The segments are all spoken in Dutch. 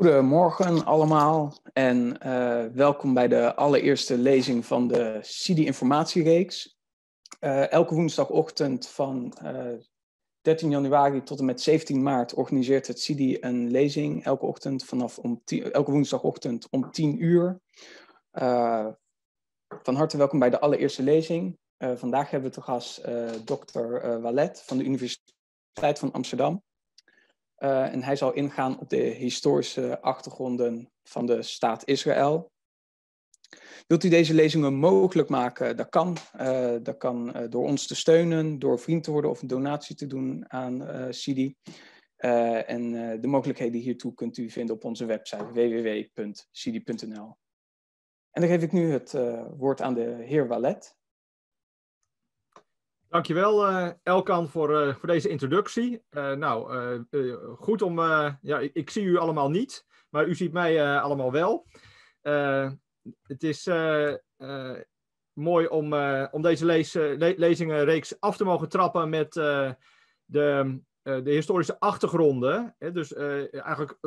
Goedemorgen allemaal en eh, welkom bij de allereerste lezing van de CIDI informatiereeks. Eh, elke woensdagochtend van 13 eh, januari tot en met 17 maart organiseert het CIDI een lezing. Elke, ochtend vanaf om tien, elke woensdagochtend om 10 uur. van harte welkom bij de allereerste lezing. vandaag hebben we te gast dokter Wallet van de Universiteit van Amsterdam. Eh, en hij zal ingaan op de historische achtergronden van de staat Israël. Wilt u deze lezingen mogelijk maken? Dat kan. Eh, dat kan eh, door ons te steunen, door vriend te worden of een donatie te doen aan Sidi. en de mogelijkheden hiertoe kunt u vinden op onze website www.sidi.nl. En dan geef ik nu het woord aan de heer Wallet. Dankjewel uh, Elkan voor, eh, voor deze introductie. Eh, nou, goed om, ja, ik, zie u allemaal niet, maar u ziet mij allemaal wel. het is mooi om, om deze lees, le lezingenreeks af te mogen trappen met de, de historische achtergronden. Hè? Dus eigenlijk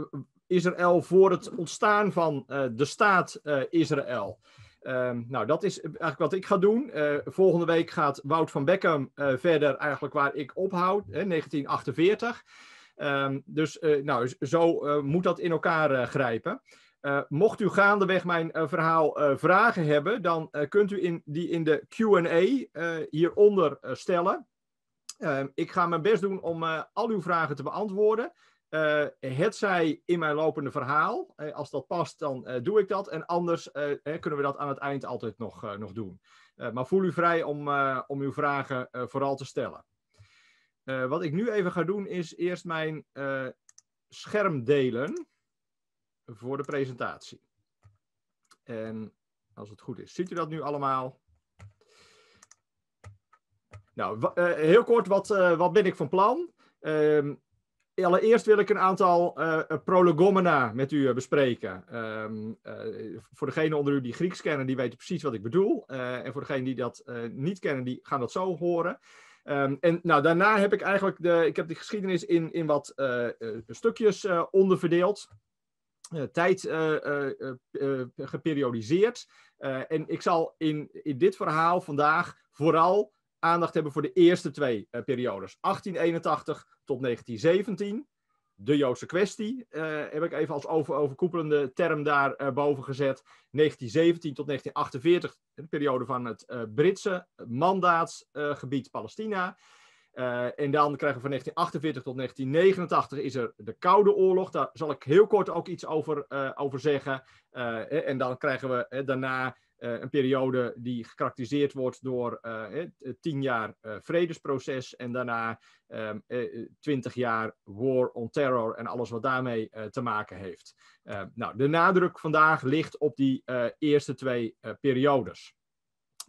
Israël voor het ontstaan van de staat Israël. Ehm, nou, dat is eigenlijk wat ik ga doen. Eh, volgende week gaat Wout van Beckham eh, verder eigenlijk waar ik ophoud, hè, 1948. Um, ehm, dus eh, nou, zo moet dat in elkaar grijpen. mocht u gaandeweg mijn verhaal vragen hebben, dan kunt u in, die in de QA hieronder stellen. Ehm, ik ga mijn best doen om al uw vragen te beantwoorden. Uh, het zij in mijn lopende verhaal. Eh, als dat past, dan eh, doe ik dat. En anders kunnen we dat aan het eind altijd nog, nog doen. maar voel u vrij om, om uw vragen vooral te stellen. wat ik nu even ga doen, is eerst mijn scherm delen voor de presentatie. En als het goed is, ziet u dat nu allemaal? Nou, heel kort, wat, wat ben ik van plan? Ehm, allereerst wil ik een aantal uh, prolegomena met u eh, bespreken. Ehm, voor degenen onder u die Grieks kennen, die weten precies wat ik bedoel. en voor degenen die dat niet kennen, die gaan dat zo horen. Ehm, en nou, daarna heb ik eigenlijk de, ik heb de geschiedenis in, in wat stukjes onderverdeeld. tijd geperiodiseerd. en ik zal in, in dit verhaal vandaag vooral aandacht hebben voor de eerste twee eh, periodes. 1881 tot 1917. De Joodse kwestie eh, heb ik even als over, overkoepelende term daarboven eh, boven gezet. 1917 tot 1948, de periode van het Britse mandaatsgebied Palestina. en dan krijgen we van 1948 tot 1989 is er de Koude Oorlog. Daar zal ik heel kort ook iets over, over zeggen. en dan krijgen we daarna eh, een periode die gekarakteriseerd wordt door eh, tien jaar eh, vredesproces en daarna ehm, twintig jaar war on terror en alles wat daarmee te maken heeft. nou, de nadruk vandaag ligt op die eerste twee periodes.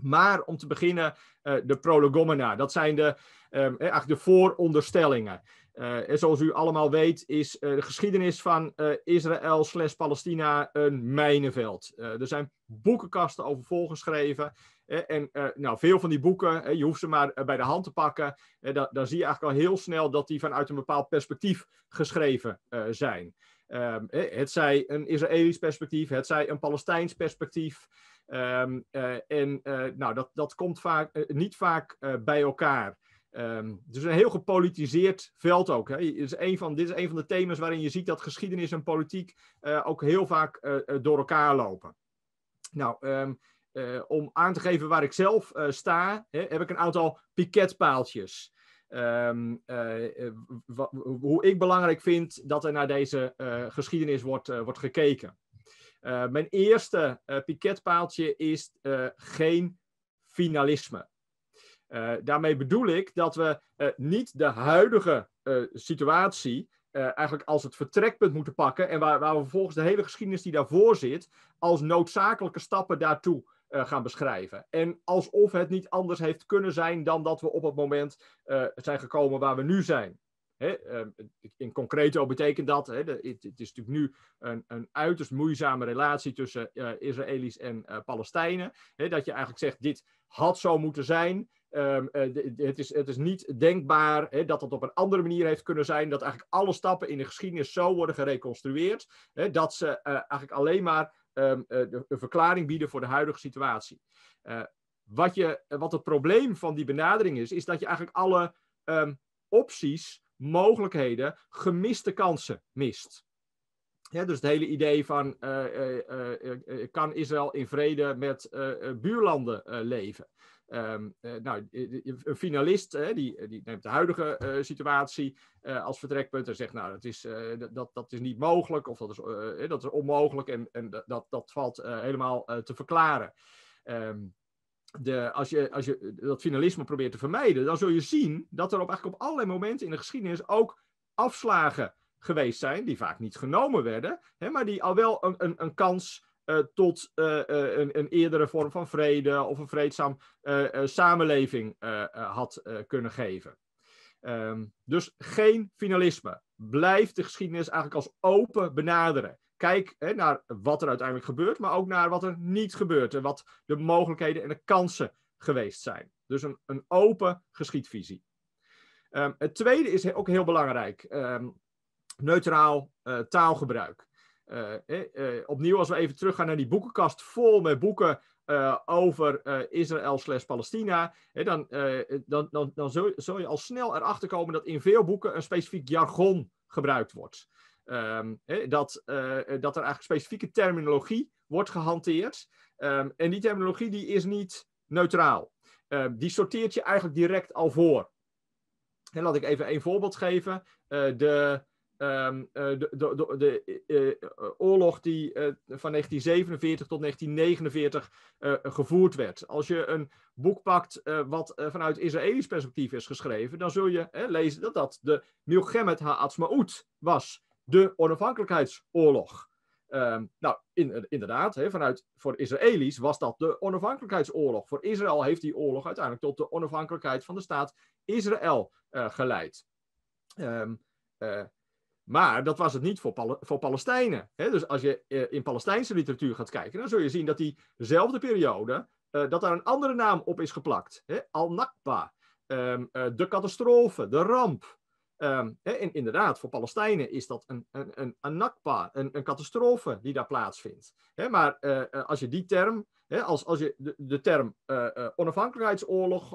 Maar om te beginnen, de prolegomena. Dat zijn de, ehm, eigenlijk de vooronderstellingen. Eh, en zoals u allemaal weet is eh, de geschiedenis van eh, Israël slash Palestina een mijnenveld. er zijn boekenkasten over volgeschreven. En nou, veel van die boeken, je hoeft ze maar bij de hand te pakken. Dan, zie je eigenlijk al heel snel dat die vanuit een bepaald perspectief geschreven zijn. Ehm, het zij een Israëlisch perspectief, het zij een Palestijns perspectief. Ehm, en nou, dat, dat komt vaak, niet vaak bij elkaar. Um, ehm, het dus is een heel gepolitiseerd veld ook. Hè. Is van, dit is een van de thema's waarin je ziet dat geschiedenis en politiek eh, ook heel vaak eh, eh, door elkaar lopen. Nou, ehm, om aan te geven waar ik zelf sta, hè, heb ik een aantal piketpaaltjes. Ehm, hoe ik belangrijk vind dat er naar deze geschiedenis wordt, wordt gekeken. mijn eerste piketpaaltje is geen finalisme. Eh, daarmee bedoel ik dat we eh, niet de huidige eh, situatie eigenlijk als het vertrekpunt moeten pakken en waar, waar, we vervolgens de hele geschiedenis die daarvoor zit als noodzakelijke stappen daartoe gaan beschrijven. En alsof het niet anders heeft kunnen zijn dan dat we op het moment zijn gekomen waar we nu zijn. Ehm, in concreto betekent dat, het, is natuurlijk nu een, een uiterst moeizame relatie tussen Israëli's en Palestijnen, hè, dat je eigenlijk zegt, dit had zo moeten zijn, Ehm, eh, het, is, het is niet denkbaar hè, dat het op een andere manier heeft kunnen zijn. Dat eigenlijk alle stappen in de geschiedenis zo worden gereconstrueerd. Hè, dat ze eh, eigenlijk alleen maar ehm, eh, de, een verklaring bieden voor de huidige situatie. wat, je, wat het probleem van die benadering is, is dat je eigenlijk alle ehm, opties, mogelijkheden, gemiste kansen mist. dus het hele idee van kan Israël in vrede met buurlanden leven? Ehm, eh, nou, een finalist hè, die, eh, die, neemt de huidige eh, situatie als vertrekpunt en zegt, nou, dat is, dat, dat is niet mogelijk of dat is, dat is onmogelijk en, en dat, dat valt helemaal te verklaren. Ehm, de, als, je, als je dat finalisme probeert te vermijden, dan zul je zien dat er op, eigenlijk op allerlei momenten in de geschiedenis ook afslagen geweest zijn, die vaak niet genomen werden, hè, maar die al wel een, een, een kans eh, tot eh, eh, een, een, eerdere vorm van vrede of een vreedzaam samenleving had kunnen geven. Ehm, dus geen finalisme. Blijf de geschiedenis eigenlijk als open benaderen. Kijk hè, naar wat er uiteindelijk gebeurt, maar ook naar wat er niet gebeurt en wat de mogelijkheden en de kansen geweest zijn. Dus een, een open geschiedvisie. Ehm, het tweede is ook heel belangrijk: ehm, neutraal taalgebruik. Eh, eh, eh, opnieuw, als we even teruggaan naar die boekenkast vol met boeken over Israël slash Palestina, dan, uh, dan, dan, dan zul, je al snel erachter komen dat in veel boeken een specifiek jargon gebruikt wordt. Ehm, dat, dat er eigenlijk specifieke terminologie wordt gehanteerd. Ehm, en die terminologie die is niet neutraal. Ehm, die sorteert je eigenlijk direct al voor. En laat ik even een voorbeeld geven. de Ehm, eh, de, de, de, de eh, eh, oorlog die van 1947 tot 1949 gevoerd werd. Als je een boek pakt wat vanuit Israëlisch perspectief is geschreven, dan zul je lezen dat dat de Milchemet Ha'atzmaut was, de onafhankelijkheidsoorlog. Ehm, nou, inderdaad, vanuit, voor Israëli's was dat de onafhankelijkheidsoorlog. Voor Israël heeft die oorlog uiteindelijk tot de onafhankelijkheid van de staat Israël geleid. Um, maar dat was het niet voor, voor Palestijnen. Dus als je eh, in Palestijnse literatuur gaat kijken, dan zul je zien dat diezelfde periode, eh, dat daar een andere naam op is geplakt. Al-Nakba, ehm, eh, de catastrofe, de ramp en ehm, inderdaad, voor Palestijnen is dat een, een, een, een, een catastrofe die daar plaatsvindt. maar eh, eh, als je die term, als, als je de, de term eh, onafhankelijkheidsoorlog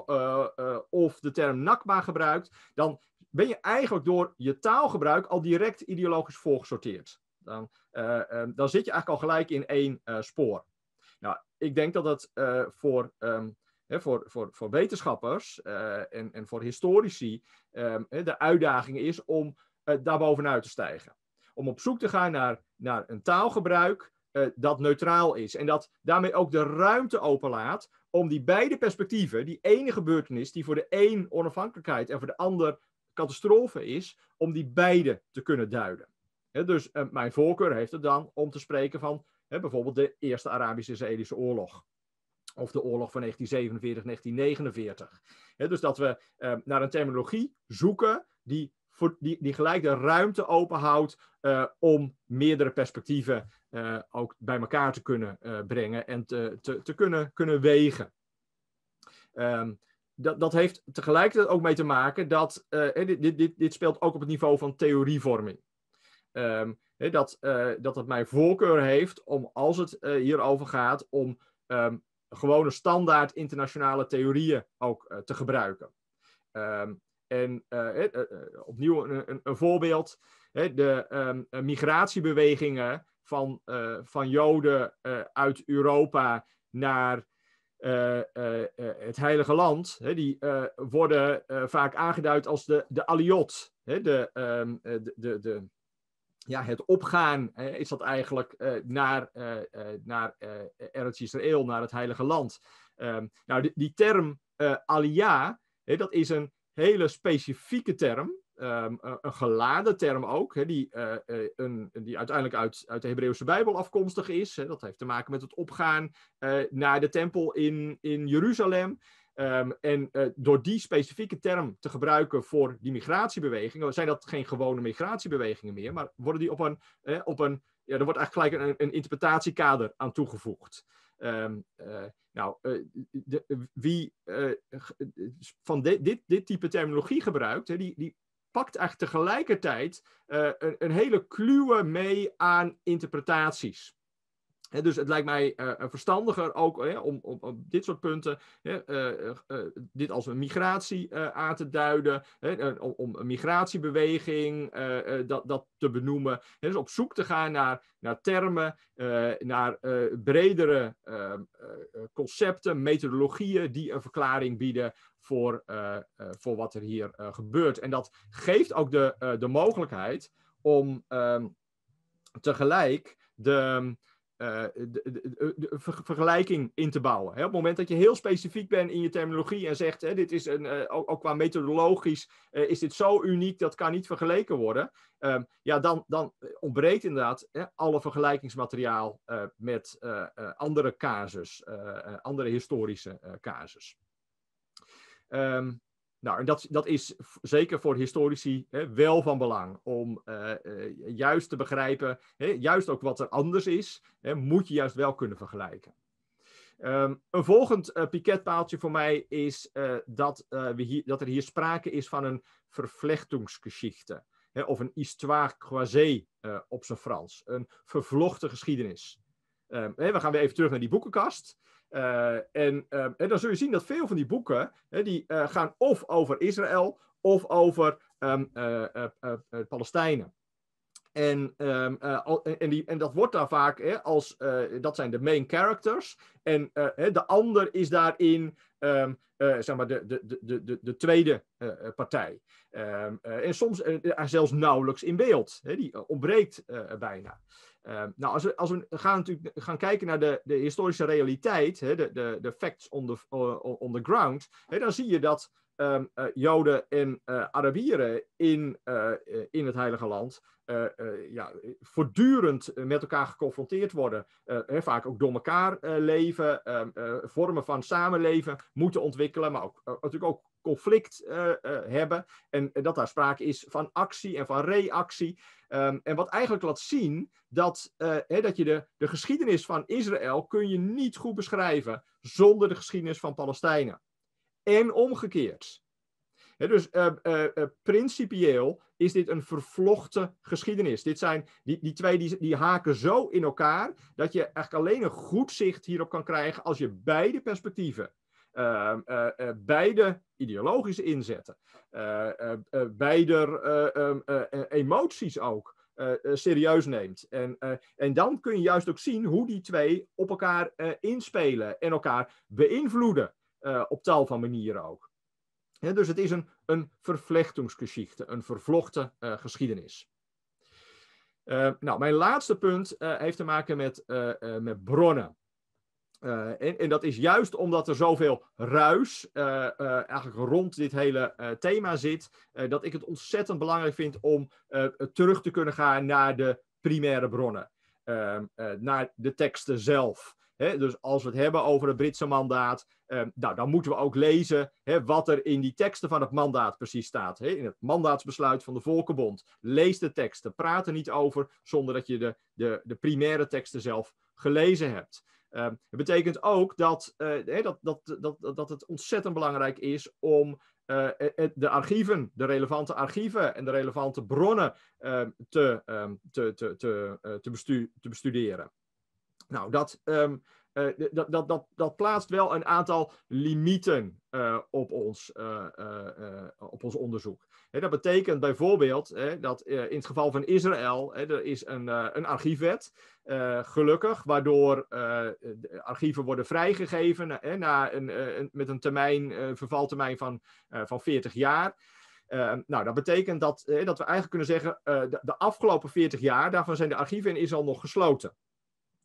of de term nakba gebruikt, dan ben je eigenlijk door je taalgebruik al direct ideologisch voorgesorteerd. Dan, ehm, dan zit je eigenlijk al gelijk in één spoor. Nou, ik denk dat dat voor. Ehm, voor, voor, voor wetenschappers eh, en, en voor historici um, de uitdaging is om uh, daar bovenuit te stijgen. Om op zoek te gaan naar, naar een taalgebruik eh, dat neutraal is en dat daarmee ook de ruimte openlaat om die beide perspectieven, die ene gebeurtenis die voor de een onafhankelijkheid en voor de ander catastrofe is, om die beide te kunnen duiden. dus mijn voorkeur heeft het dan om te spreken van bijvoorbeeld de Eerste Arabisch-Israëlische Oorlog of de oorlog van 1947-1949. dus dat we ehm, naar een terminologie zoeken die, voor, die, die gelijk de ruimte openhoudt eh, om meerdere perspectieven eh, ook bij elkaar te kunnen eh, brengen en te, te, te kunnen, kunnen wegen. Ehm, dat, dat heeft tegelijkertijd ook mee te maken dat, uh, dit, dit, dit, speelt ook op het niveau van theorievorming. Um, dat, dat het mijn voorkeur heeft om, als het hierover gaat, om gewone standaard internationale theorieën ook eh, te gebruiken. Ehm, en eh, eh, opnieuw een, een, voorbeeld. Hè, de ehm, migratiebewegingen van, van Joden uit Europa naar het Heilige Land, hè, die worden vaak aangeduid als de, de aliot, hè, de, ehm, de, de, de, ja, het opgaan eh, is dat eigenlijk eh, naar, eh, eh naar eh, Eretz Israël, naar het Heilige Land. Ehm, nou, die, die term eh, Aliyah, dat is een hele specifieke term. Ehm, een geladen term ook, die, een, die uiteindelijk uit, uit de Hebreeuwse Bijbel afkomstig is. dat heeft te maken met het opgaan naar de tempel in, in Jeruzalem. Ehm, en eh, door die specifieke term te gebruiken voor die migratiebewegingen, zijn dat geen gewone migratiebewegingen meer, maar worden die op een, eh, op een ja, er wordt eigenlijk gelijk een, een interpretatiekader aan toegevoegd. Ehm, eh, nou, de, wie van dit, dit type terminologie gebruikt, hè, die, die pakt eigenlijk tegelijkertijd een, een hele kluwe mee aan interpretaties dus het lijkt mij uh, verstandiger ook om, om, dit soort punten, eh, dit als een migratie aan te duiden, om, om een migratiebeweging dat, dat te benoemen. dus op zoek te gaan naar, naar termen, naar bredere ehm, concepten, methodologieën die een verklaring bieden voor, voor wat er hier gebeurt. En dat geeft ook de, de mogelijkheid om ehm, tegelijk de uh, de, eh, vergelijking in te bouwen. Hè? Op het moment dat je heel specifiek bent in je terminologie en zegt, hè, dit is een, eh, ook, qua methodologisch is dit zo uniek, dat kan niet vergeleken worden. Ehm, ja, dan, dan ontbreekt inderdaad hè, alle vergelijkingsmateriaal met andere casus, andere historische casus. Um, nou, en dat, dat is zeker voor historici hè, wel van belang om eh, eh, juist te begrijpen, hè, juist ook wat er anders is, hè, moet je juist wel kunnen vergelijken. Ehm, een volgend eh, piketpaaltje voor mij is dat, we hier, dat er hier sprake is van een vervlechtingsgeschichte. of een histoire croisée op zijn Frans. Een vervlochten geschiedenis. Ehm, we gaan weer even terug naar die boekenkast. Eh, ehm, en, dan zul je zien dat veel van die boeken, hè, die eh, gaan of over Israël of over ehm, eh, Palestijnen. Ehm, en, en, die, en dat wordt daar vaak hè, als, dat zijn de main characters. En de ander is daarin, zeg maar, de, de, de, de, de tweede partij. en soms zelfs nauwelijks in beeld. Hè, die ontbreekt bijna. Ehm, nou, als we, als we gaan, natuurlijk gaan kijken naar de, de historische realiteit, hè, de, de, de facts on the, on the ground, hè, dan zie je dat ehm, eh, Joden en eh, Arabieren in, eh, in het Heilige Land ja, voortdurend met elkaar geconfronteerd worden. Hè, vaak ook door elkaar leven, ehm, vormen van samenleven moeten ontwikkelen, maar ook, natuurlijk ook conflict eh, eh, hebben. En, dat daar sprake is van actie en van reactie. Ehm, en wat eigenlijk laat zien dat, eh, hè, dat je de, de geschiedenis van Israël kun je niet goed beschrijven zonder de geschiedenis van Palestijnen. En omgekeerd. dus principieel is dit een vervlochte geschiedenis. Dit zijn, die, die twee die, die haken zo in elkaar dat je eigenlijk alleen een goed zicht hierop kan krijgen als je beide perspectieven Ehm, eh, eh, beide ideologische inzetten, eh, beide ehm, emoties ook. serieus neemt. En, en dan kun je juist ook zien hoe die twee op elkaar inspelen en elkaar beïnvloeden op tal van manieren ook. dus het is een, een vervlechtingsgeschichte, een vervlochten geschiedenis. nou, mijn laatste punt heeft te maken met, met bronnen. Eh, en, en, dat is juist omdat er zoveel ruis eh, eh, eigenlijk rond dit hele thema zit, dat ik het ontzettend belangrijk vind om terug te kunnen gaan naar de primaire bronnen, ehm, naar de teksten zelf. dus als we het hebben over het Britse mandaat, ehm, nou, dan moeten we ook lezen wat er in die teksten van het mandaat precies staat. in het mandaatsbesluit van de Volkenbond. Lees de teksten, praat er niet over zonder dat je de, de, de primaire teksten zelf gelezen hebt. Ehm, het betekent ook eh, dat, dat, dat, dat, dat het ontzettend belangrijk is om eh, eh, de archieven, de relevante archieven en de relevante bronnen ehm, ehm, te, te, te, te, te, te, bestuderen. Nou, dat, eh, dat, dat, dat, dat plaatst wel een aantal limieten eh, op, ons, eh, op ons onderzoek. dat betekent bijvoorbeeld dat in het geval van Israël, er is een, een archiefwet, uh, gelukkig, waardoor archieven worden vrijgegeven na, na een, met een termijn, vervaltermijn van, van 40 jaar. nou, dat betekent dat, dat we eigenlijk kunnen zeggen, de, de afgelopen 40 jaar, daarvan zijn de archieven in Israël nog gesloten.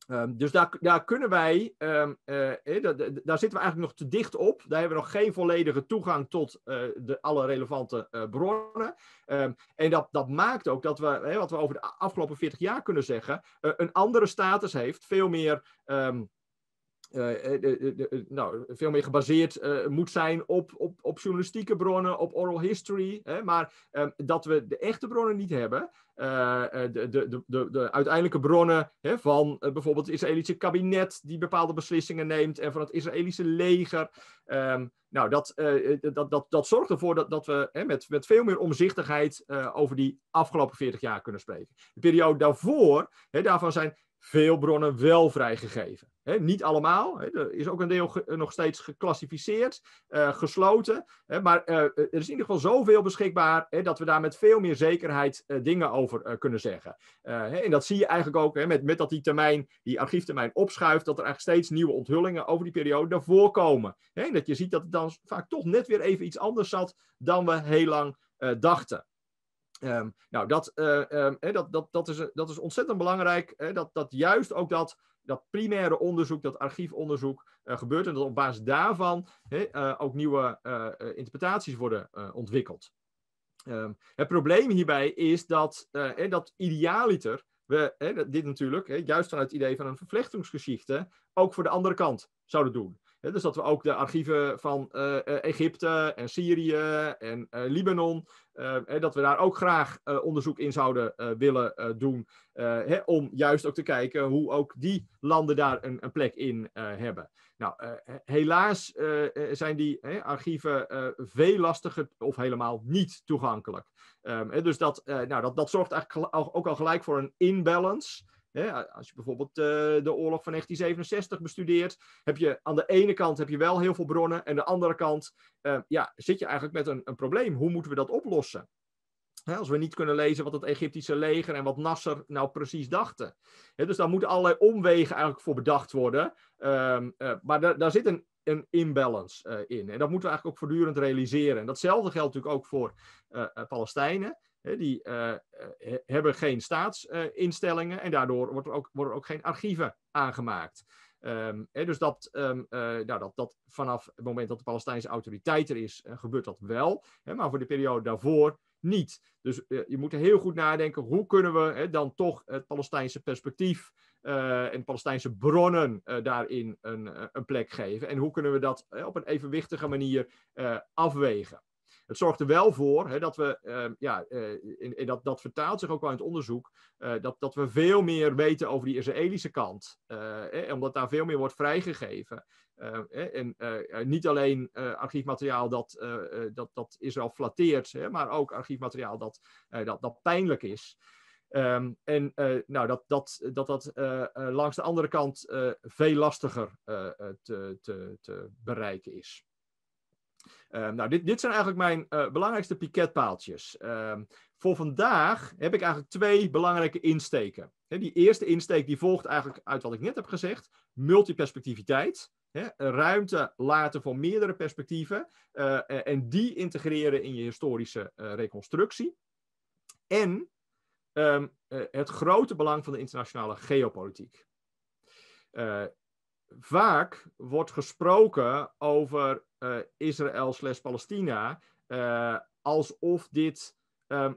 Ehm, dus daar, daar, kunnen wij, ehm, eh, eh daar, daar zitten we eigenlijk nog te dicht op. Daar hebben we nog geen volledige toegang tot eh, de, alle relevante eh, bronnen. Ehm, en dat, dat maakt ook dat we, hè, wat we over de afgelopen 40 jaar kunnen zeggen, een andere status heeft, veel meer. Eh, eh, eh, nou, veel meer gebaseerd moet zijn op, op, op journalistieke bronnen, op oral history. Hè, maar ehm, dat we de echte bronnen niet hebben. de, de, de, de uiteindelijke bronnen hè, van bijvoorbeeld het Israëlische kabinet die bepaalde beslissingen neemt en van het Israëlische leger. Ehm, nou, dat, dat, dat, dat zorgt ervoor dat, dat we hè, met, met veel meer omzichtigheid over die afgelopen 40 jaar kunnen spreken. De periode daarvoor, hè, daarvan zijn veel bronnen wel vrijgegeven. niet allemaal. er is ook een deel eh, nog steeds geclassificeerd, eh, gesloten. maar eh, er is in ieder geval zoveel beschikbaar dat we daar met veel meer zekerheid dingen over kunnen zeggen. en dat zie je eigenlijk ook met, met dat die termijn, die archieftermijn opschuift, dat er eigenlijk steeds nieuwe onthullingen over die periode naar voorkomen. dat je ziet dat het dan vaak toch net weer even iets anders zat dan we heel lang dachten. Ehm, nou, dat, eh, ehm, dat, dat, dat, is, eh, dat is ontzettend belangrijk. dat, dat juist ook dat, dat primaire onderzoek, dat archiefonderzoek eh, gebeurt. En dat op basis daarvan ook nieuwe interpretaties worden ontwikkeld. Ehm, het probleem hierbij is dat, dat idealiter we dit natuurlijk, juist vanuit het idee van een vervlechtingsgeschichte, ook voor de andere kant zouden doen dus dat we ook de archieven van eh, eh, Egypte en Syrië en eh, Libanon, dat we daar ook graag onderzoek in zouden willen doen. Hè, om juist ook te kijken hoe ook die landen daar een, een plek in hebben. Nou, helaas zijn die archieven veel lastiger of helemaal niet toegankelijk. Ehm, dus dat, nou, dat, dat zorgt eigenlijk ook al gelijk voor een imbalance. Hè, als je bijvoorbeeld eh, de oorlog van 1967 bestudeert, heb je aan de ene kant heb je wel heel veel bronnen, en de andere kant eh, ja, zit je eigenlijk met een, een probleem. Hoe moeten we dat oplossen? Hè, als we niet kunnen lezen wat het Egyptische leger en wat Nasser nou precies dachten. Hè, dus daar moeten allerlei omwegen eigenlijk voor bedacht worden. Ehm, eh, maar daar, zit een, een imbalance in. En dat moeten we eigenlijk ook voortdurend realiseren. En datzelfde geldt natuurlijk ook voor Palestijnen die eh, eh, hebben geen staatsinstellingen en daardoor wordt er ook, worden er ook geen archieven aangemaakt. Ehm, dus dat, ehm, eh, nou, dat, dat vanaf het moment dat de Palestijnse autoriteit er is, gebeurt dat wel. maar voor de periode daarvoor niet. Dus je moet heel goed nadenken, hoe kunnen we dan toch het Palestijnse perspectief en Palestijnse bronnen daarin een, een, plek geven? En hoe kunnen we dat op een evenwichtige manier afwegen? het zorgt er wel voor hè, dat we, uh, ja, eh, in, in dat, dat vertaalt zich ook wel in het onderzoek, eh, dat, dat we veel meer weten over die Israëlische kant. Eh, omdat daar veel meer wordt vrijgegeven. en niet alleen archiefmateriaal dat, dat, dat Israël flatteert, hè, maar ook archiefmateriaal dat, dat, dat pijnlijk is. Ehm, en nou, dat dat, dat, dat langs de andere kant veel lastiger te, te, te bereiken is. Ehm, nou, dit, dit, zijn eigenlijk mijn eh, belangrijkste piketpaaltjes. Ehm, voor vandaag heb ik eigenlijk twee belangrijke insteken. die eerste insteek die volgt eigenlijk uit wat ik net heb gezegd: multiperspectiviteit. ruimte laten voor meerdere perspectieven eh, en die integreren in je historische eh, reconstructie. En ehm, het grote belang van de internationale geopolitiek vaak wordt gesproken over eh, Israël slash Palestina eh, alsof dit ehm,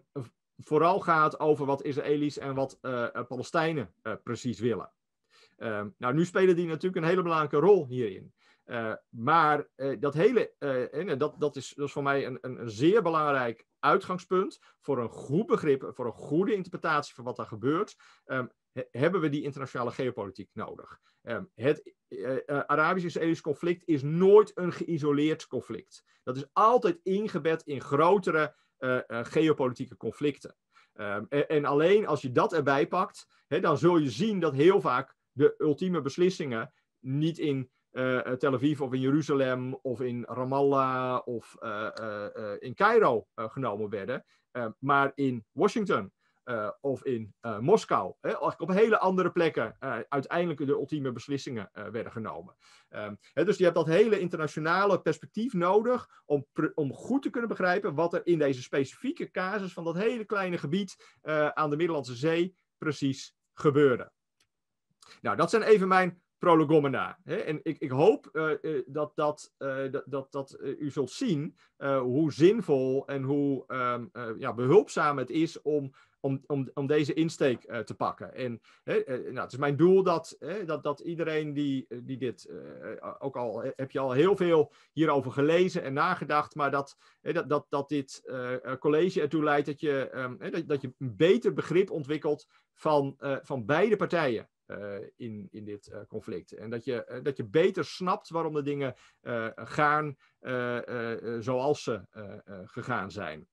vooral gaat over wat Israëli's en wat eh, Palestijnen precies willen. Ehm, nou, nu spelen die natuurlijk een hele belangrijke rol hierin. maar dat hele, dat, dat, is, dat is voor mij een, een, een zeer belangrijk uitgangspunt voor een goed begrip, voor een goede interpretatie van wat daar gebeurt, ehm, hebben we die internationale geopolitiek nodig. Ehm, het eh, eh, Arabisch-Israëlisch conflict is nooit een geïsoleerd conflict. Dat is altijd ingebed in grotere eh, geopolitieke conflicten. Ehm, en, alleen als je dat erbij pakt, dan zul je zien dat heel vaak de ultieme beslissingen niet in Tel Aviv of in Jeruzalem of in Ramallah of in Cairo genomen werden, ehm, maar in Washington. Eh, of in eh, Moskou. Hè? Op hele andere plekken eh, uiteindelijk de ultieme beslissingen werden genomen. Ehm, hè, dus je hebt dat hele internationale perspectief nodig om, om goed te kunnen begrijpen wat er in deze specifieke casus van dat hele kleine gebied aan de Middellandse Zee precies gebeurde. Nou, dat zijn even mijn prolegomena. En ik, ik hoop dat, dat, dat, dat, dat u zult zien hoe zinvol en hoe ehm, ja, behulpzaam het is om om, om, om deze insteek eh, te pakken. En hè, eh, nou, het is mijn doel dat, hè, dat, dat iedereen die, eh, die dit, ook al heb je al heel veel hierover gelezen en nagedacht, maar dat, hè, dat, dat, dit college ertoe leidt dat je, ehm, hè, dat, dat je een beter begrip ontwikkelt van, van beide partijen. in, in dit conflict. En dat je, dat je beter snapt waarom de dingen gaan zoals ze gegaan zijn.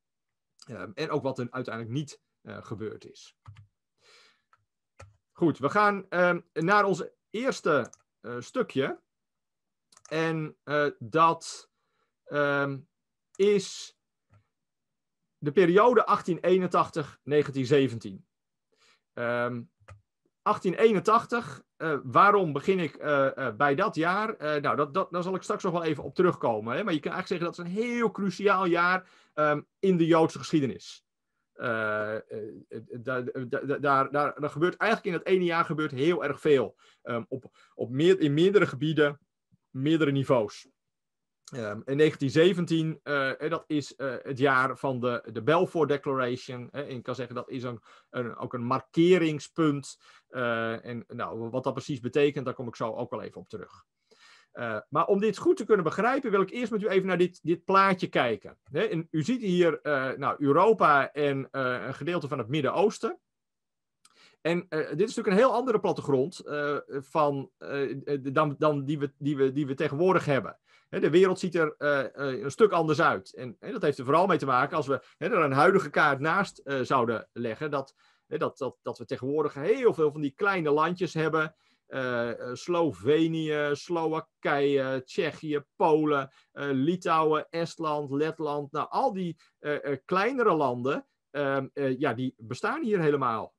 Ehm, en ook wat er uiteindelijk niet eh, gebeurd is. Goed, we gaan ehm, naar ons eerste eh, stukje. En eh, dat ehm, is de periode 1881-1917. 1881, ehm, waarom begin ik bij dat jaar? nou, dat, dat, daar zal ik straks nog wel even op terugkomen. Hè? Maar je kan eigenlijk zeggen dat is een heel cruciaal jaar in de Joodse geschiedenis. Eh, eh, eh, daar, daar, daar, daar gebeurt eigenlijk in dat ene jaar gebeurt heel erg veel. Um, op, op meer, in meerdere gebieden, meerdere niveaus. Ehm, in 1917, uh, dat is het jaar van de, de Balfour Declaration. Hè, en ik kan zeggen dat is een, een ook een markeringspunt. en nou, wat dat precies betekent, daar kom ik zo ook wel even op terug. Eh, maar om dit goed te kunnen begrijpen, wil ik eerst met u even naar dit, dit plaatje kijken. u ziet hier eh, nou, Europa en eh, een gedeelte van het Midden-Oosten. En dit is natuurlijk een heel andere plattegrond van, dan, dan die, we, die, we, die we tegenwoordig hebben. de wereld ziet er een stuk anders uit. En dat heeft er vooral mee te maken als we er een huidige kaart naast zouden leggen. Dat, dat, dat, dat we tegenwoordig heel veel van die kleine landjes hebben eh, eh, Slovenië, Slowakije, Tsjechië, Polen, eh, Litouwen, Estland, Letland. Nou, al die kleinere landen, ehm, ja, die bestaan hier helemaal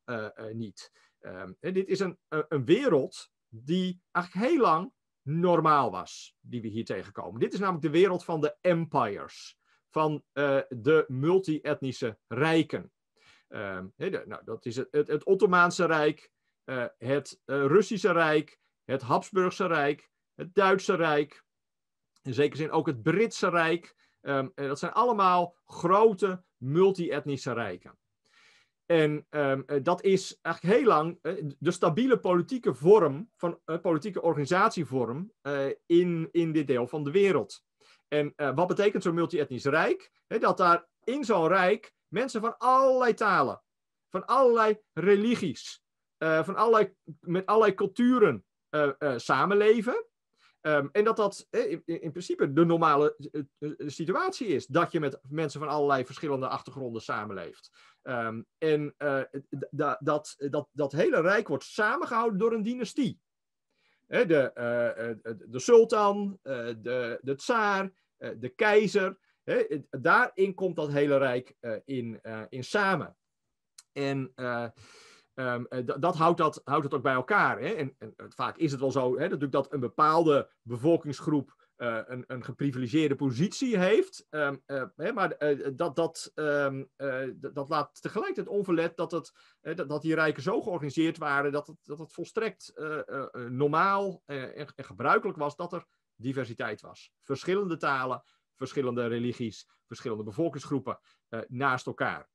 niet. Ehm, dit is een, een wereld die eigenlijk heel lang normaal was, die we hier tegenkomen. Dit is namelijk de wereld van de empires, van de multi-etnische rijken. Ehm, nou, dat is het, het Ottomaanse Rijk, eh, het eh, Russische Rijk, het Habsburgse Rijk, het Duitse Rijk, in zekere zin ook het Britse Rijk. Ehm, eh, dat zijn allemaal grote multi-etnische rijken. En ehm, dat is eigenlijk heel lang de stabiele politieke vorm, van, politieke organisatievorm in, in dit deel van de wereld. En wat betekent zo'n multi-etnisch rijk? dat daar in zo'n rijk mensen van allerlei talen, van allerlei religies, eh, van allerlei, met allerlei culturen eh, eh, samenleven. Ehm, en dat dat in, in principe de normale situatie is. Dat je met mensen van allerlei verschillende achtergronden samenleeft. Ehm, en dat, dat, dat, dat hele rijk wordt samengehouden door een dynastie. de, de sultan, de, de tsaar, de keizer. daarin komt dat hele rijk in, in samen. En Ehm, eh, dat houdt, dat, houdt het ook bij elkaar. Hè? En, en, eh, vaak is het wel zo hè, natuurlijk dat een bepaalde bevolkingsgroep eh, een, een, geprivilegeerde positie heeft. Ehm, hè, maar dat, ehm, dat laat tegelijkertijd onverlet dat, het, dat, die rijken zo georganiseerd waren dat het, dat het volstrekt normaal en gebruikelijk was dat er diversiteit was. Verschillende talen, verschillende religies, verschillende bevolkingsgroepen naast elkaar.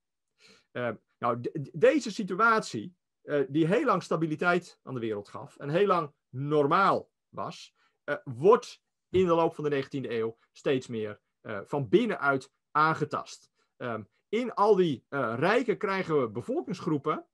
Eh, nou, deze situatie, eh, die heel lang stabiliteit aan de wereld gaf en heel lang normaal was, eh, wordt in de loop van de 19e eeuw steeds meer van binnenuit aangetast. Ehm, in al die rijken krijgen we bevolkingsgroepen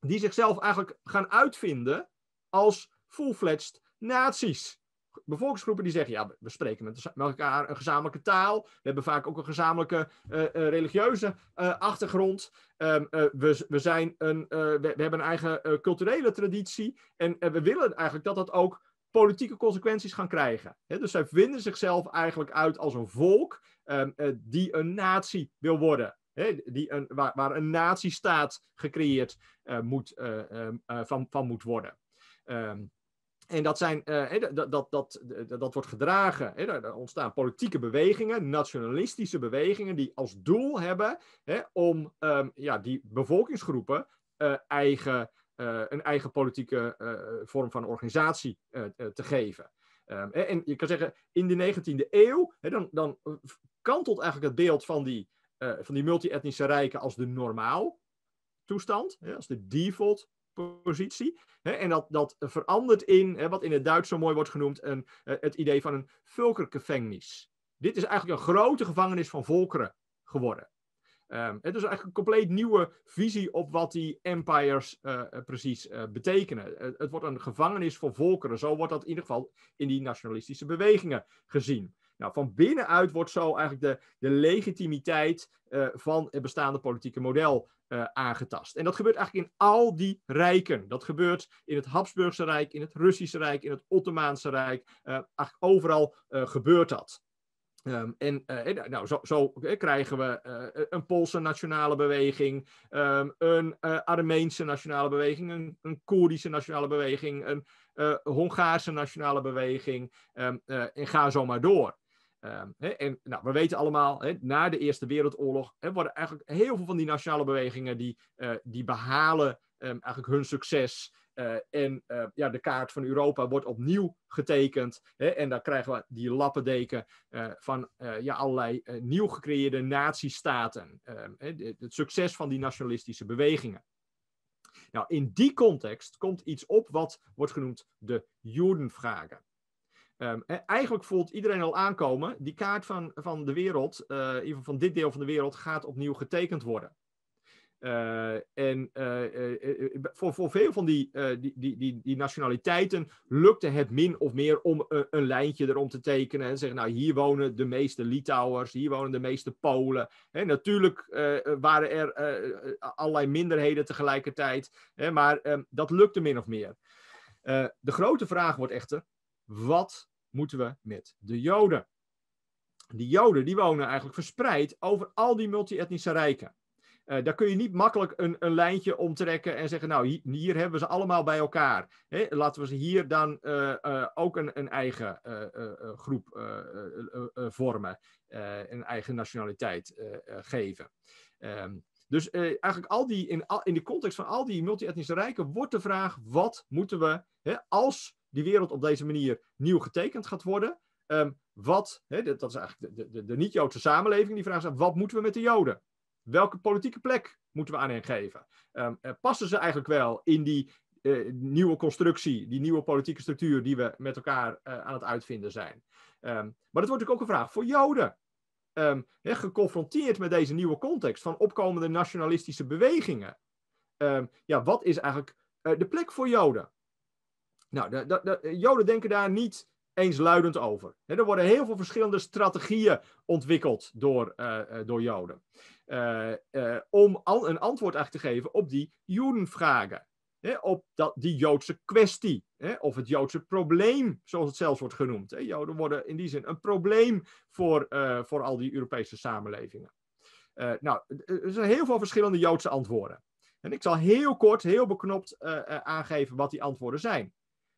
die zichzelf eigenlijk gaan uitvinden als full-fledged naties bevolkingsgroepen die zeggen, ja, we spreken met elkaar een gezamenlijke taal. We hebben vaak ook een gezamenlijke eh, eh, religieuze eh, achtergrond. Ehm, we, we, zijn een, we, we, hebben een eigen culturele traditie. En we willen eigenlijk dat dat ook politieke consequenties gaan krijgen. dus zij vinden zichzelf eigenlijk uit als een volk ehm, die een natie wil worden. die een, waar, waar een natiestaat gecreëerd moet, ehm, van, van moet worden. Um, en dat, zijn, eh, dat, dat, dat, dat eh, wordt gedragen. Hè? er ontstaan politieke bewegingen, nationalistische bewegingen, die als doel hebben om ehm, ja, die bevolkingsgroepen eh, eigen, een eigen politieke vorm van organisatie te geven. Ehm, en je kan zeggen, in de 19e eeuw, dan, dan kantelt eigenlijk het beeld van die, van die multi-etnische rijken als de normaal toestand, als de default positie. Hè, en dat, dat verandert in, hè, wat in het Duits zo mooi wordt genoemd, een, eh, het idee van een vulkergevangnis. Dit is eigenlijk een grote gevangenis van volkeren geworden. Ehm, het is eigenlijk een compleet nieuwe visie op wat die empires eh, precies eh, betekenen. Het, wordt een gevangenis voor volkeren. Zo wordt dat in ieder geval in die nationalistische bewegingen gezien. Nou, van binnenuit wordt zo eigenlijk de, de legitimiteit van het bestaande politieke model eh, aangetast. En dat gebeurt eigenlijk in al die rijken. Dat gebeurt in het Habsburgse Rijk, in het Russische Rijk, in het Ottomaanse Rijk. Eh, eigenlijk overal eh, gebeurt dat. Ehm, en nou, zo, zo, krijgen we een Poolse nationale beweging, ehm, een Armeense nationale beweging, een, Koerdische nationale beweging, een Hongaarse nationale beweging ehm, en ga zo maar door. Ehm, en nou, we weten allemaal, na de Eerste Wereldoorlog worden eigenlijk heel veel van die nationale bewegingen die, eh, die behalen ehm, eigenlijk hun succes. Uh, en eh, ja, de kaart van Europa wordt opnieuw getekend. en dan krijgen we die lappendeken van ja, allerlei nieuw gecreëerde nazistaten. Ehm, het succes van die nationalistische bewegingen. Nou, in die context komt iets op wat wordt genoemd de Jodenvragen. Ehm, eigenlijk voelt iedereen al aankomen, die kaart van, van de wereld, uh, in van dit deel van de wereld, gaat opnieuw getekend worden. Eh, en eh, voor, voor veel van die, die, die, die, die nationaliteiten lukte het min of meer om een, lijntje erom te tekenen. En zeggen, nou hier wonen de meeste Litouwers, hier wonen de meeste Polen. En natuurlijk waren er allerlei minderheden tegelijkertijd, hè, maar ehm, dat lukte min of meer. de grote vraag wordt echter, wat moeten we met de Joden? Die Joden die wonen eigenlijk verspreid over al die multi-etnische rijken. Uh, daar kun je niet makkelijk een, een lijntje omtrekken en zeggen, nou, hier, hebben we ze allemaal bij elkaar. Hè? Laten we ze hier dan eh, eh, ook een, een eigen groep vormen, een eigen nationaliteit geven. Ehm, dus eigenlijk al die, in, in de context van al die multi-etnische rijken wordt de vraag, wat moeten we, hè, als die wereld op deze manier nieuw getekend gaat worden. Ehm, wat, dat is eigenlijk de, de, de niet-Joodse samenleving, die vraagt wat moeten we met de Joden? Welke politieke plek moeten we aan hen geven? Ehm, eh, passen ze eigenlijk wel in die eh, nieuwe constructie, die nieuwe politieke structuur die we met elkaar eh, aan het uitvinden zijn? Ehm, maar dat wordt natuurlijk ook een vraag voor Joden. geconfronteerd met deze nieuwe context van opkomende nationalistische bewegingen. ja, wat is eigenlijk de plek voor Joden? Nou, de, Joden denken daar niet eensluidend over. er worden heel veel verschillende strategieën ontwikkeld door, eh, eh, door Joden. Eh, om al een antwoord eigenlijk te geven op die Jodenvragen. op dat, die Joodse kwestie. of het Joodse probleem, zoals het zelfs wordt genoemd. Joden worden in die zin een probleem voor, voor al die Europese samenlevingen. nou, er zijn heel veel verschillende Joodse antwoorden. En ik zal heel kort, heel beknopt aangeven wat die antwoorden zijn.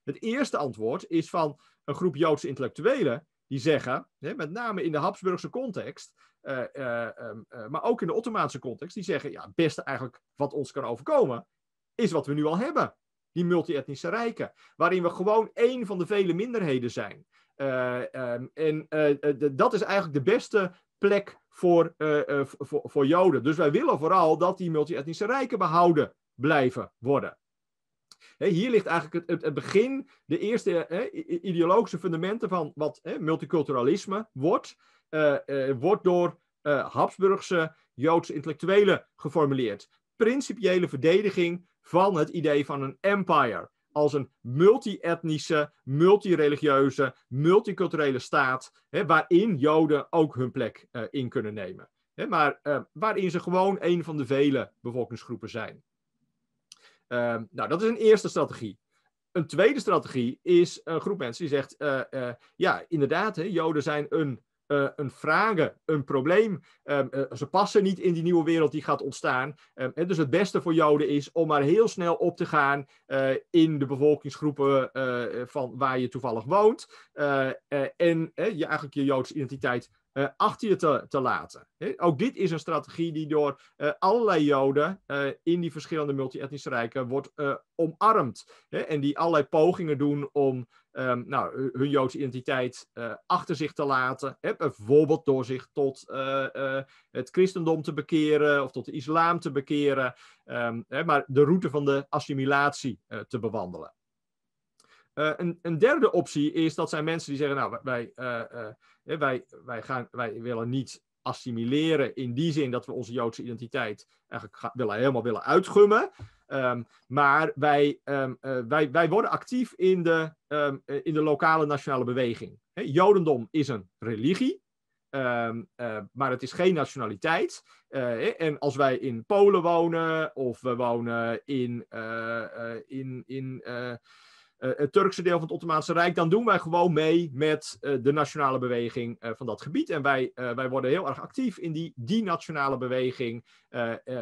Het eerste antwoord is van een groep Joodse intellectuelen die zeggen, hè, met name in de Habsburgse context, eh, eh, ehm, eh, maar ook in de Ottomaanse context, die zeggen, ja, het beste eigenlijk wat ons kan overkomen, is wat we nu al hebben. Die multi-etnische rijken, waarin we gewoon één van de vele minderheden zijn. Ehm, en dat is eigenlijk de beste plek voor, voor, voor Joden. Dus wij willen vooral dat die multi-etnische rijken behouden blijven worden hier ligt eigenlijk het, het, begin, de eerste ideologische fundamenten van wat hè, multiculturalisme wordt, uh, wordt door eh, Habsburgse Joodse intellectuelen geformuleerd. Principiële verdediging van het idee van een empire als een multi-etnische, multireligieuze, multiculturele staat, waarin Joden ook hun plek in kunnen nemen. maar waarin ze gewoon een van de vele bevolkingsgroepen zijn. Ehm, nou, dat is een eerste strategie. Een tweede strategie is een groep mensen die zegt: eh, eh, ja, inderdaad, hè, Joden zijn een, uh, een vragen, een probleem. Ehm, ze passen niet in die nieuwe wereld die gaat ontstaan. Ehm, dus het beste voor Joden is om maar heel snel op te gaan in de bevolkingsgroepen van waar je toevallig woont. en je eigenlijk je Joodse identiteit eh, achter je te, te laten. Ook dit is een strategie die door eh, allerlei Joden eh, in die verschillende multi rijken wordt omarmd. En die allerlei pogingen doen om ehm, nou, hun Joodse identiteit achter zich te laten. Bijvoorbeeld door zich tot het christendom te bekeren of tot de islam te bekeren. Ehm, maar de route van de assimilatie te bewandelen. Eh, een, een, derde optie is dat zijn mensen die zeggen, nou, wij, eh, eh, wij, wij, gaan, wij willen niet assimileren in die zin dat we onze Joodse identiteit eigenlijk willen, helemaal willen uitgummen. Ehm, maar wij, ehm, wij, wij worden actief in de, ehm, in de lokale nationale beweging. Jodendom is een religie, maar het is geen nationaliteit. en als wij in Polen wonen of we wonen in, in, in eh, het Turkse deel van het Ottomaanse Rijk, dan doen wij gewoon mee met eh, de nationale beweging eh, van dat gebied. En wij, wij worden heel erg actief in die, die nationale beweging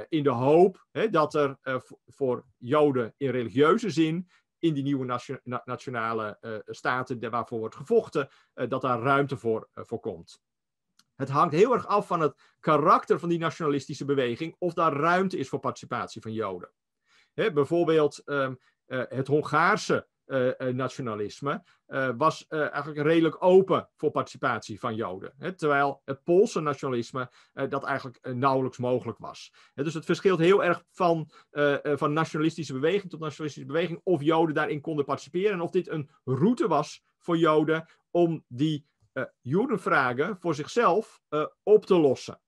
in de hoop hè, dat er voor Joden in religieuze zin in die nieuwe nationale staten waarvoor wordt gevochten, dat daar ruimte voor, voor komt. Het hangt heel erg af van het karakter van die nationalistische beweging of daar ruimte is voor participatie van Joden. Hè, bijvoorbeeld ehm, het Hongaarse eh, eh, nationalisme, eh, was eigenlijk redelijk open voor participatie van Joden. Hè? terwijl het Poolse nationalisme dat eigenlijk nauwelijks mogelijk was. dus het verschilt heel erg van, van nationalistische beweging tot nationalistische beweging of Joden daarin konden participeren en of dit een route was voor Joden om die Jodenvragen voor zichzelf op te lossen.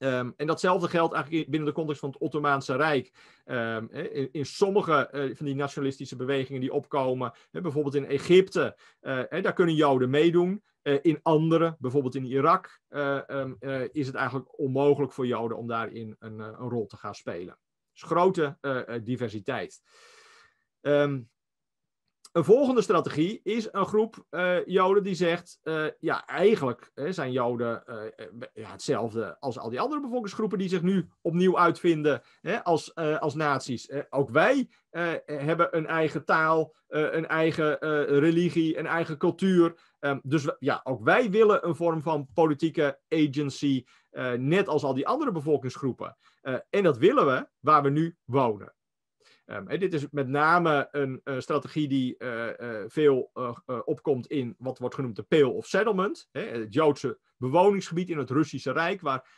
Ehm, en datzelfde geldt eigenlijk binnen de context van het Ottomaanse Rijk. Ehm, in, in, sommige eh, van die nationalistische bewegingen die opkomen, bijvoorbeeld in Egypte, eh, daar kunnen Joden meedoen. Eh, in andere, bijvoorbeeld in Irak, ehm, is het eigenlijk onmogelijk voor Joden om daarin een, een rol te gaan spelen. Dus grote diversiteit. Um, een volgende strategie is een groep eh, Joden die zegt: eh, ja, eigenlijk hè, zijn Joden eh, ja, hetzelfde als al die andere bevolkingsgroepen die zich nu opnieuw uitvinden hè, als, als naties. ook wij hebben een eigen taal, een eigen religie, een eigen cultuur. Ehm, dus ja, ook wij willen een vorm van politieke agency, net als al die andere bevolkingsgroepen. en dat willen we waar we nu wonen. Ehm, dit is met name een eh, strategie die eh, eh, veel opkomt in wat wordt genoemd de Pale of Settlement. Hè, het Joodse bewoningsgebied in het Russische Rijk, waar,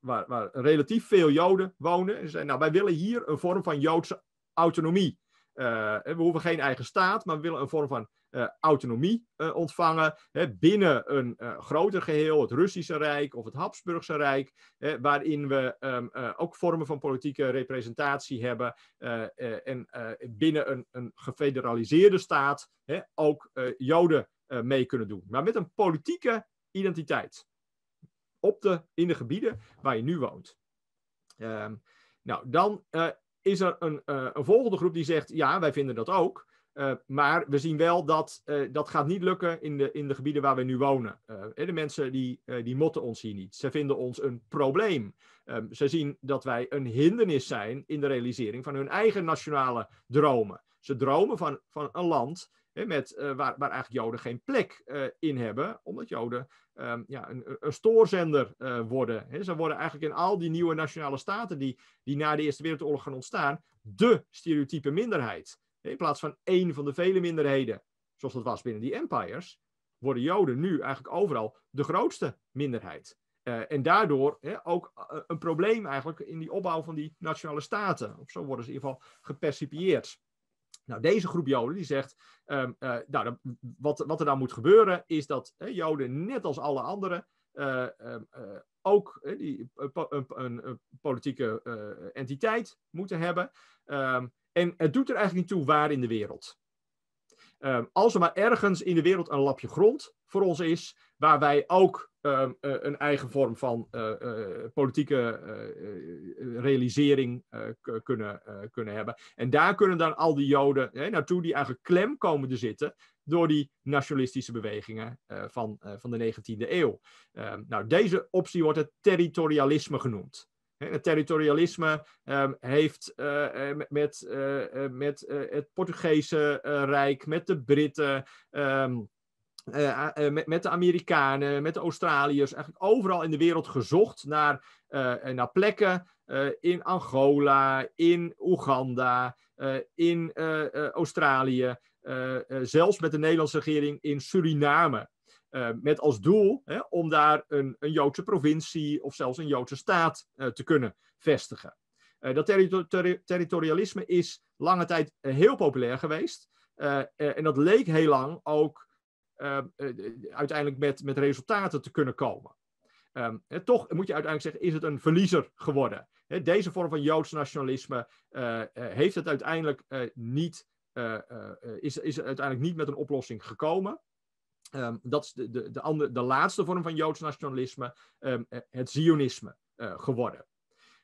waar, waar relatief veel Joden wonen. En ze zeiden, nou, wij willen hier een vorm van Joodse autonomie. we hoeven geen eigen staat, maar we willen een vorm van eh, autonomie eh, ontvangen hè, binnen een eh, groter geheel, het Russische Rijk of het Habsburgse Rijk, hè, waarin we ehm, ook vormen van politieke representatie hebben en binnen een, een gefederaliseerde staat hè, ook Joden mee kunnen doen. Maar met een politieke identiteit. Op de, in de gebieden waar je nu woont. Ehm, nou, dan is er een, een, volgende groep die zegt: ja, wij vinden dat ook. Eh, maar we zien wel dat eh, dat gaat niet lukken in de, in de gebieden waar we nu wonen. Eh, de mensen die, die motten ons hier niet. Ze vinden ons een probleem. Ehm, ze zien dat wij een hindernis zijn in de realisering van hun eigen nationale dromen. Ze dromen van, van een land hè, met, waar, waar eigenlijk Joden geen plek in hebben, omdat Joden ehm, ja, een, een stoorzender worden. ze worden eigenlijk in al die nieuwe nationale staten die, die na de Eerste Wereldoorlog gaan ontstaan, de stereotype minderheid. In plaats van één van de vele minderheden, zoals dat was binnen die empires, worden Joden nu eigenlijk overal de grootste minderheid. Eh, en daardoor hè, ook eh, een probleem eigenlijk in die opbouw van die nationale staten. Of zo worden ze in ieder geval gepercipieerd. Nou, deze groep Joden die zegt, ehm, eh, nou, wat, wat er dan moet gebeuren, is dat Joden net als alle anderen ehm, ook die, een, een, politieke entiteit moeten hebben. Ehm, en het doet er eigenlijk niet toe waar in de wereld. Ehm, als er maar ergens in de wereld een lapje grond voor ons is, waar wij ook ehm, eh, een eigen vorm van eh, eh, politieke realisering kunnen, kunnen hebben. En daar kunnen dan al die Joden hè, naartoe die eigenlijk klem komen te zitten door die nationalistische bewegingen van, van de 19e eeuw. Ehm, nou, deze optie wordt het territorialisme genoemd. Het territorialisme ehm, heeft eh, eh, met, eh, met het Portugese Rijk, met de Britten. Ehm, met, met, de Amerikanen, met de Australiërs, eigenlijk overal in de wereld gezocht naar, naar plekken in Angola, in Oeganda, in Australië, zelfs met de Nederlandse regering in Suriname. Eh, met als doel hè, om daar een, een, Joodse provincie of zelfs een Joodse staat eh, te kunnen vestigen. Eh, dat territorialisme is lange tijd heel populair geweest. en dat leek heel lang ook uiteindelijk met, met resultaten te kunnen komen. Ehm, toch moet je uiteindelijk zeggen, is het een verliezer geworden. deze vorm van Joods nationalisme heeft het uiteindelijk, niet, is, is uiteindelijk niet met een oplossing gekomen. Ehm, dat is de, de, de, andere, de laatste vorm van Joods nationalisme, ehm, eh, het Zionisme, eh, geworden.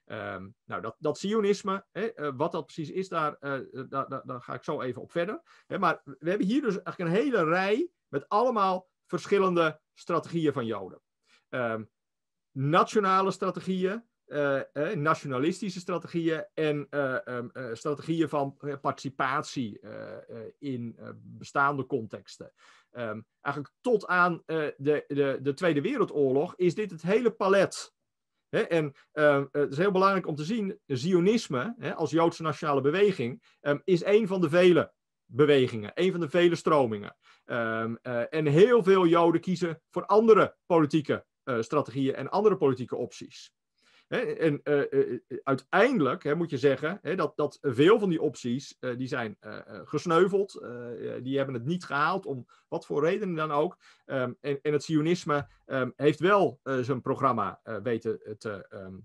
Ehm, nou, dat, dat Zionisme, hè, eh, wat dat precies is, daar, daar, daar, ga ik zo even op verder. Hè, maar we hebben hier dus eigenlijk een hele rij met allemaal verschillende strategieën van Joden. nationale strategieën, eh, eh, nationalistische strategieën en eh, ehm, strategieën van participatie in bestaande contexten. Ehm, eigenlijk tot aan de, de, de Tweede Wereldoorlog is dit het hele palet en ehm, het is heel belangrijk om te zien, Zionisme als Joodse nationale beweging um, is een van de vele bewegingen, een van de vele stromingen. en heel veel Joden kiezen voor andere politieke strategieën en andere politieke opties. Hè, en eh, eh, eh, uiteindelijk hè, moet je zeggen hè, dat, dat veel van die opties die zijn gesneuveld, die hebben het niet gehaald, om wat voor redenen dan ook. Ehm, en, en het sionisme ehm, heeft wel zijn programma weten ehm,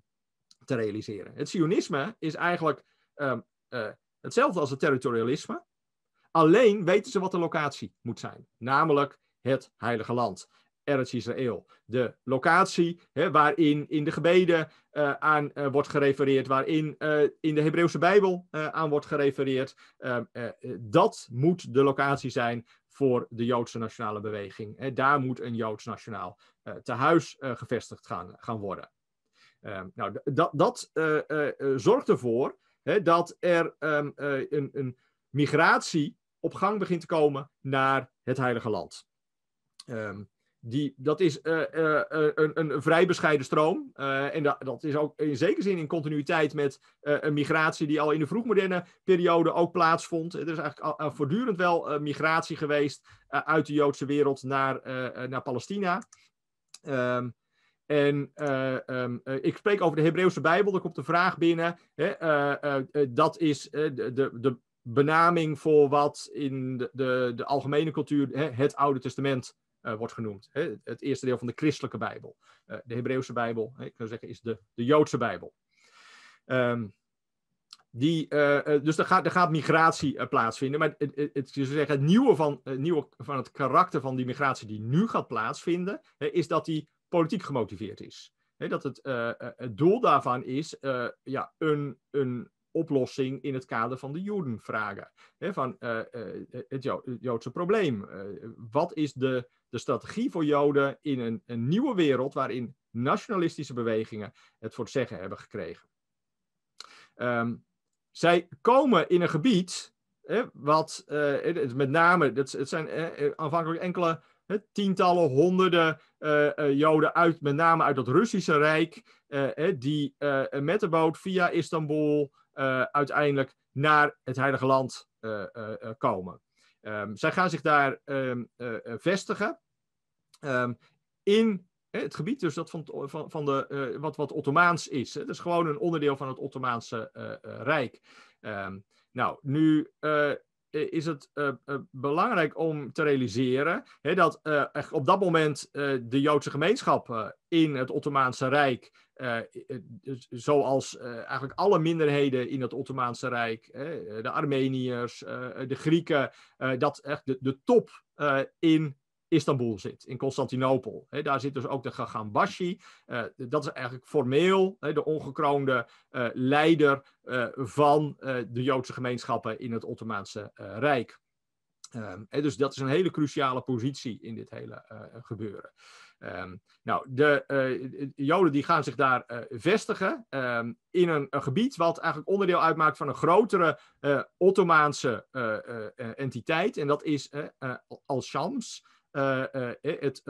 te realiseren. Het sionisme is eigenlijk hetzelfde als het territorialisme. Alleen weten ze wat de locatie moet zijn, namelijk het Heilige Land. Eretz Israël. De locatie hè, waarin in de gebeden eh, aan eh, wordt gerefereerd, waarin eh, in de Hebreeuwse Bijbel aan wordt gerefereerd. Ehm, dat moet de locatie zijn voor de Joodse nationale beweging. Hè. Daar moet een Joods nationaal te huis gevestigd gaan, gaan worden. Ehm, nou, dat, dat zorgt ervoor hè, dat er ehm, een, een migratie op gang begint te komen naar het Heilige Land. Die, dat is eh, eh, eh, een, een, vrij bescheiden stroom. en dat is ook in zekere zin in continuïteit met een migratie die al in de vroegmoderne periode ook plaatsvond. Er is eigenlijk al, voortdurend wel migratie geweest uit de Joodse wereld naar, naar Palestina. Ehm, en ehm, ik spreek over de Hebreeuwse Bijbel. daar komt de vraag binnen. Hè, dat is de, de, benaming voor wat in de, de, de algemene cultuur hè, het Oude Testament eh, wordt genoemd. Hè? Het eerste deel van de christelijke Bijbel. Eh, de Hebreeuwse Bijbel, hè, ik zou zeggen, is de, de Joodse Bijbel. Um, die, eh, dus er gaat, er gaat migratie plaatsvinden. Maar het, het, het, zeggen, het nieuwe, van, het van het karakter van die migratie die nu gaat plaatsvinden, hè, is dat die politiek gemotiveerd is. Hè, dat het, het doel daarvan is ja, een, een oplossing in het kader van de Jodenvragen. Hè, van het Joodse probleem. wat is de de strategie voor Joden in een, een nieuwe wereld waarin nationalistische bewegingen het voor het zeggen hebben gekregen. Ehm, zij komen in een gebied, hè, wat eh, met name, het, het zijn eh, eh, aanvankelijk enkele tientallen, honderden Joden uit, met name uit het Russische Rijk, die met de boot via Istanbul uiteindelijk naar het Heilige Land komen. Ehm, zij gaan zich daar ehm, vestigen. Ehm, in het gebied dus dat van, van, van de, eh, wat, wat Ottomaans is. Het is dus gewoon een onderdeel van het Ottomaanse eh, eh, Rijk. Ehm, nou, nu is het belangrijk om te realiseren hè, dat op dat moment de Joodse gemeenschappen in het Ottomaanse Rijk, dus zoals eigenlijk alle minderheden in het Ottomaanse Rijk, de Armeniërs, de Grieken, dat echt de, de top in Istanbul zit, in Constantinopel. daar zit dus ook de Gagambashi. Eh, dat is eigenlijk formeel de ongekroonde eh, leider eh, van de Joodse gemeenschappen in het Ottomaanse Rijk. Um, dus dat is een hele cruciale positie in dit hele gebeuren. Ehm, nou, de, Joden die gaan zich daar vestigen ehm, in een, een, gebied wat eigenlijk onderdeel uitmaakt van een grotere Ottomaanse entiteit. En dat is Al-Shams. Eh, eh, eh, het,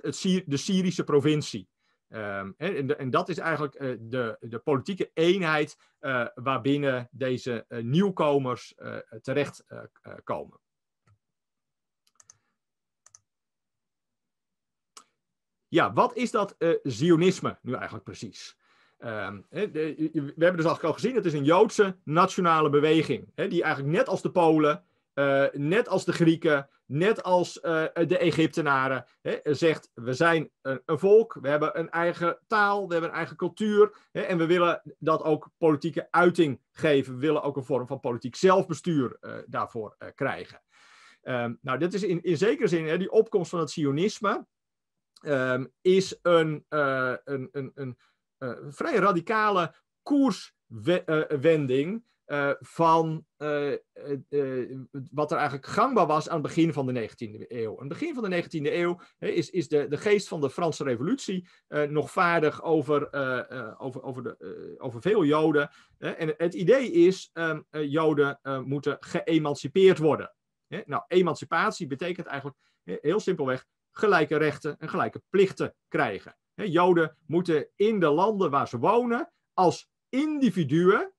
het de Syrische provincie. Ehm, en, en, dat is eigenlijk de, de, politieke eenheid uh, waarbinnen deze uh, nieuwkomers terechtkomen. ja, wat is dat Zionisme nu eigenlijk precies? Ehm, we hebben dus eigenlijk al gezien, het is een Joodse nationale beweging, hè, die eigenlijk net als de Polen, net als de Grieken, net als eh, de Egyptenaren, hè, zegt we zijn een, volk, we hebben een eigen taal, we hebben een eigen cultuur hè, en we willen dat ook politieke uiting geven. We willen ook een vorm van politiek zelfbestuur eh, daarvoor eh, krijgen. Ehm, nou, dit is in, in zekere zin, hè, die opkomst van het sionisme um, is een, een, een vrij radicale koerswending eh, van eh, eh, wat er eigenlijk gangbaar was aan het begin van de 19e eeuw. Aan het begin van de 19e eeuw is, is de, de geest van de Franse Revolutie nog vaardig over, over, over, de, over veel Joden. en het idee is, um, Joden moeten geëmancipeerd worden. Nou, emancipatie betekent eigenlijk heel simpelweg gelijke rechten en gelijke plichten krijgen. Joden moeten in de landen waar ze wonen als individuen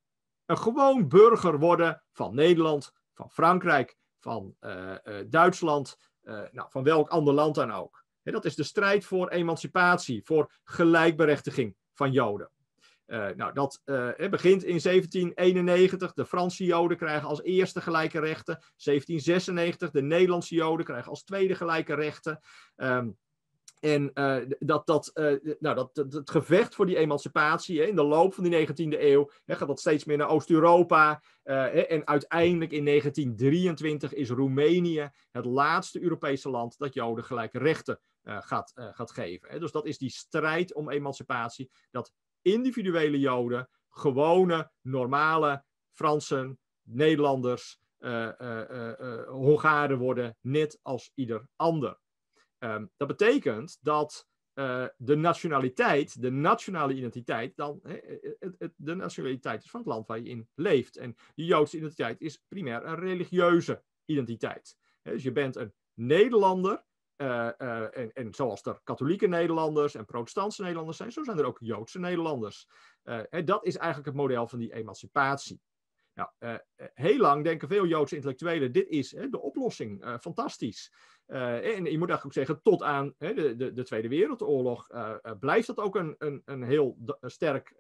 een gewoon burger worden van Nederland, van Frankrijk, van eh, eh, Duitsland, eh, nou, van welk ander land dan ook. dat is de strijd voor emancipatie, voor gelijkberechtiging van Joden. nou, dat begint in 1791. De Franse Joden krijgen als eerste gelijke rechten. 1796, de Nederlandse Joden krijgen als tweede gelijke rechten. Ehm, en eh, dat, dat, eh, nou, dat, het gevecht voor die emancipatie hè, in de loop van die 19e eeuw hè, gaat dat steeds meer naar Oost-Europa. Eh, en uiteindelijk in 1923 is Roemenië het laatste Europese land dat Joden gelijke rechten gaat, gaat geven. Dus dat is die strijd om emancipatie. Dat individuele Joden, gewone, normale Fransen, Nederlanders, Hongaren worden, net als ieder ander. Ehm, dat betekent dat eh, de nationaliteit, de nationale identiteit, dan eh, eh, het, de nationaliteit is van het land waar je in leeft. En je Joodse identiteit is primair een religieuze identiteit. He, dus je bent een Nederlander. en, en, zoals er katholieke Nederlanders en protestantse Nederlanders zijn, zo zijn er ook Joodse Nederlanders. dat is eigenlijk het model van die emancipatie. Ja, nou, eh, eh, heel lang denken veel Joodse intellectuelen, dit is hè, de oplossing, eh, fantastisch. en je moet eigenlijk ook zeggen, tot aan hè, de, de, de, Tweede Wereldoorlog blijft dat ook een, een, een heel sterk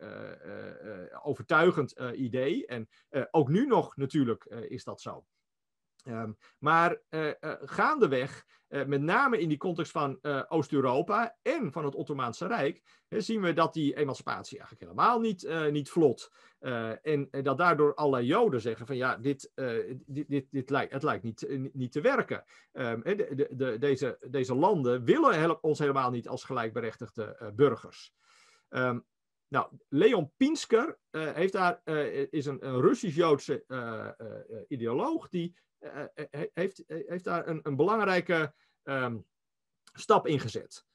overtuigend idee. En ook nu nog natuurlijk is dat zo. Ehm, maar eh, eh, gaandeweg, eh, met name in die context van Oost-Europa en van het Ottomaanse Rijk, zien we dat die emancipatie eigenlijk helemaal niet, niet vlot. en dat daardoor allerlei Joden zeggen van ja, dit, dit, dit, lijkt, het lijkt niet, niet te werken. Ehm, de, de, deze, deze landen willen ons helemaal niet als gelijkberechtigde burgers. Ehm, nou, Leon Pinsker heeft daar, is een, een Russisch-Joodse ideoloog die eh, eh, eh, heeft, heeft daar een, een belangrijke ehm, stap in gezet.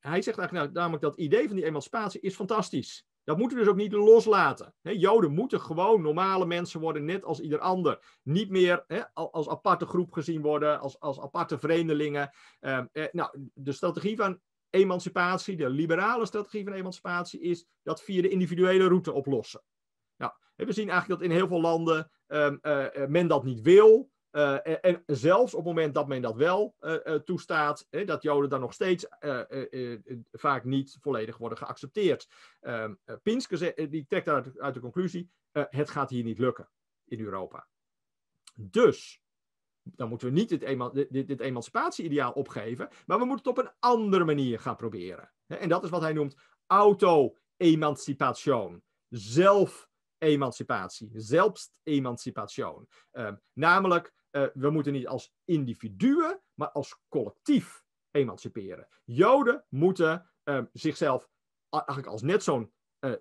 Hij zegt eigenlijk nou, namelijk dat idee van die emancipatie is fantastisch. Dat moeten we dus ook niet loslaten. Joden moeten gewoon normale mensen worden, net als ieder ander. Niet meer als aparte groep gezien worden, als, als aparte vreemdelingen. Ehm, eh, nou, de strategie van emancipatie, de liberale strategie van emancipatie, is dat via de individuele route oplossen. Nou, we zien eigenlijk dat in heel veel landen ehm, men dat niet wil. Eh, en, en, zelfs op het moment dat men dat wel eh, eh, toestaat, dat Joden dan nog steeds vaak niet volledig worden geaccepteerd. Ehm, Pinske die trekt uit, de conclusie: het gaat hier niet lukken in Europa. Dus dan moeten we niet dit, eman, dit, dit emancipatie-ideaal opgeven, maar we moeten het op een andere manier gaan proberen. En dat is wat hij noemt auto-emancipatie, zelf-emancipatie, zelfst-emancipatie. Ehm, namelijk eh, we moeten niet als individuen, maar als collectief emanciperen. Joden moeten ehm, zichzelf eigenlijk als net zo'n eh,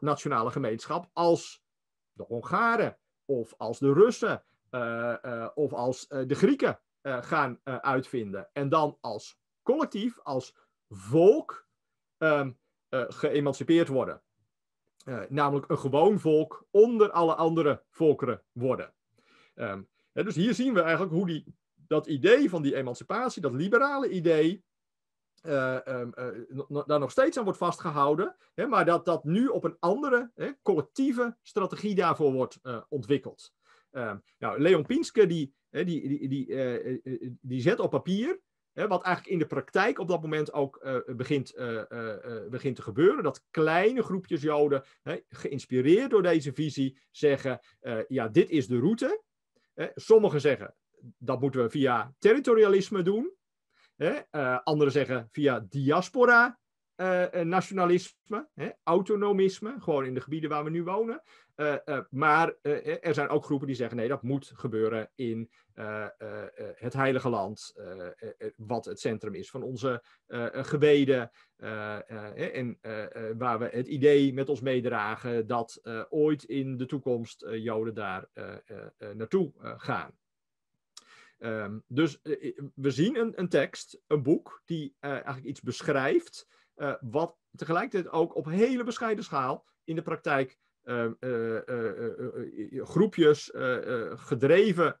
nationale gemeenschap als de Hongaren of als de Russen eh, of als de Grieken gaan uitvinden. En dan als collectief, als volk um, geëmancipeerd worden. namelijk een gewoon volk onder alle andere volkeren worden. Um, dus hier zien we eigenlijk hoe die, dat idee van die emancipatie, dat liberale idee, eh, ehm, eh, daar nog steeds aan wordt vastgehouden, maar dat dat nu op een andere collectieve strategie daarvoor wordt eh, ontwikkeld. Ehm, nou, Leon Pinske die, die, die, die, die zet op papier, wat eigenlijk in de praktijk op dat moment ook begint, begint te gebeuren, dat kleine groepjes Joden, geïnspireerd door deze visie, zeggen, ja, dit is de route, sommigen zeggen dat moeten we via territorialisme doen. Eh, anderen zeggen via diaspora nationalisme, hè, autonomisme, gewoon in de gebieden waar we nu wonen. maar er zijn ook groepen die zeggen nee, dat moet gebeuren in het heilige land, wat het centrum is van onze gebeden. en waar we het idee met ons meedragen dat ooit in de toekomst Joden daar naartoe gaan. dus we zien een, een, tekst, een boek, die eigenlijk iets beschrijft wat tegelijkertijd ook op hele bescheiden schaal in de praktijk groepjes, gedreven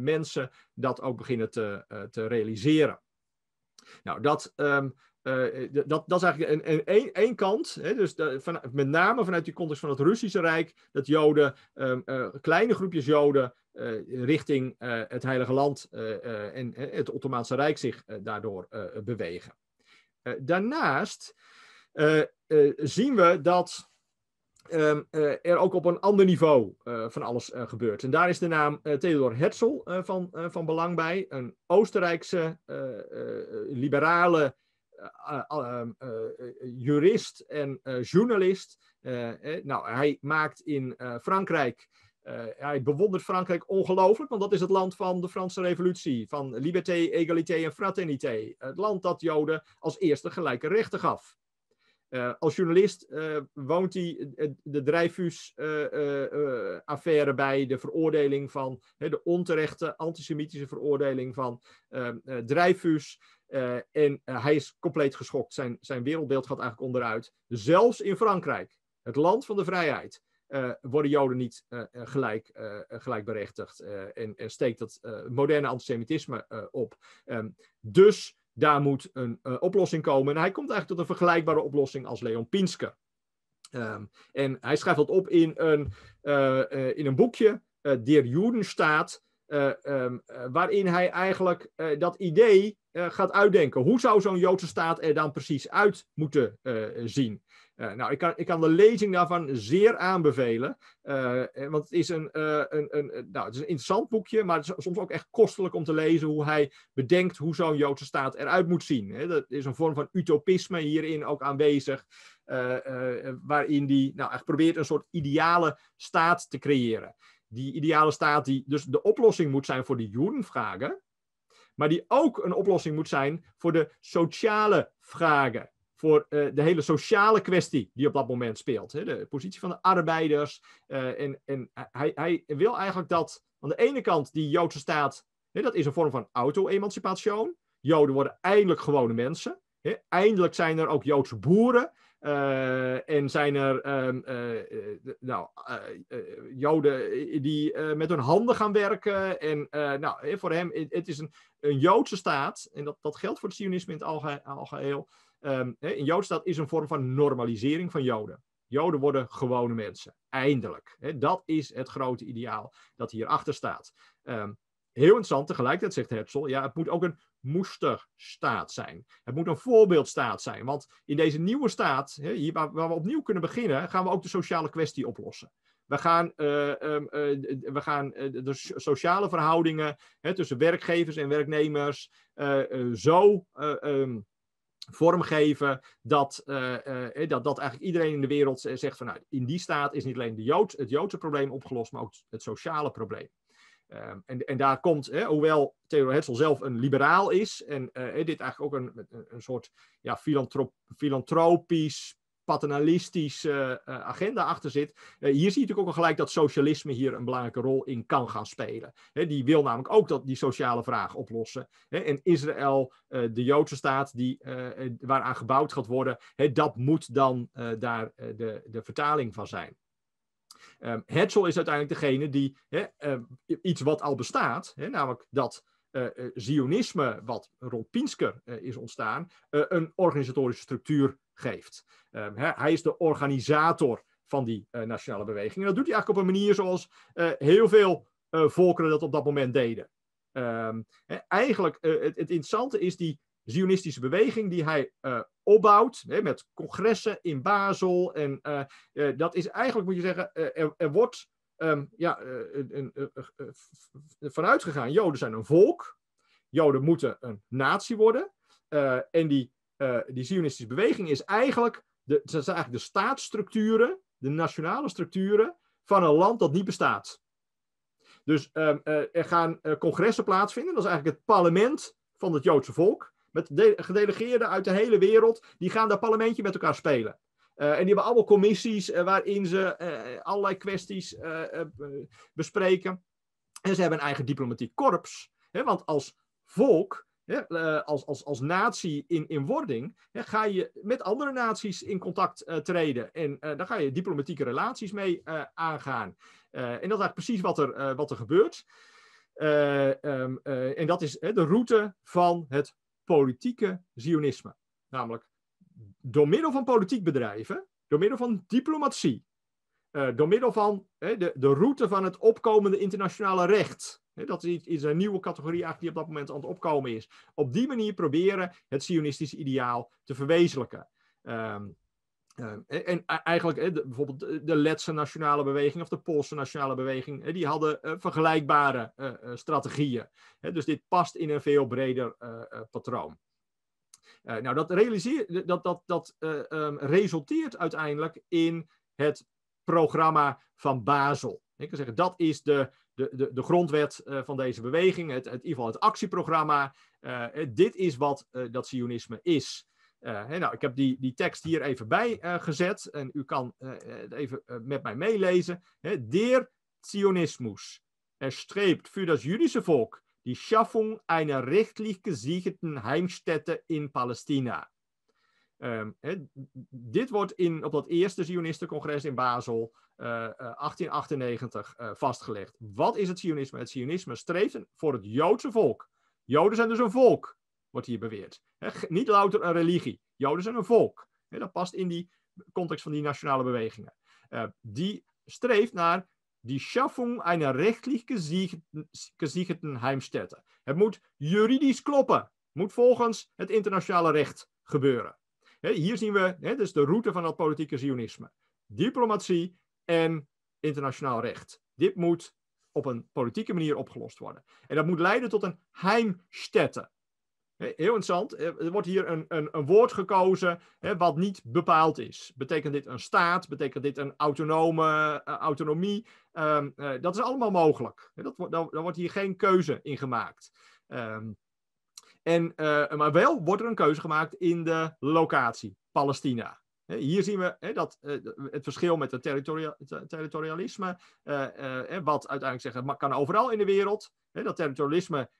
mensen dat ook beginnen te, te realiseren. Nou, dat, dat, dat is eigenlijk een, een, kant, hè, dus met name vanuit die context van het Russische Rijk, dat Joden, kleine groepjes Joden, richting het Heilige Land en het Ottomaanse Rijk zich daardoor bewegen. Eh, daarnaast eh, eh, zien we dat ehm, er ook op een ander niveau van alles gebeurt. En daar is de naam Theodor Herzl van, van belang bij, een Oostenrijkse liberale ehm, jurist en journalist. Eh, nou, hij maakt in Frankrijk eh, hij ja, ik bewonder Frankrijk ongelooflijk, want dat is het land van de Franse Revolutie. Van liberté, égalité en fraternité. Het land dat Joden als eerste gelijke rechten gaf. Eh, als journalist eh, woont hij de Dreyfus-affaire bij, de veroordeling van, de onterechte antisemitische veroordeling van Dreyfus. en hij is compleet geschokt. Zijn, zijn wereldbeeld gaat eigenlijk onderuit. Zelfs in Frankrijk, het land van de vrijheid eh, worden Joden niet eh, eh, gelijk, gelijkberechtigd. En, steekt dat moderne antisemitisme op. Ehm, dus daar moet een oplossing komen. En hij komt eigenlijk tot een vergelijkbare oplossing als Leon Pinske. Ehm, en hij schrijft dat op in een, in een boekje, Der Judenstaat. Um, waarin hij eigenlijk dat idee gaat uitdenken. Hoe zou zo'n Joodse staat er dan precies uit moeten zien? Eh, nou, ik kan, ik kan de lezing daarvan zeer aanbevelen. Eh, eh, want het is een, een, een, nou, het is een interessant boekje, maar het is soms ook echt kostelijk om te lezen hoe hij bedenkt hoe zo'n Joodse staat eruit moet zien. Hè. Dat is een vorm van utopisme hierin ook aanwezig, waarin nou, hij nou, echt probeert een soort ideale staat te creëren. Die ideale staat die dus de oplossing moet zijn voor de Joodenvragen, maar die ook een oplossing moet zijn voor de sociale vragen voor eh, de hele sociale kwestie die op dat moment speelt. Hè? De positie van de arbeiders. Eh, en en hij, hij wil eigenlijk dat aan de ene kant die Joodse staat, hè, dat is een vorm van auto-emancipatie. Joden worden eindelijk gewone mensen. Hè? Eindelijk zijn er ook Joodse boeren. Eh, en zijn er ehm, nou, Joden die met hun handen gaan werken. En nou, voor hem, het, is een, een Joodse staat. En dat, dat geldt voor het sionisme in het algeheel um, in Joodstaat is een vorm van normalisering van Joden. Joden worden gewone mensen. Eindelijk. dat is het grote ideaal dat hierachter staat. Ehm, heel interessant, tegelijkertijd zegt Herzl, ja, het moet ook een moesterstaat zijn. Het moet een voorbeeldstaat zijn. Want in deze nieuwe staat, hier waar, we opnieuw kunnen beginnen, gaan we ook de sociale kwestie oplossen. We gaan, eh, ehm, eh, we gaan eh, de sociale verhoudingen tussen werkgevers en werknemers zo vormgeven dat, eh, eh, dat, dat eigenlijk iedereen in de wereld eh, zegt van nou, in die staat is niet alleen de Jood, het Joodse probleem opgelost, maar ook het sociale probleem. Ehm, en, en daar komt, hè, hoewel Theo Hetzel zelf een liberaal is en dit eigenlijk ook een, een, soort ja, filantropisch paternalistische eh, agenda achter zit. Eh, hier zie je natuurlijk ook al gelijk dat socialisme hier een belangrijke rol in kan gaan spelen. die wil namelijk ook dat die sociale vraag oplossen. en Israël, eh, de Joodse staat die, waaraan gebouwd gaat worden, dat moet dan daar de, de vertaling van zijn. Um, Hetzel is uiteindelijk degene die ehm, iets wat al bestaat, namelijk dat Zionisme, wat rond Pinsker is ontstaan, een organisatorische structuur geeft. Ehm, hij is de organisator van die eh, nationale beweging. En dat doet hij eigenlijk op een manier zoals eh, heel veel eh, volkeren dat op dat moment deden. Ehm, eigenlijk, het, het, interessante is die Zionistische beweging die hij opbouwt met congressen in Basel. En dat is eigenlijk, moet je zeggen, er, er, wordt um, ja, vanuit gegaan, Joden zijn een volk. Joden moeten een natie worden. en die eh, die Zionistische beweging is eigenlijk de, zijn eigenlijk de staatsstructuren, de nationale structuren van een land dat niet bestaat. Dus ehm, eh, er gaan eh, congressen plaatsvinden, dat is eigenlijk het parlement van het Joodse volk, met gedelegeerden uit de hele wereld, die gaan daar parlementje met elkaar spelen. en die hebben allemaal commissies waarin ze allerlei kwesties bespreken. En ze hebben een eigen diplomatiek korps. Hè, want als volk eh, als, als, als natie in, in wording, hè, ga je met andere naties in contact eh, treden. En uh, eh, daar ga je diplomatieke relaties mee aangaan. en dat is eigenlijk precies wat er, wat er gebeurt. Ehm, en dat is hè, de route van het politieke zionisme. Namelijk door middel van politiek bedrijven, door middel van diplomatie, door middel van de, de route van het opkomende internationale recht. Dat is, iets, is een nieuwe categorie eigenlijk die op dat moment aan het opkomen is. Op die manier proberen het Zionistische ideaal te verwezenlijken. Ehm, ehm, en e-, eigenlijk de, bijvoorbeeld de Letse nationale beweging of de Poolse nationale beweging, die hadden eh, vergelijkbare eh, eh, strategieën. dus dit past in een veel breder patroon. nou, dat, dat, dat, dat ehm, resulteert uiteindelijk in het programma van Basel. Ik kan zeggen, dat is de, de, de, de grondwet eh, van deze beweging, het, het, in ieder geval het actieprogramma. Eh, eh, dit is wat dat Zionisme is. nou, ik heb die, die tekst hier even bij gezet en u kan het even met mij meelezen. Hè, Der Zionismus erstrebt für das jüdische Volk die Schaffung einer rechtlich gesicherten Heimstätte in Palestina Ehm, dit wordt in, op dat eerste Zionistencongres in Basel 1898 eh, eh, eh, vastgelegd. Wat is het Zionisme? Het Zionisme streeft voor het Joodse volk. Joden zijn dus een volk, wordt hier beweerd. niet louter een religie. Joden zijn een volk. dat past in die context van die nationale bewegingen. die streeft naar die Schaffung einer rechtlich gesicherten Heimstätte. Het moet juridisch kloppen. Moet volgens het internationale recht gebeuren hier zien we hè, dus de route van dat politieke zionisme. Diplomatie en internationaal recht. Dit moet op een politieke manier opgelost worden. En dat moet leiden tot een heimstetten. Heel interessant. Er wordt hier een, een, een woord gekozen wat niet bepaald is. Betekent dit een staat? Betekent dit een autonome eh, autonomie? Ehm, eh, dat is allemaal mogelijk. Dat, dat, wordt hier geen keuze in gemaakt. Ehm, en, eh, maar wel wordt er een keuze gemaakt in de locatie, Palestina. hier zien we dat, eh, het verschil met het eh, territorialisme, uh, wat uiteindelijk zeggen, kan overal in de wereld. dat territorialisme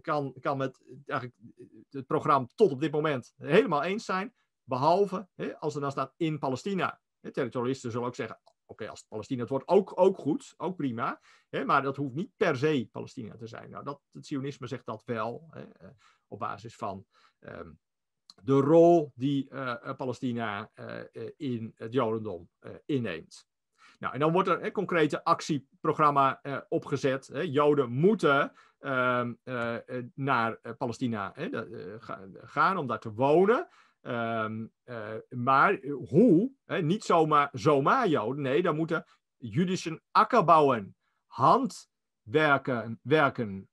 kan, kan met eigenlijk het programma tot op dit moment helemaal eens zijn, behalve als er dan staat in Palestina. Territorialisten zullen ook zeggen, Oké, als Palestina het wordt, ook, ook goed, ook prima. Hè, maar dat hoeft niet per se Palestina te zijn. Nou, dat, het Zionisme zegt dat wel, hè, eh, op basis van ehm, de rol die eh, eh, Palestina in het Jodendom inneemt. Nou, en dan wordt er een concrete actieprogramma opgezet. Hè. Joden moeten ehm, naar Palestina gaan om daar te wonen. Ehm, eh, maar eh, hoe? Hè, niet zomaar, zomaar Joden. Nee, dan moeten akker akkerbouwen, handwerken, werken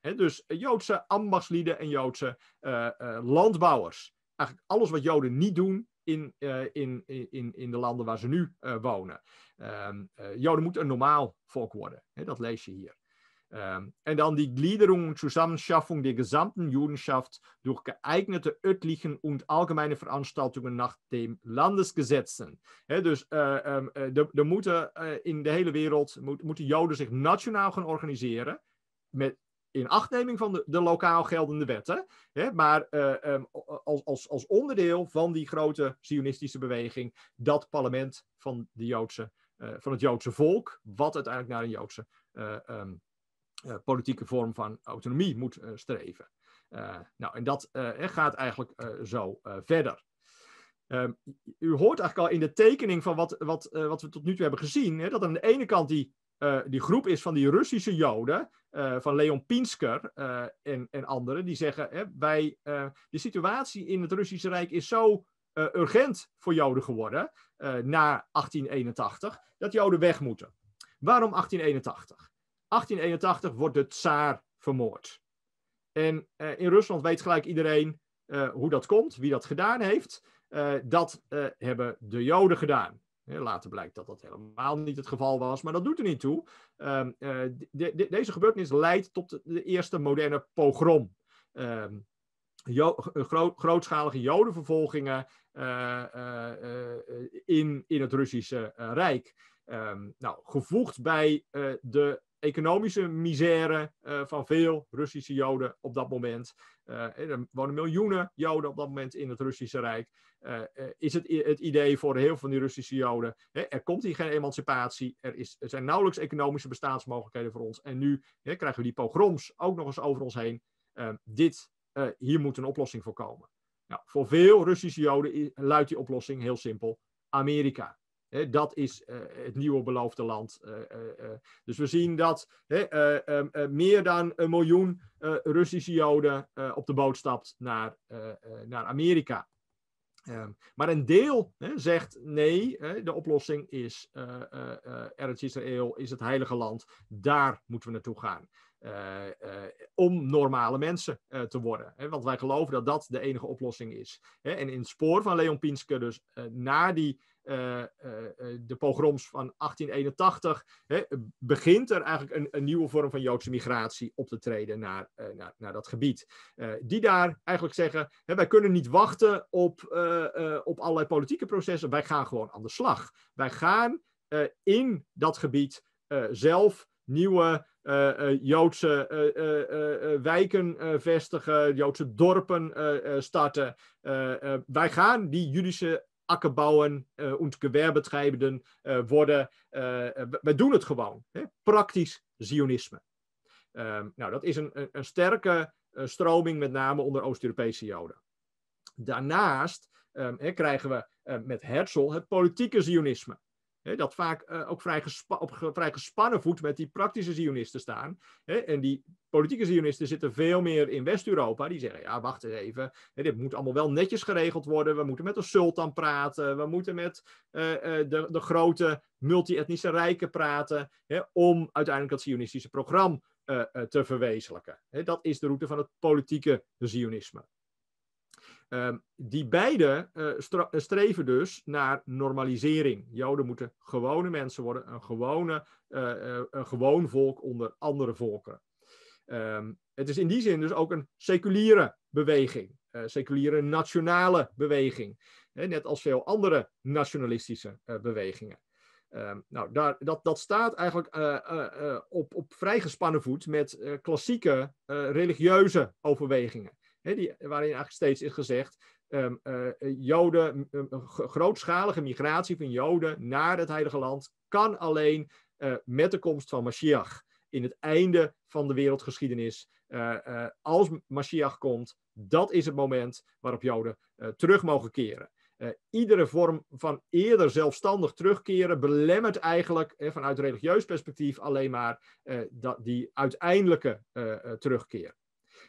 en dus Joodse ambachtslieden en Joodse eh, landbouwers. Eigenlijk alles wat Joden niet doen in, in, in, in de landen waar ze nu wonen. Ehm, Joden moeten een normaal volk worden. Hè, dat lees je hier. Ehm, en dan die Gliederung und Zusammenschaffung der gesamten Judenschaft durch geeignete örtlichen und allgemeine Veranstaltungen nach dem Landesgesetzen. dus uh, moeten eh, in de hele wereld moeten Joden zich nationaal gaan organiseren. Met in achtneming van de, lokaal geldende wetten. maar ehm, als, als, als onderdeel van die grote Zionistische beweging. dat parlement van, de Joodse, van het Joodse volk. wat uiteindelijk naar een Joodse. Um, eh, politieke vorm van autonomie moet eh, streven. Eh, nou, en dat gaat eigenlijk zo verder. Ehm, u hoort eigenlijk al in de tekening van wat, wat, wat we tot nu toe hebben gezien, hè, dat aan de ene kant die, die groep is van die Russische Joden, van Leon Pinsker en, en anderen, die zeggen: hè, wij, de situatie in het Russische Rijk is zo urgent voor Joden geworden na 1881, dat Joden weg moeten. Waarom 1881? 1881 wordt de tsaar vermoord. En eh, in Rusland weet gelijk iedereen eh, hoe dat komt, wie dat gedaan heeft. Eh, dat hebben de Joden gedaan. Later blijkt dat dat helemaal niet het geval was, maar dat doet er niet toe. Ehm, deze gebeurtenis leidt tot de, eerste moderne pogrom. Ehm, grootschalige Jodenvervolgingen in, in het Russische Rijk. Um, nou, gevoegd bij de economische misère eh, van veel Russische Joden op dat moment. Eh, er wonen miljoenen Joden op dat moment in het Russische Rijk. Eh, is het, het idee voor heel veel van die Russische Joden: hè, er komt hier geen emancipatie, er, is, er zijn nauwelijks economische bestaansmogelijkheden voor ons. En nu hè, krijgen we die pogroms ook nog eens over ons heen. dit, hier moet een oplossing voor komen. Nou, voor veel Russische Joden luidt die oplossing heel simpel: Amerika dat is eh, het nieuwe beloofde land. Eh, eh, dus we zien dat ehm, meer dan een miljoen Russische Joden op de boot stapt naar, naar Amerika. Ehm, maar een deel zegt nee, de oplossing is Eretz Israël, is het heilige land. Daar moeten we naartoe gaan. om normale mensen te worden. Hè? Want wij geloven dat dat de enige oplossing is. Hè? En in het spoor van Leon Pinsker, dus na die eh, eh, eh, de pogroms van 1881, hè, begint er eigenlijk een, een, nieuwe vorm van Joodse migratie op te treden naar, naar, naar, dat gebied. die daar eigenlijk zeggen, hè, wij kunnen niet wachten op, op allerlei politieke processen, wij gaan gewoon aan de slag. Wij gaan in dat gebied zelf nieuwe Joodse wijken vestigen, Joodse dorpen starten. wij gaan die Judische akkerbouwen uh, eh, en Gewerbetreibenden eh, worden. Eh, wij we doen het gewoon. Hè? Praktisch Zionisme. Ehm, nou, dat is een, een sterke stroming, met name onder Oost-Europese Joden. Daarnaast ehm, hè, krijgen we met Herzl het politieke Zionisme dat vaak eh, ook vrij op vrij gespannen voet met die praktische Zionisten staan. en die politieke Zionisten zitten veel meer in West-Europa. Die zeggen, ja, wacht eens even. dit moet allemaal wel netjes geregeld worden. We moeten met de sultan praten. We moeten met eh, eh, de, de, grote multi-etnische rijken praten. om uiteindelijk dat Zionistische programma te verwezenlijken. dat is de route van het politieke Zionisme. Ehm, die beide eh, eh, streven dus naar normalisering. Joden moeten gewone mensen worden, een, gewone, eh, een gewoon volk onder andere volken. Ehm, het is in die zin dus ook een seculiere beweging, uh, seculiere nationale beweging, hè, net als veel andere nationalistische bewegingen. Ehm, nou, daar, dat, dat staat eigenlijk op, op vrij gespannen voet met klassieke religieuze overwegingen die, waarin eigenlijk steeds is gezegd, um, Joden, grootschalige migratie van Joden naar het Heilige Land kan alleen eh, met de komst van Mashiach. In het einde van de wereldgeschiedenis, eh, als Mashiach komt, dat is het moment waarop Joden terug mogen keren. iedere vorm van eerder zelfstandig terugkeren belemmert eigenlijk vanuit religieus perspectief alleen maar dat, die uiteindelijke uh, terugkeer.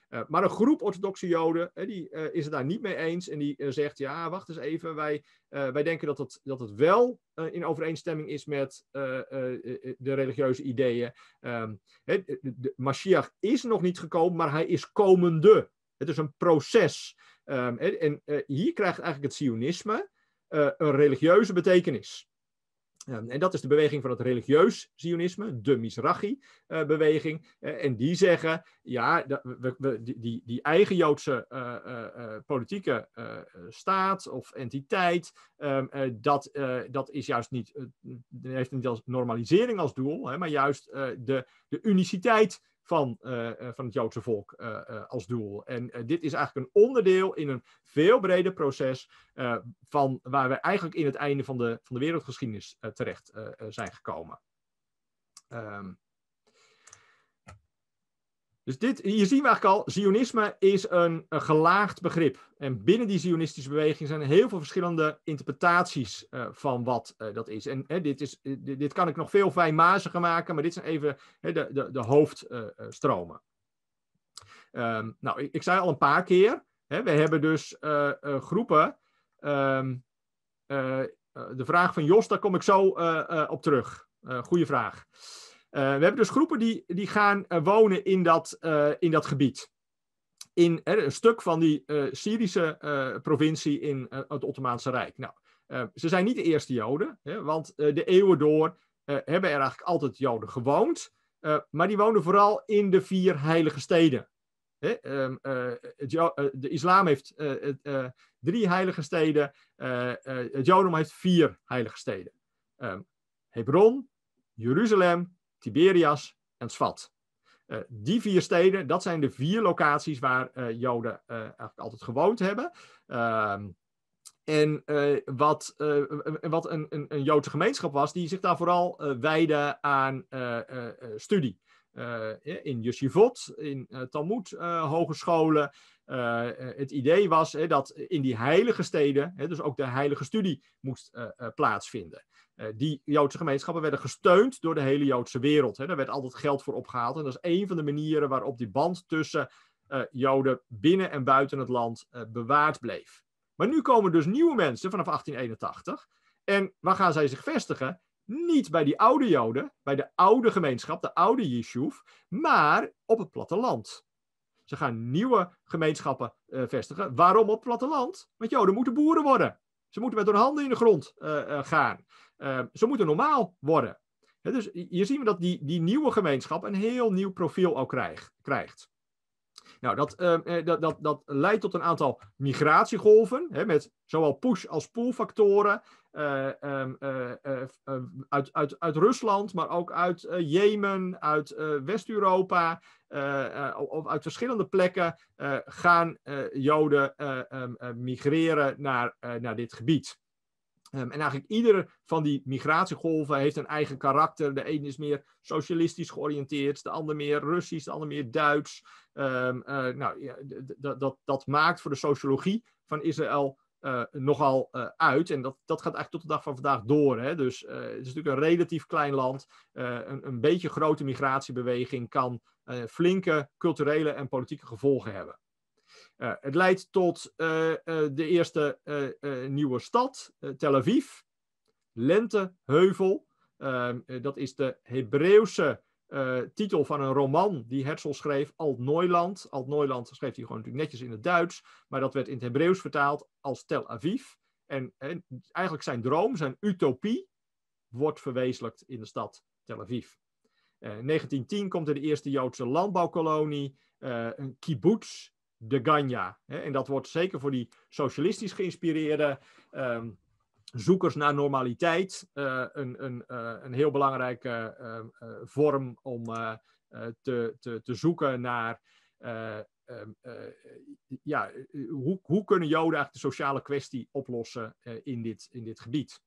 Eh, maar een groep orthodoxe Joden hè, die, eh, is het daar niet mee eens en die eh, zegt: ja, wacht eens even, wij, wij denken dat het, dat het wel in overeenstemming is met de religieuze ideeën. Um, hè, de, de Mashiach is nog niet gekomen, maar hij is komende. Het is een proces. Ehm, en hier krijgt eigenlijk het Sionisme een religieuze betekenis. Ehm, en dat is de beweging van het religieus Zionisme, de Mizrachi eh, beweging eh, en die zeggen, ja, we, we, die, die, eigen Joodse eh, politieke staat of entiteit, ehm, dat, dat is juist niet, heeft niet als normalisering als doel, hè, maar juist de, de uniciteit van, eh, eh, van het Joodse volk eh, als doel. En dit is eigenlijk een onderdeel in een veel breder proces van waar we eigenlijk in het einde van de, van de wereldgeschiedenis terecht zijn gekomen. Ehm, dus dit, hier zien we eigenlijk al, Zionisme is een, een gelaagd begrip. En binnen die Zionistische beweging zijn er heel veel verschillende interpretaties eh, van wat eh, dat is. En dit, is, eh, dit, kan ik nog veel fijnmaziger maken, maar dit zijn even de, de, de hoofdstromen. Ehm, nou, ik, ik, zei al een paar keer, we hebben dus groepen. Ehm, de vraag van Jos, daar kom ik zo op terug. goede vraag. Eh, we hebben dus groepen die, die gaan eh, wonen in dat, eh, in dat gebied. In een stuk van die Syrische provincie in het Ottomaanse Rijk. Nou, ze zijn niet de eerste Joden, hè, want de eeuwen door hebben er eigenlijk altijd Joden gewoond. maar die woonden vooral in de vier heilige steden. Ehm, de islam heeft drie heilige steden, het jodendom heeft vier heilige steden. Ehm, Hebron, Jeruzalem Tiberias en Svat. Eh, die vier steden, dat zijn de vier locaties waar eh, Joden eh, eigenlijk altijd gewoond hebben. Ehm, en wat, wat een, een, Joodse gemeenschap was, die zich daar vooral wijde aan studie. in Yeshivot, in Talmud, hogescholen. het idee was dat in die heilige steden, dus ook de heilige studie moest plaatsvinden. Eh, die Joodse gemeenschappen werden gesteund door de hele Joodse wereld. Daar werd altijd geld voor opgehaald. En dat is een van de manieren waarop die band tussen eh, Joden binnen en buiten het land eh, bewaard bleef. Maar nu komen dus nieuwe mensen vanaf 1881. En waar gaan zij zich vestigen? Niet bij die oude Joden, bij de oude gemeenschap, de oude Yeshuv, maar op het platteland. Ze gaan nieuwe gemeenschappen vestigen. Waarom op het platteland? Want Joden moeten boeren worden. Ze moeten met hun handen in de grond gaan. Uh, ze moeten normaal worden. dus hier zien we dat die, die nieuwe gemeenschap een heel nieuw profiel al krijgt. Nou, dat, ehm, eh, dat, dat, dat leidt tot een aantal migratiegolven, hè, met zowel push- als pull-factoren. Eh, ehm, eh, uit, uit, uit Rusland, maar ook uit Jemen, uit West-Europa, of uit verschillende plekken gaan Joden migreren naar, naar dit gebied. Ehm, en eigenlijk iedere van die migratiegolven heeft een eigen karakter. De een is meer socialistisch georiënteerd, de ander meer Russisch, de ander meer Duits. Ehm, eh, nou, ja, dat, maakt voor de sociologie van Israël eh, nogal eh, uit. En dat, dat gaat eigenlijk tot de dag van vandaag door. Hè? Dus het is natuurlijk een relatief klein land. Een, een, beetje grote migratiebeweging kan flinke culturele en politieke gevolgen hebben. Eh, het leidt tot eh, eh, de eerste nieuwe stad, Tel Aviv. Lenteheuvel. Ehm, dat is de Hebreeuwse titel van een roman die Herzl schreef, Alt Neuland. Alt schreef hij gewoon natuurlijk netjes in het Duits, maar dat werd in het Hebreeuws vertaald als Tel Aviv. En, en eigenlijk zijn droom, zijn utopie, wordt verwezenlijkt in de stad Tel Aviv. In 1910 komt er de eerste Joodse landbouwkolonie, een kibbutz, de ganja. En dat wordt zeker voor die socialistisch geïnspireerde ehm, zoekers naar normaliteit eh, een, een, eh, een heel belangrijke ehm, eh, vorm om te, te, te zoeken naar. Ehm, ja, hoe, hoe kunnen Joden eigenlijk de sociale kwestie oplossen in, dit, in dit gebied?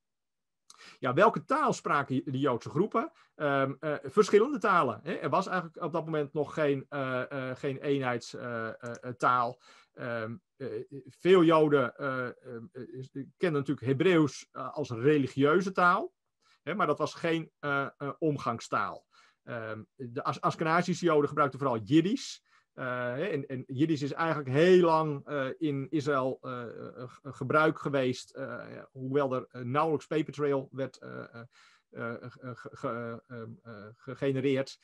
Ja, welke taal spraken de Joodse groepen? Ehm, eh, verschillende talen. Hè? Er was eigenlijk op dat moment nog geen, eh, eh, geen eenheidstaal. Ehm, veel Joden kenden natuurlijk Hebreeuws als religieuze taal, hè? maar dat was geen omgangstaal. Ehm, de As Askenazische Joden gebruikten vooral Jiddisch. Uh, en, en Jiddisch is eigenlijk heel lang eh, in Israël eh, gebruik geweest, hoewel er nauwelijks paper trail werd gegenereerd.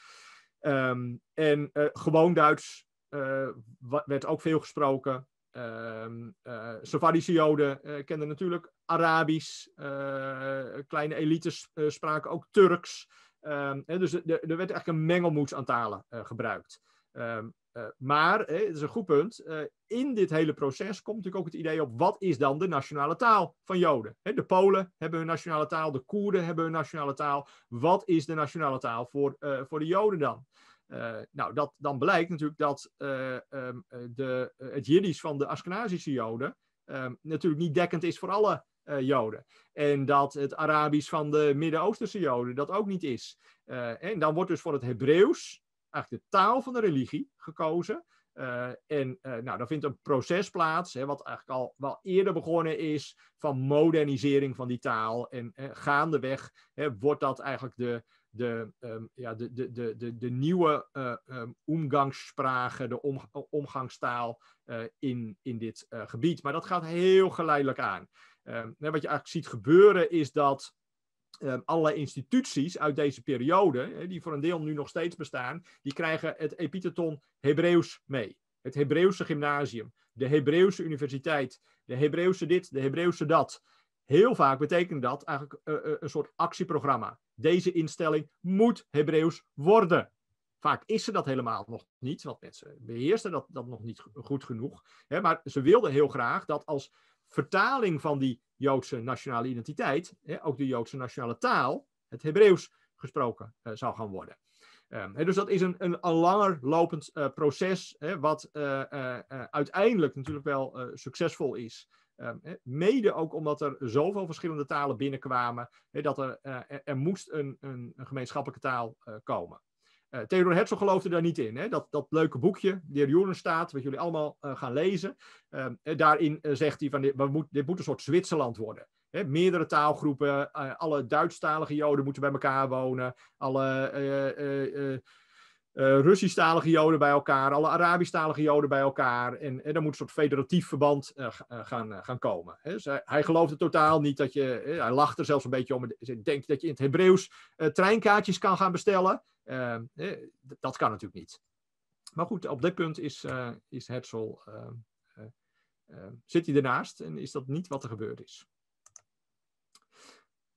en gewoon Duits werd ook veel gesproken. Um, ehm, Joden kenden natuurlijk Arabisch, kleine elites spraken ook Turks. Ehm, hè, dus er werd eigenlijk een mengelmoes aan talen gebruikt. Ehm, eh, maar, hè, dat is een goed punt, eh, in dit hele proces komt natuurlijk ook het idee op wat is dan de nationale taal van Joden. Hè, de Polen hebben hun nationale taal, de Koerden hebben hun nationale taal. Wat is de nationale taal voor, eh, voor de Joden dan? nou, dat, dan blijkt natuurlijk dat ehm, de, het Jiddisch van de Ashkenazische Joden ehm, natuurlijk niet dekkend is voor alle Joden. En dat het Arabisch van de Midden-Oosterse Joden dat ook niet is. en dan wordt dus voor het Hebreeuws eigenlijk de taal van de religie gekozen. Eh, en uh, nou, dan vindt een proces plaats, hè, wat eigenlijk al wel eerder begonnen is, van modernisering van die taal. En eh, gaandeweg hè, wordt dat eigenlijk de, de, ehm, ja, de, de, de, de, de nieuwe uh, de omgangstaal in, in dit gebied. Maar dat gaat heel geleidelijk aan. Ehm, wat je eigenlijk ziet gebeuren is dat alle ehm, allerlei instituties uit deze periode, die voor een deel nu nog steeds bestaan, die krijgen het epiteton Hebreeuws mee. Het Hebreeuwse gymnasium, de Hebreeuwse universiteit, de Hebreeuwse dit, de Hebreeuwse dat. Heel vaak betekent dat eigenlijk eh, eh, een soort actieprogramma. Deze instelling moet Hebreeuws worden. Vaak is ze dat helemaal nog niet, want mensen beheersen dat, dat nog niet goed genoeg. Hè, maar ze wilden heel graag dat als vertaling van die Joodse nationale identiteit, hè, ook de Joodse nationale taal, het Hebreeuws, gesproken eh, zou gaan worden. Ehm, hè, dus dat is een, een, langer lopend eh, proces, hè, wat eh, uiteindelijk natuurlijk wel succesvol is. Ehm, hè, mede ook omdat er zoveel verschillende talen binnenkwamen, dat er, er, er, moest een, een, een gemeenschappelijke taal komen. Uh, eh, Theodor Herzl geloofde daar niet in. Hè? Dat, dat leuke boekje, De staat wat jullie allemaal eh, gaan lezen. Ehm, eh, daarin zegt hij van dit, we moet, dit een soort Zwitserland worden. Hè? Meerdere taalgroepen, alle Duitsstalige Joden moeten bij elkaar wonen. Alle uh, eh, Russisch-talige Joden bij elkaar, alle Arabisch-talige Joden bij elkaar. En, en, dan moet een soort federatief verband eh, eh, gaan, gaan komen. Dus hij, gelooft geloofde totaal niet dat je, hij lacht er zelfs een beetje om, denkt dat je in het Hebreeuws treinkaartjes kan gaan bestellen. Ehm, dat kan natuurlijk niet. Maar goed, op dit punt is, is Herzl, ehm, ehm, zit hij ernaast en is dat niet wat er gebeurd is.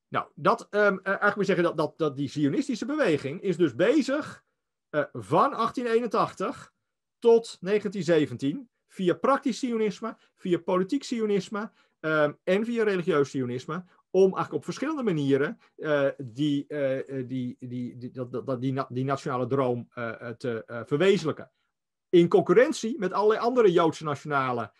Nou, dat, eigenlijk wil zeggen dat, dat, dat die Zionistische beweging is dus bezig eh, van 1881 tot 1917 via praktisch sionisme, via politiek sionisme ehm, en via religieus sionisme om eigenlijk op verschillende manieren eh, eh, die, die, die, dat, dat, die, die nationale droom te verwezenlijken. In concurrentie met allerlei andere Joodse nationale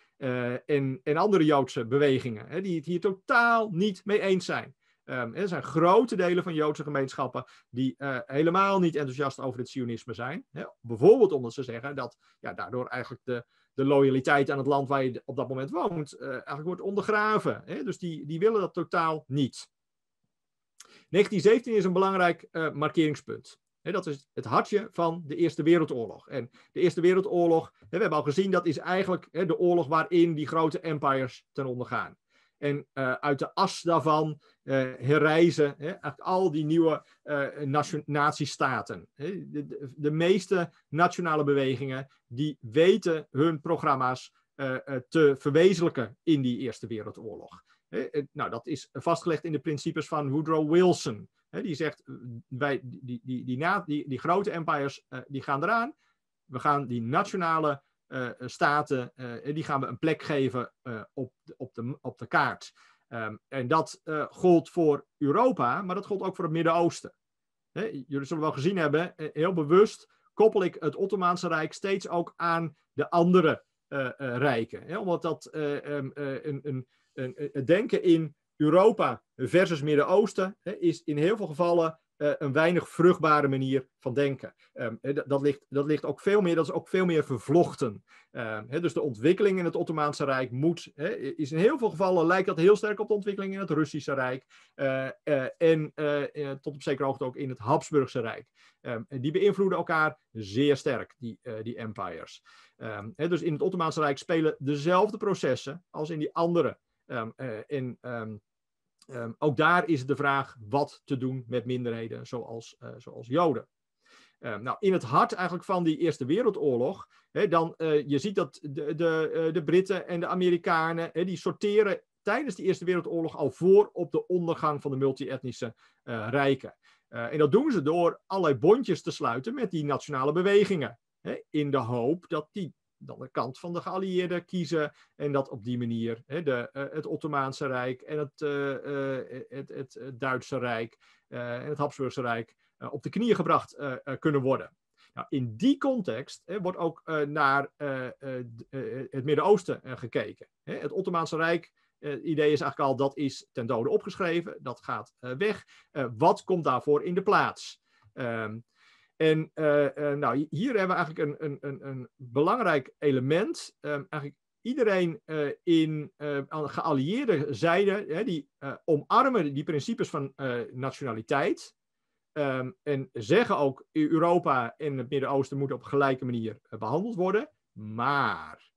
en, en andere Joodse bewegingen, hè, die het hier totaal niet mee eens zijn. Ehm, er zijn grote delen van Joodse gemeenschappen die eh, helemaal niet enthousiast over het Sionisme zijn. Hè? Bijvoorbeeld omdat ze zeggen dat ja, daardoor eigenlijk de, de loyaliteit aan het land waar je op dat moment woont eh, eigenlijk wordt ondergraven. Hè? Dus die, die willen dat totaal niet. 1917 is een belangrijk eh, markeringspunt. dat is het hartje van de Eerste Wereldoorlog. En de Eerste Wereldoorlog, he, we hebben al gezien, dat is eigenlijk de oorlog waarin die grote empires ten onder gaan. En eh, uit de as daarvan uh, eh, herrijzen hè, al die nieuwe uh, eh, natiestaten. De, de, de, meeste nationale bewegingen die weten hun programma's te verwezenlijken in die Eerste Wereldoorlog. nou, dat is vastgelegd in de principes van Woodrow Wilson. die zegt, wij, die, die, die, die, die grote empires die gaan eraan. We gaan die nationale eh, eh, staten, eh, die gaan we een plek geven op, op, de, op de kaart. Ehm, en dat gold voor Europa, maar dat gold ook voor het Midden-Oosten. jullie zullen wel gezien hebben, heel bewust koppel ik het Ottomaanse Rijk steeds ook aan de andere rijken. omdat dat ehm, een, een, een denken in Europa versus Midden-Oosten is in heel veel gevallen eh, een weinig vruchtbare manier van denken. Ehm, dat, ligt, dat ligt ook veel meer, dat is ook veel meer vervlochten. Ehm, dus de ontwikkeling in het Ottomaanse Rijk moet, is in heel veel gevallen lijkt dat heel sterk op de ontwikkeling in het Russische Rijk eh, eh, en tot op zekere hoogte ook in het Habsburgse Rijk. Ehm, die beïnvloeden elkaar zeer sterk, die, die empires. dus in het Ottomaanse Rijk spelen dezelfde processen als in die andere. Ehm, ook daar is de vraag wat te doen met minderheden zoals, eh, zoals Joden. Ehm, nou, in het hart eigenlijk van die Eerste Wereldoorlog, hè, dan, eh, je ziet dat de, de, eh, de Britten en de Amerikanen, hè, die sorteren tijdens de Eerste Wereldoorlog al voor op de ondergang van de multi-etnische rijken. en dat doen ze door allerlei bondjes te sluiten met die nationale bewegingen. Hè, in de hoop dat die dan de kant van de geallieerden kiezen. En dat op die manier hè, de, eh, het Ottomaanse Rijk en het, eh, eh, het, het, Duitse Rijk en het Habsburgse Rijk op de knieën gebracht kunnen worden. Nou, in die context hè, wordt ook naar het Midden-Oosten gekeken. Hè, het Ottomaanse Rijk het idee is eigenlijk al, dat is ten dode opgeschreven, dat gaat weg. wat komt daarvoor in de plaats? Ehm, en eh, eh, nou, hier hebben we eigenlijk een, een, een, een belangrijk element. Ehm, eigenlijk iedereen eh, in aan geallieerde zijde, hè, die omarmen die principes van nationaliteit. Ehm, en zeggen ook e-, Europa en het Midden-Oosten moeten op gelijke manier behandeld worden. Maar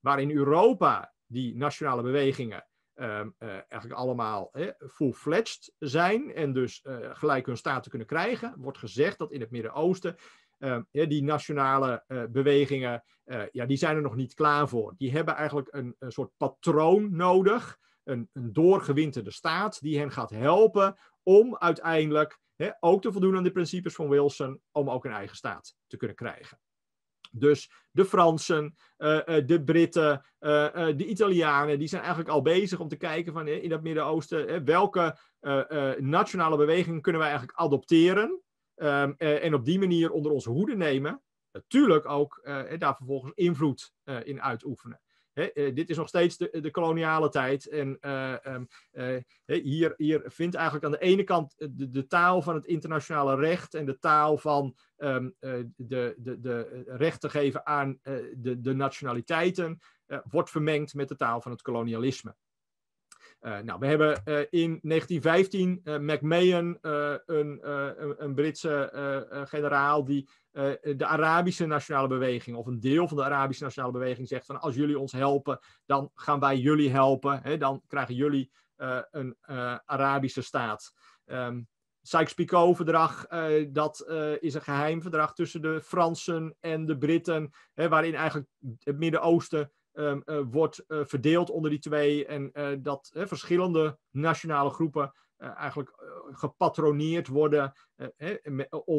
waarin Europa die nationale bewegingen Ehm, eh, eigenlijk allemaal full-fledged zijn en dus eh, gelijk hun staat te kunnen krijgen. Wordt gezegd dat in het Midden-Oosten ehm, die nationale eh, bewegingen, ja, die zijn er nog niet klaar voor. Die hebben eigenlijk een, een soort patroon nodig, een, een doorgewinterde staat die hen gaat helpen om uiteindelijk ook te voldoen aan de principes van Wilson, om ook een eigen staat te kunnen krijgen. Dus de Fransen, eh, eh, de Britten, eh, de Italianen, die zijn eigenlijk al bezig om te kijken van in dat Midden-Oosten, welke nationale beweging kunnen wij eigenlijk adopteren ehm, en op die manier onder onze hoede nemen. Natuurlijk ook daar vervolgens invloed in uitoefenen. Hè, eh, dit is nog steeds de, koloniale tijd. En eh, ehm, eh, hier, hier vindt eigenlijk aan de ene kant de, taal van het internationale recht en de taal van um, de, de, de geven aan de, de nationaliteiten, wordt vermengd met de taal van het kolonialisme. Eh, nou, we hebben eh, in 1915 uh, Macmahon, een, een, Britse eh, generaal, die de Arabische Nationale Beweging, of een deel van de Arabische Nationale Beweging, zegt van als jullie ons helpen, dan gaan wij jullie helpen. Hè, dan krijgen jullie een Arabische staat. Ehm, Sykes-Picot-verdrag, dat is een geheim verdrag tussen de Fransen en de Britten, hè, waarin eigenlijk het Midden-Oosten Ehm, eh, wordt eh, verdeeld onder die twee. En eh, dat verschillende nationale groepen eigenlijk gepatroneerd worden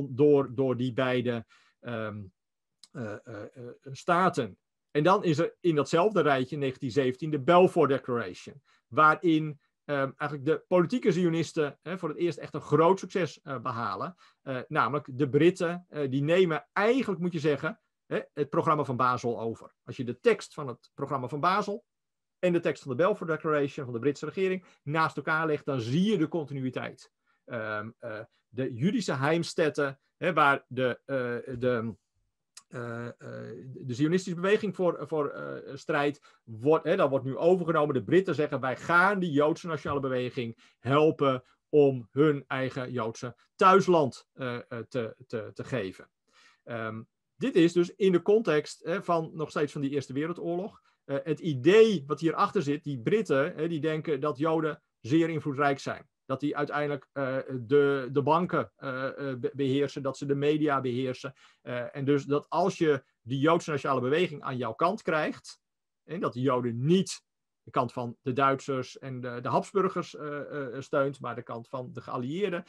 door, door die beide ehm, staten. En dan is er in datzelfde rijtje 1917 de Balfour Declaration, waarin ehm, eigenlijk de politieke zionisten hè, voor het eerst echt een groot succes behalen. namelijk de Britten, die nemen eigenlijk, moet je zeggen, hè, het programma van Basel over. Als je de tekst van het programma van Basel en de tekst van de Balfour Declaration van de Britse regering naast elkaar legt, dan zie je de continuïteit. Ehm, eh, de Judische heimstetten, hè, waar de, eh, de, uh, de Zionistische beweging voor, voor strijdt, wordt, hè, dat wordt nu overgenomen. De Britten zeggen: wij gaan de Joodse nationale beweging helpen om hun eigen Joodse thuisland te, te, te geven. Ehm, dit is dus in de context hè, van nog steeds van die Eerste Wereldoorlog. Eh, het idee wat hierachter zit, die Britten, hè, die denken dat Joden zeer invloedrijk zijn. Dat die uiteindelijk eh, de, de banken eh, beheersen, dat ze de media beheersen. en dus dat als je die Joodse nationale beweging aan jouw kant krijgt, en dat de Joden niet de kant van de Duitsers en de, de Habsburgers steunt, maar de kant van de geallieerden,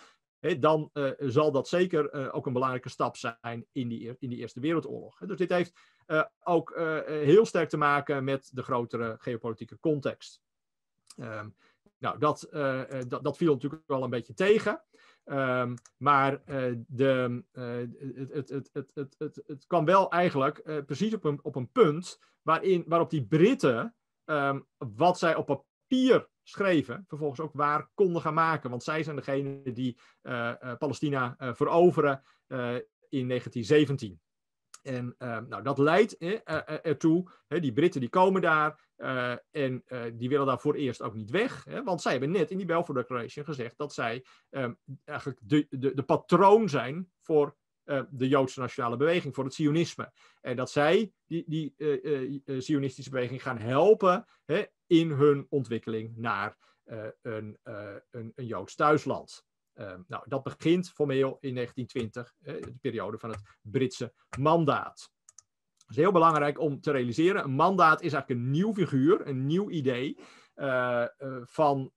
dan eh, zal dat zeker eh, ook een belangrijke stap zijn in die, in die Eerste Wereldoorlog. Dus dit heeft eh, ook heel sterk te maken met de grotere geopolitieke context. Ehm, nou, dat, dat, dat, viel natuurlijk wel een beetje tegen. Ehm, maar de, het, het, het, het, kwam wel eigenlijk precies op een, op een punt waarin, waarop die Britten, ehm, wat zij op papier schreven, vervolgens ook waar konden gaan maken. Want zij zijn degene die eh, eh, Palestina eh, veroveren in 1917. En nou, dat leidt ertoe, hè, die Britten die komen daar en die willen daar voor eerst ook niet weg. Hè, want zij hebben net in die Balfour Declaration gezegd dat zij ehm, eigenlijk de, de, de patroon zijn voor eh, de Joodse nationale beweging, voor het Zionisme. En dat zij die, die uh, Zionistische beweging gaan helpen hè, in hun ontwikkeling naar een, een, een Joods thuisland. nou, dat begint formeel in 1920, de periode van het Britse mandaat. Dat is heel belangrijk om te realiseren. Een mandaat is eigenlijk een nieuw figuur, een nieuw idee van,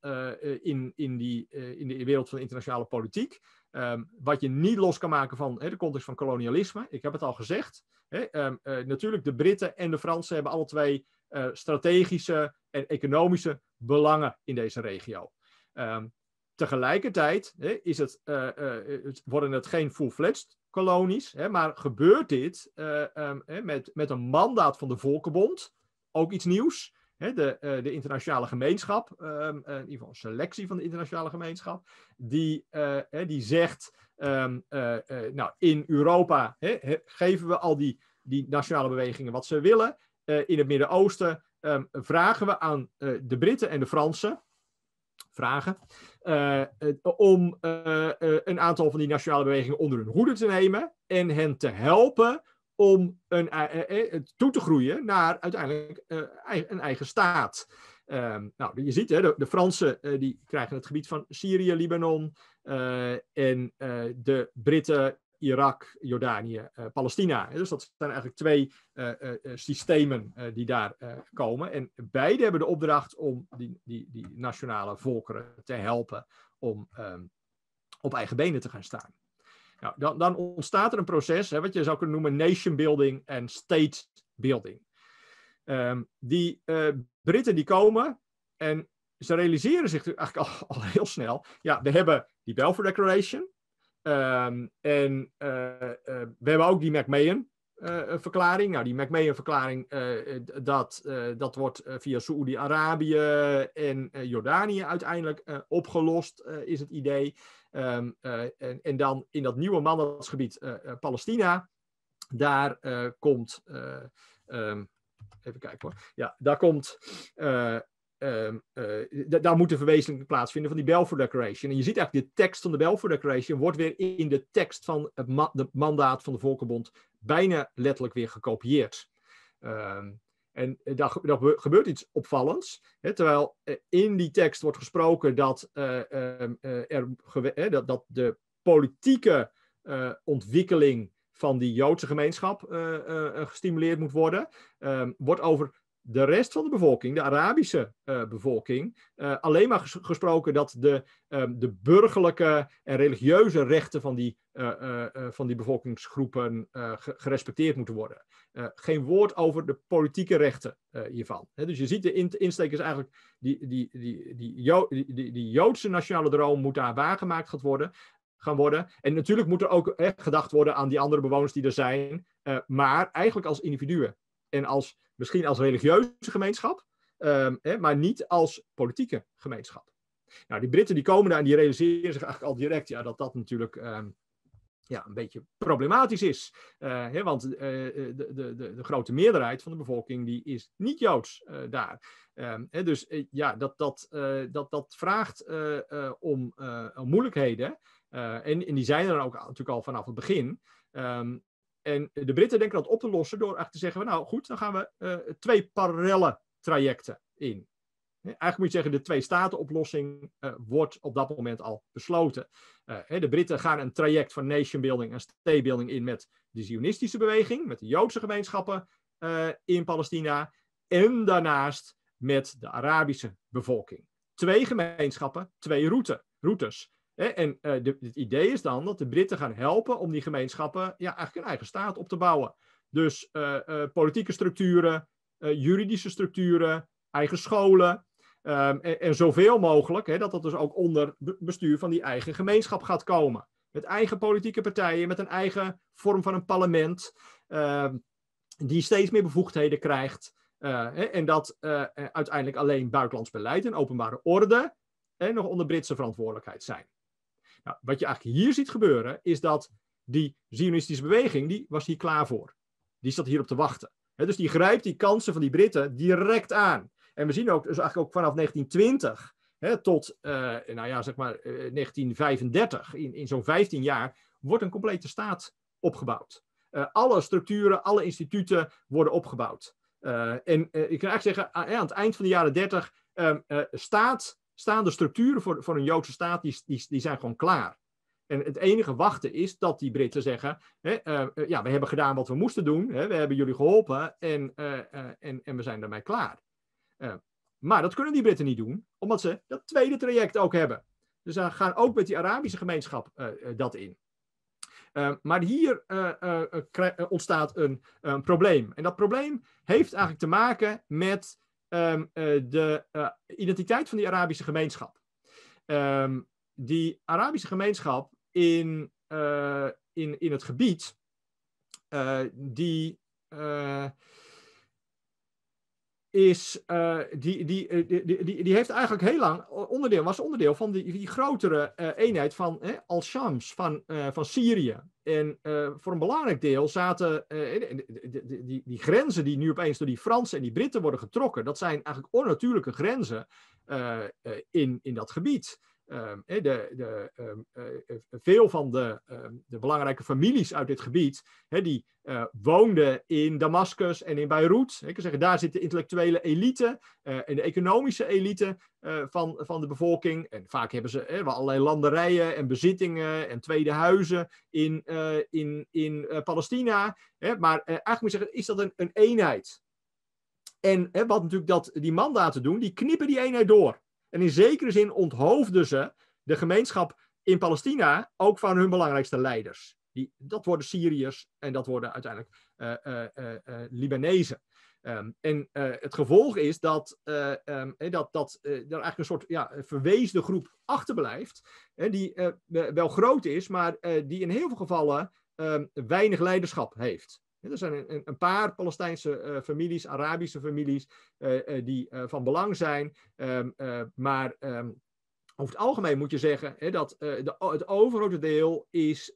in, in, die, in de wereld van de internationale politiek. Ehm, wat je niet los kan maken van de context van kolonialisme. Ik heb het al gezegd. He, um, eh, natuurlijk, de Britten en de Fransen hebben alle twee eh, strategische en economische belangen in deze regio. Ehm, tegelijkertijd is eh, het, worden het geen full-fledged kolonies, maar gebeurt dit ehm, met, met een mandaat van de Volkenbond? Ook iets nieuws hè, de, eh, de internationale gemeenschap, ehm, eh, in ieder geval een selectie van de internationale gemeenschap, die, eh, die zegt, ehm, nou, in Europa hè, geven we al die, die nationale bewegingen wat ze willen. in het Midden-Oosten ehm, vragen we aan de Britten en de Fransen, vragen. om een aantal van die nationale bewegingen onder hun hoede te nemen en hen te helpen om een, eh, eh, eh, toe te groeien naar uiteindelijk een eigen staat. Ehm, nou, je ziet, hè, de, de Fransen die krijgen het gebied van Syrië, Libanon. en de Britten, Irak, Jordanië, Palestina. Dus dat zijn eigenlijk twee systemen die daar komen. En beide hebben de opdracht om die, die, die nationale volkeren te helpen om ehm, op eigen benen te gaan staan. Nou, dan, dan ontstaat er een proces, hè, wat je zou kunnen noemen nation building en state building. Ehm, die eh, Britten die komen en ze realiseren zich eigenlijk al, heel snel. Ja, we hebben die belfer Declaration. Ehm, en eh, eh, we hebben ook die McMahon eh, verklaring. Nou, die McMahon-verklaring, eh, eh, dat, dat wordt via Saoedi-Arabië en Jordanië uiteindelijk opgelost, is het idee. Ehm, en, en, dan in dat nieuwe mandatsgebied Palestina, daar komt, ehm, even kijken hoor, ja, daar komt ehm, daar moet de verwezenlijking plaatsvinden van die Belfort Declaration. En je ziet eigenlijk de tekst van de Belfort Declaration wordt weer in de tekst van het de mandaat van de Volkenbond bijna letterlijk weer gekopieerd. Ehm, en daar, gebeurt iets opvallends. Hè, terwijl eh, in die tekst wordt gesproken dat, eh, ehm, eh, er, dat, dat, de politieke ontwikkeling van die Joodse gemeenschap gestimuleerd moet worden, ehm, wordt over de rest van de bevolking, de Arabische eh, bevolking, eh, alleen maar gesproken dat de, ehm, de burgerlijke en religieuze rechten van die, eh, van die bevolkingsgroepen gerespecteerd moeten worden. geen woord over de politieke rechten hiervan. dus je ziet de in insteek is eigenlijk die, die, die, die, die, die Joodse nationale droom moet daar waargemaakt gaan worden gaan worden. En natuurlijk moet er ook echt gedacht worden aan die andere bewoners die er zijn, maar eigenlijk als individuen en als, misschien als religieuze gemeenschap, ehm, hè, maar niet als politieke gemeenschap. Nou, die Britten die komen daar en die realiseren zich eigenlijk al direct ja, dat dat natuurlijk ehm, ja, een beetje problematisch is. Eh, hè, want eh, de, de, de, de, grote meerderheid van de bevolking die is niet Joods eh, daar. Ehm, hè, dus ja, dat, dat, dat, dat vraagt om, moeilijkheden. en, die zijn er ook natuurlijk al vanaf het begin. Um, en de Britten denken dat op te lossen door eigenlijk te zeggen: nou goed, dan gaan we eh, twee parallele trajecten in. Eigenlijk moet je zeggen, de twee-staten-oplossing eh, wordt op dat moment al besloten. Eh, de Britten gaan een traject van nation-building en state-building in met de Zionistische beweging, met de Joodse gemeenschappen in Palestina en daarnaast met de Arabische bevolking. Twee gemeenschappen, twee routes en eh, het idee is dan dat de Britten gaan helpen om die gemeenschappen ja, eigenlijk een eigen staat op te bouwen. Dus eh, eh, politieke structuren, juridische structuren, eigen scholen. Ehm, en, zoveel mogelijk hè, dat dat dus ook onder bestuur van die eigen gemeenschap gaat komen. Met eigen politieke partijen, met een eigen vorm van een parlement, ehm, die steeds meer bevoegdheden krijgt. hè, en dat uiteindelijk alleen buitenlands beleid en openbare orde hè, nog onder Britse verantwoordelijkheid zijn. Nou, wat je eigenlijk hier ziet gebeuren, is dat die Zionistische beweging, die was hier klaar voor. Die zat hierop te wachten. dus die grijpt die kansen van die Britten direct aan. En we zien ook, dus eigenlijk ook vanaf 1920 tot, eh, nou ja, zeg maar 1935, eh, in, in zo'n 15 jaar, wordt een complete staat opgebouwd. Eh, alle structuren, alle instituten worden opgebouwd. en ik kan eigenlijk zeggen, aan, aan het eind van de jaren 30 ehm, staat staan de structuren voor, voor een Joodse staat, die, die, zijn gewoon klaar. En het enige wachten is dat die Britten zeggen: hè, eh, eh, ja, we hebben gedaan wat we moesten doen, hè, we hebben jullie geholpen en, eh, en, en we zijn daarmee klaar. maar dat kunnen die Britten niet doen, omdat ze dat tweede traject ook hebben. Dus ze gaan ook met die Arabische gemeenschap dat in. maar hier ontstaat een, een probleem. En dat probleem heeft eigenlijk te maken met Ehm, eh, de eh, identiteit van die Arabische gemeenschap. Ehm, die Arabische gemeenschap in, eh, in, in het gebied, die is, eh, die, eh, die, die, die, die heeft eigenlijk heel lang onderdeel, was onderdeel van die, die grotere eh, eenheid van Al-Shams, van, van Syrië. En voor een belangrijk deel zaten die, die, die, grenzen die nu opeens door die Fransen en die Britten worden getrokken, dat zijn eigenlijk onnatuurlijke grenzen in, in dat gebied. Ehm, eh, de, ehm, eh, eh, veel van de, ehm, de, belangrijke families uit dit gebied, die woonden in Damascus en in Beirut. Ik kan zeggen, daar zit de intellectuele elite en de economische elite van, van de bevolking. En vaak hebben ze wel allerlei landerijen en bezittingen en tweede huizen in, in, in Palestina. maar eigenlijk moet je zeggen, is dat een, een eenheid? En wat natuurlijk dat, die mandaten doen, die knippen die eenheid door. En in zekere zin onthoofden ze de gemeenschap in Palestina ook van hun belangrijkste leiders. Die, dat worden Syriërs en dat worden uiteindelijk eh, eh, eh, Libanezen. Ehm, en het gevolg is dat, ehm, dat, dat er eigenlijk een soort ja, verweesde groep achterblijft, die wel groot is, maar die in heel veel gevallen ehm, weinig leiderschap heeft. Er zijn een, een paar Palestijnse eh, families, Arabische families, eh, eh, die van belang zijn. Ehm, maar ehm, over het algemeen moet je zeggen hè, dat de, het overgrote deel is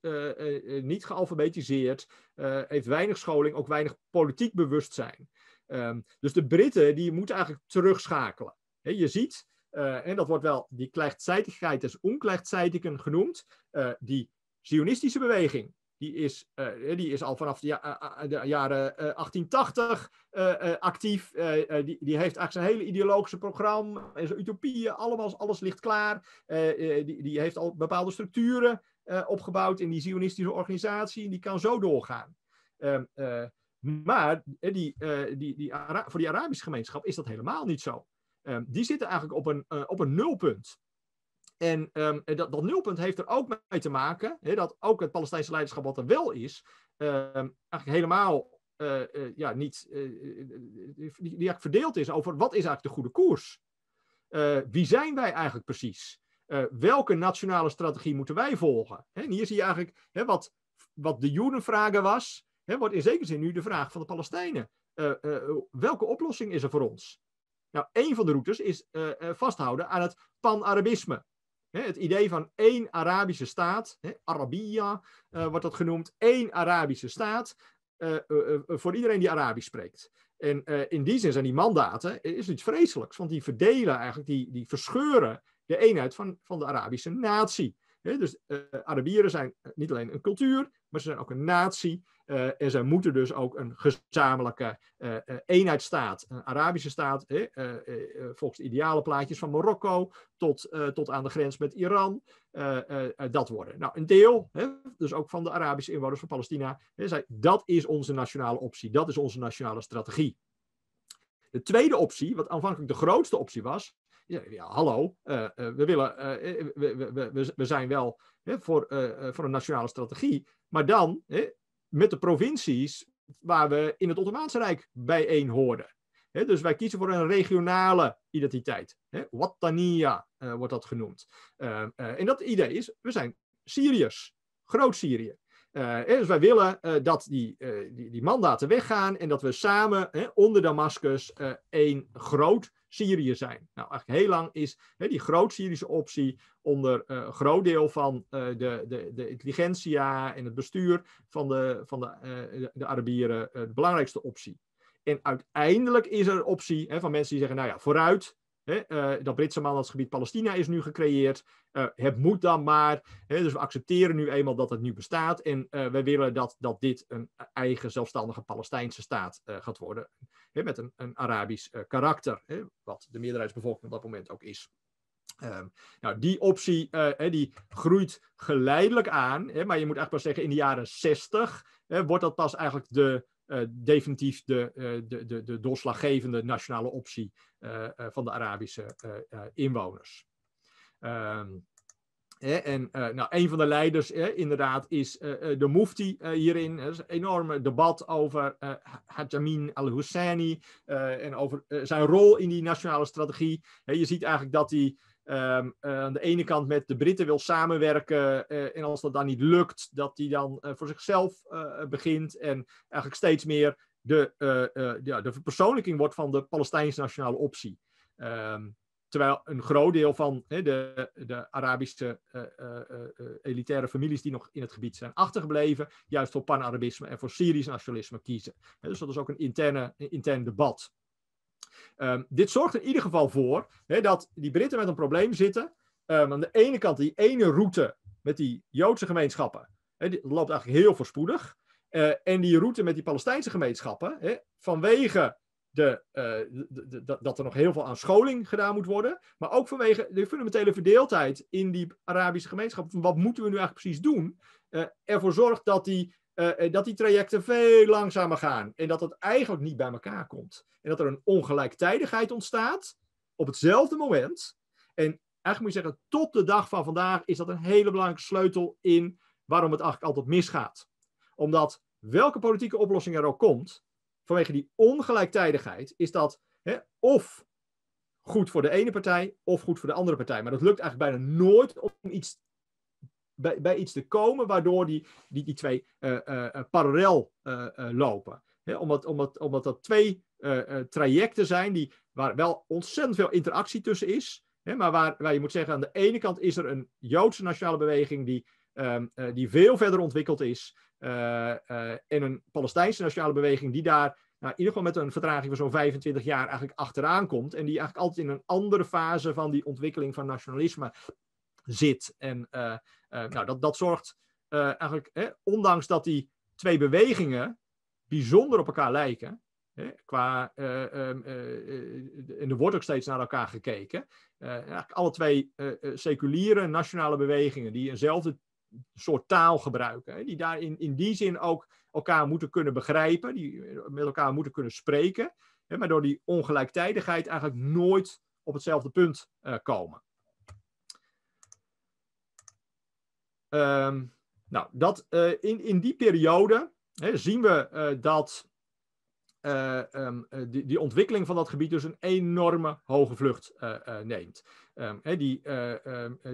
niet gealfabetiseerd, heeft weinig scholing, ook weinig politiek bewustzijn. Um, dus de Britten die moeten eigenlijk terugschakelen. je ziet, en dat wordt wel die klechtzijdigheid als onklechtzijdingen genoemd, die Zionistische beweging die is, eh, die is al vanaf de, eh, eh, jaren 1880 actief. die, die heeft eigenlijk zijn hele ideologische programma en zijn utopieën, allemaal, alles ligt klaar. die, die heeft al bepaalde structuren opgebouwd in die zionistische organisatie en die kan zo doorgaan. Ehm, maar die, die, die voor die Arabische gemeenschap is dat helemaal niet zo. Ehm, die zitten eigenlijk op een, op een nulpunt. Ehm, en dat, dat, nulpunt heeft er ook mee te maken dat ook het Palestijnse leiderschap, wat er wel is, ehm, eigenlijk helemaal eh, eh, ja, niet, eh, die, die, verdeeld is over wat is eigenlijk de goede koers. wie zijn wij eigenlijk precies? welke nationale strategie moeten wij volgen? en hier zie je eigenlijk wat, wat de Jodenvragen was, wordt in zekere zin nu de vraag van de Palestijnen. welke oplossing is er voor ons? Nou, een van de routes is vasthouden aan het pan-Arabisme. Het idee van één Arabische staat, Arabia eh, wordt dat genoemd, één Arabische staat eh, eh, voor iedereen die Arabisch spreekt. En in die zin zijn die mandaten is iets vreselijks, want die verdelen eigenlijk, die, die verscheuren de eenheid van, van de Arabische natie. dus Arabieren zijn niet alleen een cultuur, maar ze zijn ook een natie. Eh, en zij moeten dus ook een gezamenlijke uh, eenheidsstaat, een Arabische staat, eh, volgens de ideale plaatjes van Marokko tot, tot aan de grens met Iran, dat worden. Nou, een deel, hè, dus ook van de Arabische inwoners van Palestina, hè, zei dat is onze nationale optie, dat is onze nationale strategie. De tweede optie, wat aanvankelijk de grootste optie was, ja, hallo, we, willen, we, we, we, we, zijn wel hè, voor, voor een nationale strategie, maar dan hè, met de provincies waar we in het Ottomaanse Rijk bijeen hoorden. dus wij kiezen voor een regionale identiteit. He, eh, wordt dat genoemd. Eh, eh, en dat idee is, we zijn Syriërs, Groot-Syrië. Eh, eh, dus wij willen eh, dat die, uh, die, die, mandaten weggaan en dat we samen onder Damascus één groot Syrië zijn. Nou, eigenlijk heel lang is die groot Syrische optie onder een groot deel van de, de, de intelligentsia en het bestuur van de, van de, de Arabieren de belangrijkste optie. En uiteindelijk is er een optie van mensen die zeggen, nou ja, vooruit, eh, dat Britse maanlandsgebied Palestina is nu gecreëerd. Eh, het moet dan maar. dus we accepteren nu eenmaal dat het nu bestaat. En uh, eh, wij willen dat, dat dit een eigen zelfstandige Palestijnse staat gaat worden. met een, een Arabisch karakter. wat de meerderheidsbevolking op dat moment ook is. Ehm, nou, die optie die groeit geleidelijk aan. maar je moet echt wel zeggen, in de jaren 60 wordt dat pas eigenlijk de, eh, definitief de, eh, de, de, de doorslaggevende nationale optie eh, van de Arabische inwoners. Ehm, en nou, een van de leiders inderdaad is de mufti hierin. Er is een enorm debat over uh, Hajamin al-Husseini en over zijn rol in die nationale strategie. je ziet eigenlijk dat hij Ehm, eh, aan de ene kant met de Britten wil samenwerken eh, en als dat dan niet lukt, dat die dan eh, voor zichzelf begint en eigenlijk steeds meer de, ja, de verpersoonlijking wordt van de Palestijnse nationale optie. Ehm, terwijl een groot deel van de, de, Arabische elitaire families die nog in het gebied zijn achtergebleven, juist voor pan-Arabisme en voor Syrisch nationalisme kiezen. dus dat is ook een interne, intern debat. Ehm, dit zorgt in ieder geval voor dat die Britten met een probleem zitten. Ehm, aan de ene kant die ene route met die Joodse gemeenschappen. He, die loopt eigenlijk heel voorspoedig. Uh, en die route met die Palestijnse gemeenschappen. vanwege de, eh, de, dat er nog heel veel aan scholing gedaan moet worden. Maar ook vanwege de fundamentele verdeeldheid in die Arabische gemeenschap. Wat moeten we nu eigenlijk precies doen? Eh, ervoor zorgt dat die eh, eh, dat die trajecten veel langzamer gaan. En dat het eigenlijk niet bij elkaar komt. En dat er een ongelijktijdigheid ontstaat op hetzelfde moment. En eigenlijk moet je zeggen, tot de dag van vandaag is dat een hele belangrijke sleutel in waarom het eigenlijk altijd misgaat. Omdat welke politieke oplossing er ook komt, vanwege die ongelijktijdigheid, is dat hè, of goed voor de ene partij of goed voor de andere partij. Maar dat lukt eigenlijk bijna nooit om iets bij, iets te komen waardoor die, die, die twee eh, eh, eh, parallel lopen. He, omdat, omdat, omdat dat twee trajecten zijn die, waar wel ontzettend veel interactie tussen is. maar waar, waar je moet zeggen, aan de ene kant is er een Joodse nationale beweging die, ehm, die veel verder ontwikkeld is. en een Palestijnse nationale beweging die daar nou, in ieder geval met een vertraging van zo'n 25 jaar eigenlijk achteraan komt. En die eigenlijk altijd in een andere fase van die ontwikkeling van nationalisme zit. En eh, eh, nou, dat, dat zorgt eh, eigenlijk, ondanks dat die twee bewegingen bijzonder op elkaar lijken, qua, ehm, en er wordt ook steeds naar elkaar gekeken. alle twee seculiere nationale bewegingen die eenzelfde soort taal gebruiken. die daar in, in die zin ook elkaar moeten kunnen begrijpen. Die met elkaar moeten kunnen spreken. maar door die ongelijktijdigheid eigenlijk nooit op hetzelfde punt komen. Ehm, nou, dat, eh, in, in die periode hè, zien we eh, dat eh, ehm, die, die, ontwikkeling van dat gebied dus een enorme hoge vlucht neemt. Ehm, hè, die,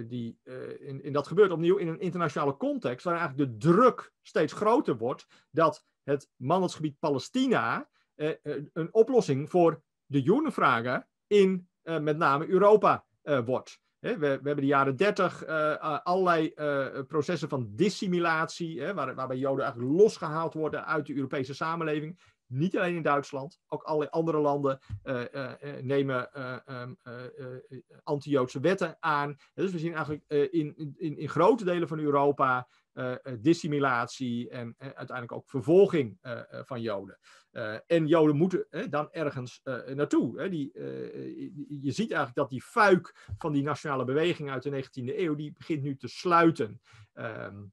die, in, in dat gebeurt opnieuw in een internationale context, waar eigenlijk de druk steeds groter wordt dat het mandatsgebied Palestina een oplossing voor de joenenvragen in met name Europa wordt. Hè, we, we, hebben de jaren 30 eh, eh, allerlei eh, processen van dissimilatie, hè, waarbij Joden eigenlijk losgehaald worden uit de Europese samenleving. Niet alleen in Duitsland, ook allerlei andere landen nemen ehm, anti-Joodse wetten aan. Dus we zien eigenlijk in, in, in grote delen van Europa eh, eh, Dissimilatie en eh, uiteindelijk ook vervolging van Joden. en Joden moeten dan ergens naartoe. Die, je ziet eigenlijk dat die fuik van die nationale beweging uit de 19e eeuw, die begint nu te sluiten. Um,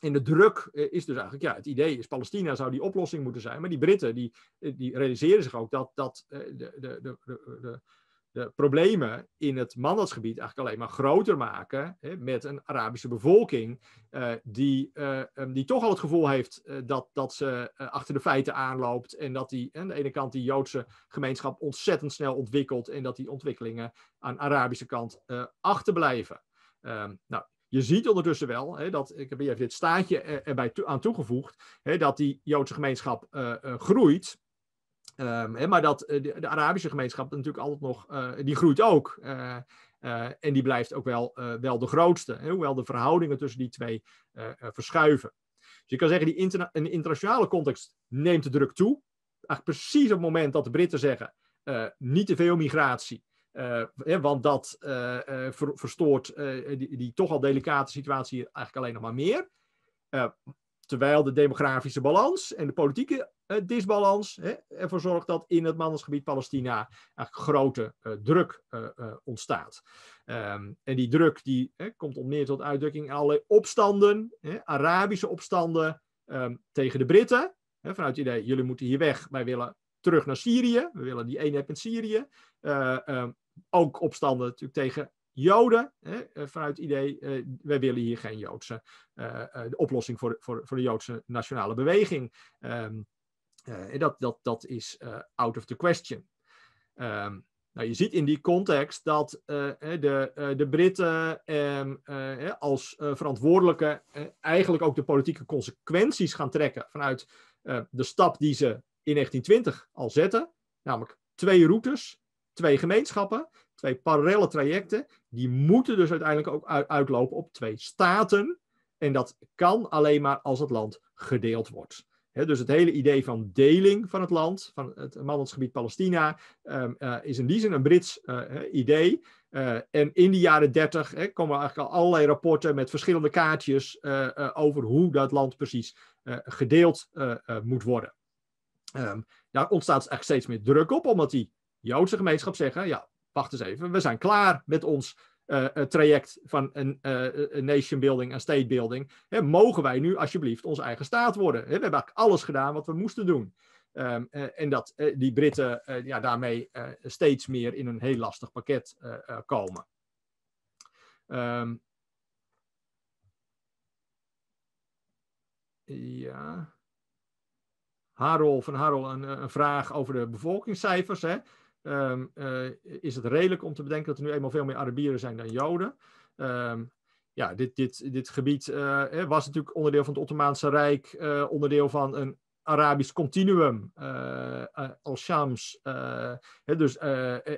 en de druk is dus eigenlijk, ja, het idee is Palestina zou die oplossing moeten zijn. Maar die Britten, die, die realiseren zich ook dat, dat de, de, de, de de problemen in het mandatsgebied eigenlijk alleen maar groter maken hè, met een Arabische bevolking eh, die, eh, um, die toch al het gevoel heeft eh, dat, dat ze achter de feiten aanloopt en dat die aan de ene kant die Joodse gemeenschap ontzettend snel ontwikkelt en dat die ontwikkelingen aan de Arabische kant achterblijven. Ehm, nou, je ziet ondertussen wel, hè, dat, ik heb hier even dit staartje erbij aan toegevoegd, hè, dat die Joodse gemeenschap groeit. Ehm, maar dat, eh, de, de, Arabische gemeenschap natuurlijk altijd nog, eh, die groeit ook. Eh, en die blijft ook wel, wel de grootste, hoewel de verhoudingen tussen die twee verschuiven. Dus je kan zeggen, die internationale context neemt de druk toe. Eigenlijk precies op het moment dat de Britten zeggen, niet te veel migratie, hè, want dat verstoort die, die, toch al delicate situatie eigenlijk alleen nog maar meer. Terwijl de demografische balans en de politieke eh, disbalans hè, ervoor zorgt dat in het mandelsgebied Palestina grote eh, druk eh, ontstaat. Ehm, en die druk die, hè, komt om neer tot uitdrukking in allerlei opstanden, hè, Arabische opstanden ehm, tegen de Britten. vanuit het idee, jullie moeten hier weg, wij willen terug naar Syrië, we willen die eenheid met Syrië. Ehm, ook opstanden natuurlijk tegen Joden, hè, eh, vanuit het idee, eh, wij willen hier geen Joodse, eh, de oplossing voor, voor, voor de Joodse nationale beweging. Um, dat, dat, dat is out of the question. Ehm, nou, je ziet in die context dat de, de, Britten ehm, als verantwoordelijke eigenlijk ook de politieke consequenties gaan trekken vanuit de stap die ze in 1920 al zetten, namelijk twee routes, twee gemeenschappen twee parallele trajecten, die moeten dus uiteindelijk ook uitlopen op twee staten. En dat kan alleen maar als het land gedeeld wordt. dus het hele idee van deling van het land, van het gebied Palestina, ehm, eh, is in die zin een Brits eh, idee. Eh, en in de jaren 30 komen er eigenlijk al allerlei rapporten met verschillende kaartjes over hoe dat land precies gedeeld moet worden. Ehm, daar ontstaat eigenlijk steeds meer druk op, omdat die Joodse gemeenschap zeggen, ja, wacht eens even, we zijn klaar met ons eh, eh, traject van een eh, nation building en state building. Hè, mogen wij nu alsjeblieft onze eigen staat worden? Hè, we hebben alles gedaan wat we moesten doen. Ehm, en dat die Britten ja, daarmee steeds meer in een heel lastig pakket komen. Ehm, ja. Harold van Harold, een, een, vraag over de bevolkingscijfers. Hè. Ehm, eh, is het redelijk om te bedenken dat er nu eenmaal veel meer Arabieren zijn dan Joden. Ehm, ja, dit, dit, dit gebied eh, was natuurlijk onderdeel van het Ottomaanse Rijk, eh, onderdeel van een Arabisch continuum, al-Shams. dus,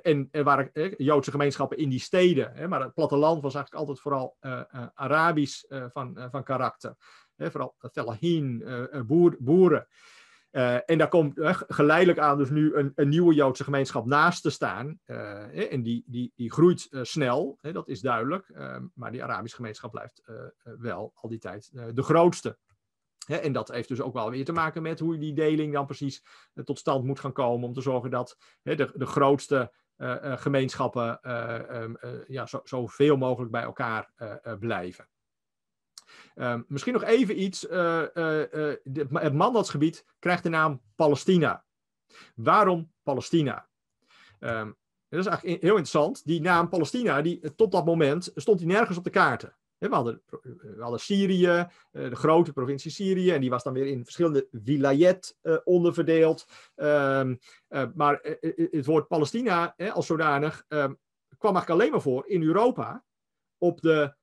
en er waren Joodse gemeenschappen in die steden, hè, maar het platteland was eigenlijk altijd vooral Arabisch van, van karakter. vooral Fellahin, boer, boeren. Eh, en daar komt eh, geleidelijk aan dus nu een, een, nieuwe Joodse gemeenschap naast te staan. Eh, en die, die, die groeit snel, dat is duidelijk. Ehm, maar die Arabische gemeenschap blijft wel al die tijd de grootste. en dat heeft dus ook wel weer te maken met hoe die deling dan precies tot stand moet gaan komen. Om te zorgen dat de, de grootste gemeenschappen ehm, ja, zo, zoveel mogelijk bij elkaar blijven. Ehm, misschien nog even iets. Eh, eh, eh, het mandatsgebied krijgt de naam Palestina. Waarom Palestina? Ehm, dat is eigenlijk heel interessant. Die naam Palestina, die, tot dat moment stond die nergens op de kaarten. We hadden, we hadden Syrië, de grote provincie Syrië, en die was dan weer in verschillende wilayet onderverdeeld. Ehm, maar het woord Palestina als zodanig kwam eigenlijk alleen maar voor in Europa op de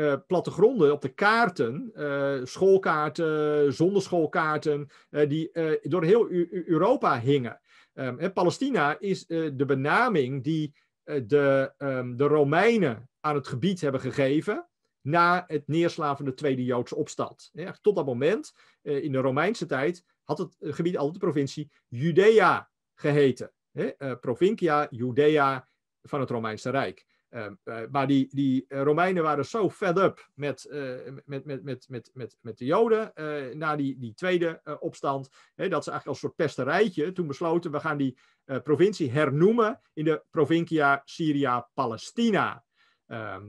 eh, plattegronden, op de kaarten, eh, schoolkaarten, zonderschoolkaarten, uh, die door heel Europa hingen. Ehm, Palestina is de benaming die de, ehm, de Romeinen aan het gebied hebben gegeven na het neerslaan van de Tweede Joodse opstand. tot dat moment, in de Romeinse tijd, had het gebied altijd de provincie Judea geheten. Hè? Provincia Judea van het Romeinse Rijk. Ehm, eh, maar die, die eh, Romeinen waren zo fed up met, eh, met, met, met, met, met, met de Joden na die, die tweede opstand, hè, dat ze eigenlijk als soort pesterijtje toen besloten, we gaan die provincie hernoemen in de Provincia Syria Palestina. Ehm,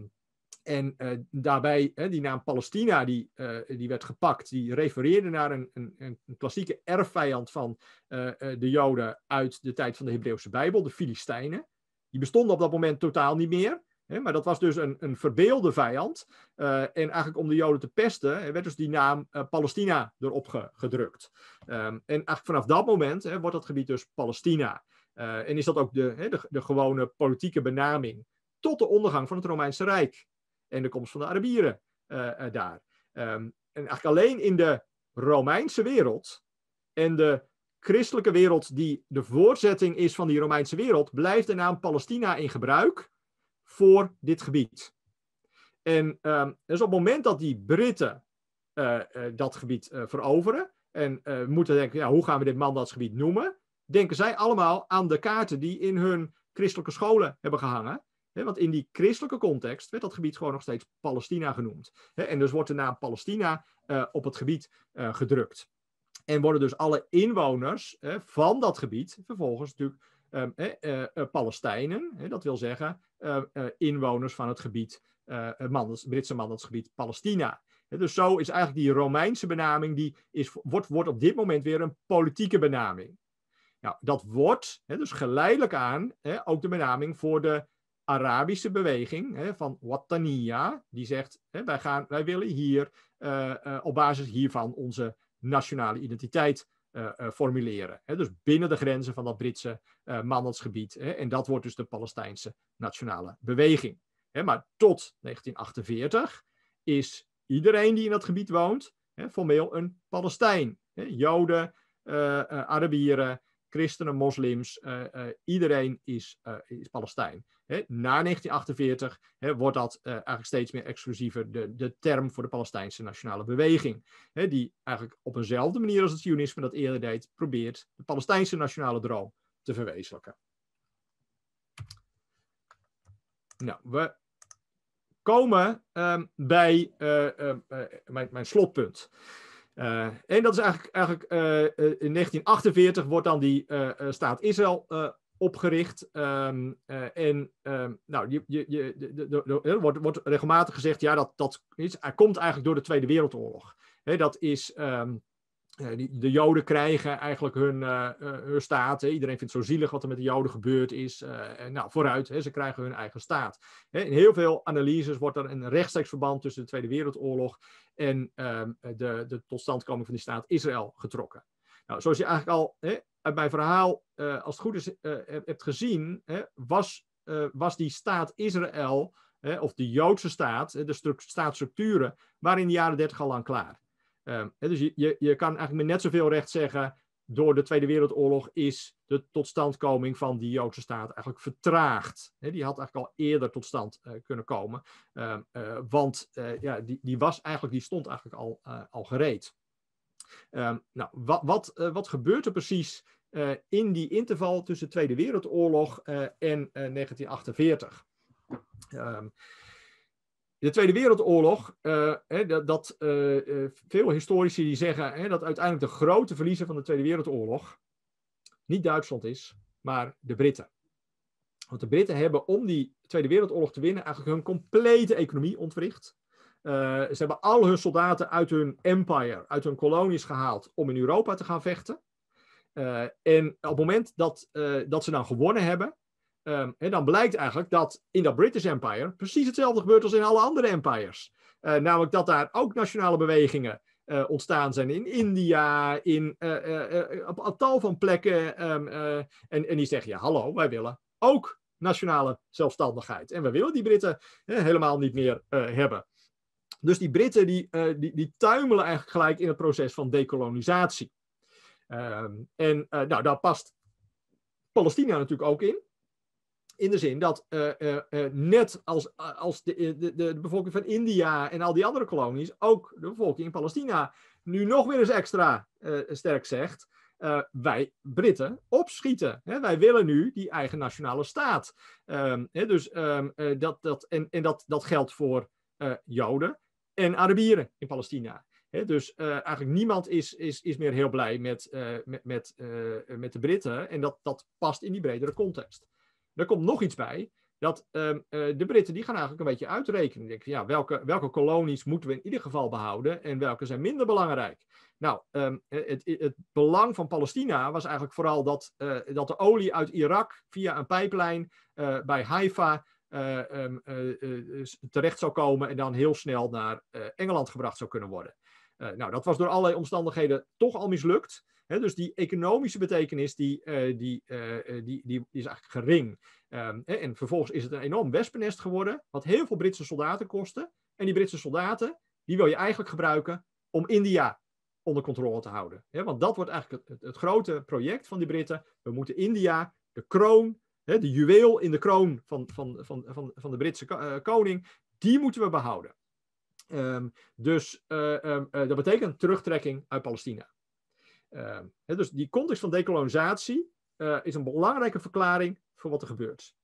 en daarbij, hè, die naam Palestina, die, die werd gepakt, die refereerde naar een, een, een klassieke erfvijand van de Joden uit de tijd van de Hebreeuwse Bijbel, de Filistijnen. Die bestonden op dat moment totaal niet meer. Hè, maar dat was dus een, een verbeelde vijand. Eh, en eigenlijk om de Joden te pesten, werd dus die naam eh, Palestina erop gedrukt. Ehm, en eigenlijk vanaf dat moment hè, wordt dat gebied dus Palestina. Eh, en is dat ook de, hè, de, gewone politieke benaming. Tot de ondergang van het Romeinse Rijk. En de komst van de Arabieren daar. Ehm, en eigenlijk alleen in de Romeinse wereld en de christelijke wereld die de voorzetting is van die Romeinse wereld, blijft de naam Palestina in gebruik voor dit gebied. En ehm, dus op het moment dat die Britten eh, eh, dat gebied eh, veroveren en moeten denken, ja, hoe gaan we dit mandatsgebied noemen? Denken zij allemaal aan de kaarten die in hun christelijke scholen hebben gehangen. want in die christelijke context werd dat gebied gewoon nog steeds Palestina genoemd. en dus wordt de naam Palestina op het gebied gedrukt. En worden dus alle inwoners van dat gebied vervolgens natuurlijk ehm, eh, eh, Palestijnen, dat wil zeggen ehm, eh, inwoners van het gebied, mandels, Britse mandelsgebied Palestina. dus zo is eigenlijk die Romeinse benaming, die is, wordt, wordt op dit moment weer een politieke benaming. Nou, dat wordt dus geleidelijk aan ook de benaming voor de Arabische beweging van Wataniya, die zegt: wij, gaan, wij willen hier op basis hiervan onze nationale identiteit eh, eh, formuleren. Hè? Dus binnen de grenzen van dat Britse uh, En dat wordt dus de Palestijnse nationale beweging. Hè? Maar tot 1948 is iedereen die in dat gebied woont formeel een Palestijn. Joden, Arabieren, christenen, moslims, iedereen is, is Palestijn na 1948 wordt dat eh, eigenlijk steeds meer exclusiever de, de, term voor de Palestijnse nationale beweging. die eigenlijk op eenzelfde manier als het Zionisme dat eerder deed, probeert de Palestijnse nationale droom te verwezenlijken. Nou, we komen ehm, bij eh, ehm, eh, mijn, mijn, slotpunt. en dat is eigenlijk, eigenlijk in 1948 wordt dan die staat Israël opgericht. Ehm, eh, en ehm, nou, je, je, je, de, de, wordt, regelmatig gezegd, ja, dat, dat is, komt eigenlijk door de Tweede Wereldoorlog. dat is, ehm, eh, de Joden krijgen eigenlijk hun, uh, hun staat. Iedereen vindt het zo zielig wat er met de Joden gebeurd is. nou, vooruit, ze krijgen hun eigen staat. in heel veel analyses wordt er een rechtstreeks verband tussen de Tweede Wereldoorlog en de, de totstandkoming van die staat Israël getrokken. Nou, zoals je eigenlijk al uit mijn verhaal, eh, als het goed is, eh, hebt gezien, hè, was, eh, was die staat Israël, hè, of de Joodse staat, de staatsstructuren, waren in de jaren dertig al lang klaar. Ehm, dus je, je, je kan eigenlijk met net zoveel recht zeggen, door de Tweede Wereldoorlog is de totstandkoming van die Joodse staat eigenlijk vertraagd. die had eigenlijk al eerder tot stand kunnen komen. Ehm, want ja, die, die, was eigenlijk, die stond eigenlijk al, al gereed. Ehm, nou, wat, wat, eh, wat gebeurt er precies eh, in die interval tussen de Tweede Wereldoorlog eh, en 1948? Um, ehm, de Tweede Wereldoorlog, dat, dat veel historici die zeggen dat uiteindelijk de grote verliezer van de Tweede Wereldoorlog niet Duitsland is, maar de Britten. Want de Britten hebben om die Tweede Wereldoorlog te winnen eigenlijk hun complete economie ontwricht. Uh, ze hebben al hun soldaten uit hun empire, uit hun kolonies gehaald om in Europa te gaan vechten. Eh, en op het moment dat, eh, dat ze dan gewonnen hebben, ehm, dan blijkt eigenlijk dat in dat British Empire precies hetzelfde gebeurt als in alle andere empires. namelijk dat daar ook nationale bewegingen ontstaan zijn in India, in, op tal van plekken. Ehm, en, en die zeggen, ja hallo, wij willen ook nationale zelfstandigheid. En we willen die Britten helemaal niet meer hebben. Dus die Britten die, eh, die, die tuimelen eigenlijk gelijk in het proces van decolonisatie. Ehm, en eh, nou, daar past Palestina natuurlijk ook in. In de zin dat eh, net als, als de, de, de, bevolking van India en al die andere kolonies, ook de bevolking in Palestina nu nog weer eens extra sterk zegt. wij Britten opschieten. Hè? Wij willen nu die eigen nationale staat. Ehm, hè? Dus ehm, dat, dat, en, en dat, dat geldt voor eh, Joden en Arabieren in Palestina. dus eh, eigenlijk niemand is, is, is meer heel blij met, eh, met, met, met de Britten. En dat, dat past in die bredere context. Er komt nog iets bij. Dat ehm, de Britten die gaan eigenlijk een beetje uitrekenen. ja, welke, welke kolonies moeten we in ieder geval behouden en welke zijn minder belangrijk? Nou, ehm, het, het belang van Palestina was eigenlijk vooral dat, dat de olie uit Irak via een pijplijn bij Haifa eh, ehm, eh, eh, terecht zou komen en dan heel snel naar Engeland gebracht zou kunnen worden. nou, dat was door allerlei omstandigheden toch al mislukt. dus die economische betekenis die, die, die, die, is eigenlijk gering. Ehm, en vervolgens is het een enorm wespennest geworden, wat heel veel Britse soldaten kostte. En die Britse soldaten, die wil je eigenlijk gebruiken om India onder controle te houden. want dat wordt eigenlijk het, het, grote project van die Britten. We moeten India de kroon hè, de juweel in de kroon van, van, van, van, van de Britse eh, koning, die moeten we behouden. Ehm, dus eh, ehm, eh, dat betekent terugtrekking uit Palestina. Ehm, hè, dus die context van decolonisatie is een belangrijke verklaring voor wat er gebeurt.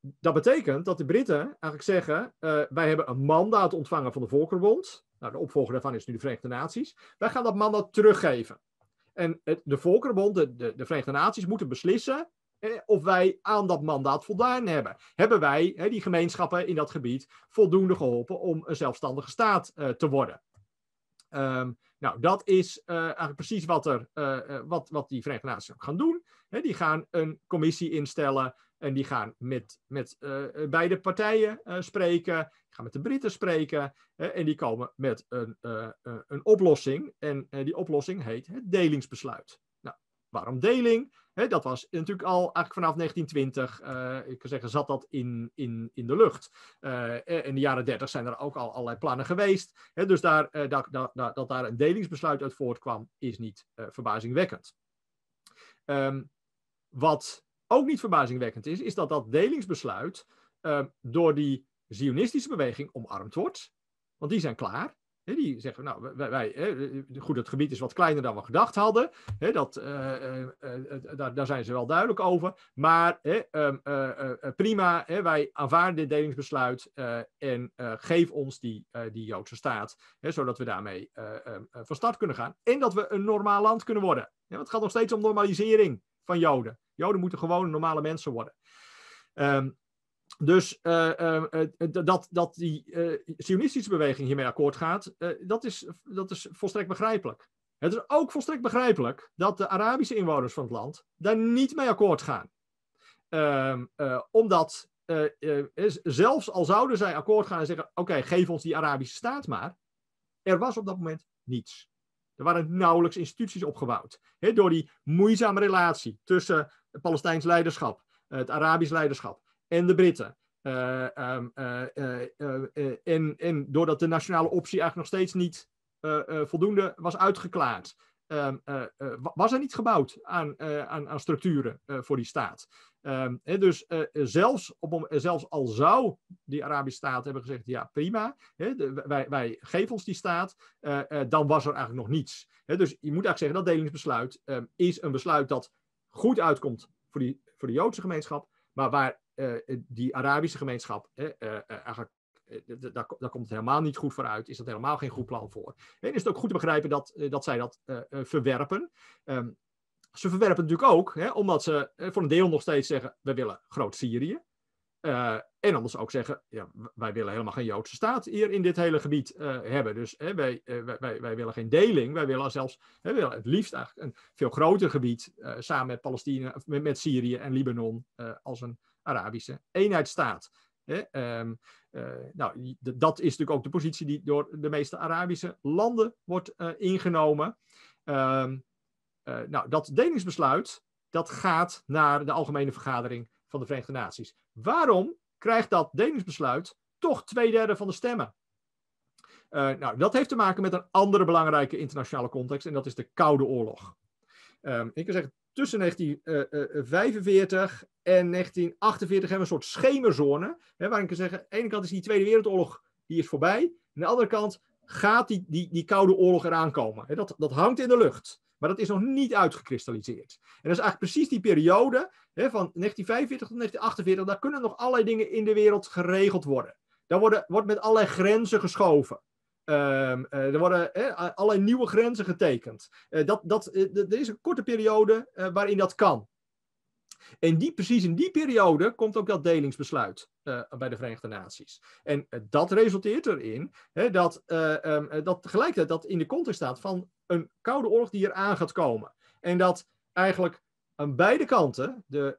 dat betekent dat de Britten eigenlijk zeggen: wij hebben een mandaat ontvangen van de Volkerbond. Nou, de opvolger daarvan is nu de Verenigde Naties. Wij gaan dat mandaat teruggeven. En de Volkerbond, de, de, de, Verenigde Naties, moeten beslissen of wij aan dat mandaat voldaan hebben. Hebben wij die gemeenschappen in dat gebied voldoende geholpen om een zelfstandige staat eh, te worden? Ehm, nou, dat is eh, eigenlijk precies wat, er, eh, wat, wat die Verenigde Naties gaan doen. die gaan een commissie instellen en die gaan met, met beide partijen spreken. Die gaan met de Britten spreken en die komen met een, een oplossing. En die oplossing heet het delingsbesluit. Nou, waarom deling? Hè, dat was natuurlijk al eigenlijk vanaf 1920, eh, ik kan zeggen, zat dat in, in, in de lucht. Eh, eh, in de jaren 30 zijn er ook al allerlei plannen geweest. Hè, dus daar, dat, dat, dat, daar een delingsbesluit uit voortkwam, is niet verbazingwekkend. Ehm, wat ook niet verbazingwekkend is, is dat dat delingsbesluit ehm, door die Zionistische beweging omarmd wordt. Want die zijn klaar die zeggen, nou, wij, goed, het gebied is wat kleiner dan we gedacht hadden. dat, eh, eh, eh, daar, daar, zijn ze wel duidelijk over. Maar ehm, prima, wij aanvaarden dit delingsbesluit en geef ons die, die Joodse staat. zodat we daarmee ehm, van start kunnen gaan. En dat we een normaal land kunnen worden. want het gaat nog steeds om normalisering van Joden. Joden moeten gewoon normale mensen worden. Um, dus eh, eh, eh, dat, dat die uh, Zionistische beweging hiermee akkoord gaat, dat, is, dat is volstrekt begrijpelijk. Het is ook volstrekt begrijpelijk dat de Arabische inwoners van het land daar niet mee akkoord gaan. Ehm, omdat zelfs al zouden zij akkoord gaan en zeggen: oké, geef ons die Arabische staat maar, er was op dat moment niets. Er waren nauwelijks instituties opgebouwd. door die moeizame relatie tussen het Palestijns leiderschap, het Arabisch leiderschap en de Britten. en, eh, ehm, eh, eh, en doordat de nationale optie eigenlijk nog steeds niet voldoende was uitgeklaard, ehm, was er niet gebouwd aan, aan, aan structuren voor die staat. Ehm, dus zelfs, op, zelfs al zou die Arabische staat hebben gezegd: ja, prima, wij, wij geven ons die staat, dan was er eigenlijk nog niets. dus je moet eigenlijk zeggen: dat delingsbesluit is een besluit dat goed uitkomt voor, die, voor de Joodse gemeenschap, maar waar eh, eh, die Arabische gemeenschap, eh, eigenlijk daar, daar, komt het helemaal niet goed voor uit. Is dat helemaal geen goed plan voor? En is het ook goed te begrijpen dat, dat zij dat verwerpen? Ehm, ze verwerpen natuurlijk ook, hè, omdat ze voor een deel nog steeds zeggen: we willen Groot-Syrië. en anders ook zeggen: ja, wij willen helemaal geen Joodse staat hier in dit hele gebied hebben. Dus hè, wij, wij, wij, willen geen deling. Wij willen zelfs hè, willen het liefst eigenlijk een veel groter gebied samen met Palestina, met, met Syrië en Libanon als een Arabische eenheidsstaat. Ehm, eh, nou, dat is natuurlijk ook de positie die door de meeste Arabische landen wordt eh, ingenomen. Ehm, eh, nou, dat delingsbesluit dat gaat naar de Algemene Vergadering van de Verenigde Naties. Waarom krijgt dat delingsbesluit toch twee derde van de stemmen? nou, dat heeft te maken met een andere belangrijke internationale context en dat is de Koude Oorlog. Ehm, ik wil zeggen, tussen 1945 eh, eh, eh, en 1948 hebben we een soort schemerzone. Hè, waarin ik kan zeggen, aan de ene kant is die Tweede Wereldoorlog die is voorbij. Aan de andere kant gaat die, die, die Koude Oorlog eraan komen. Hè, dat, dat hangt in de lucht. Maar dat is nog niet uitgekristalliseerd. En dat is eigenlijk precies die periode hè, van 1945 tot 1948. Daar kunnen nog allerlei dingen in de wereld geregeld worden. Daar worden, wordt met allerlei grenzen geschoven. Ehm, eh, er worden allerlei nieuwe grenzen getekend. Eh, dat, dat, eh, er is een korte periode waarin dat kan. En die, precies in die periode komt ook dat delingsbesluit bij de Verenigde Naties. En dat resulteert erin hè, dat, uh, dat tegelijkertijd dat in de context staat van een koude oorlog die eraan gaat komen. En dat eigenlijk aan beide kanten, de,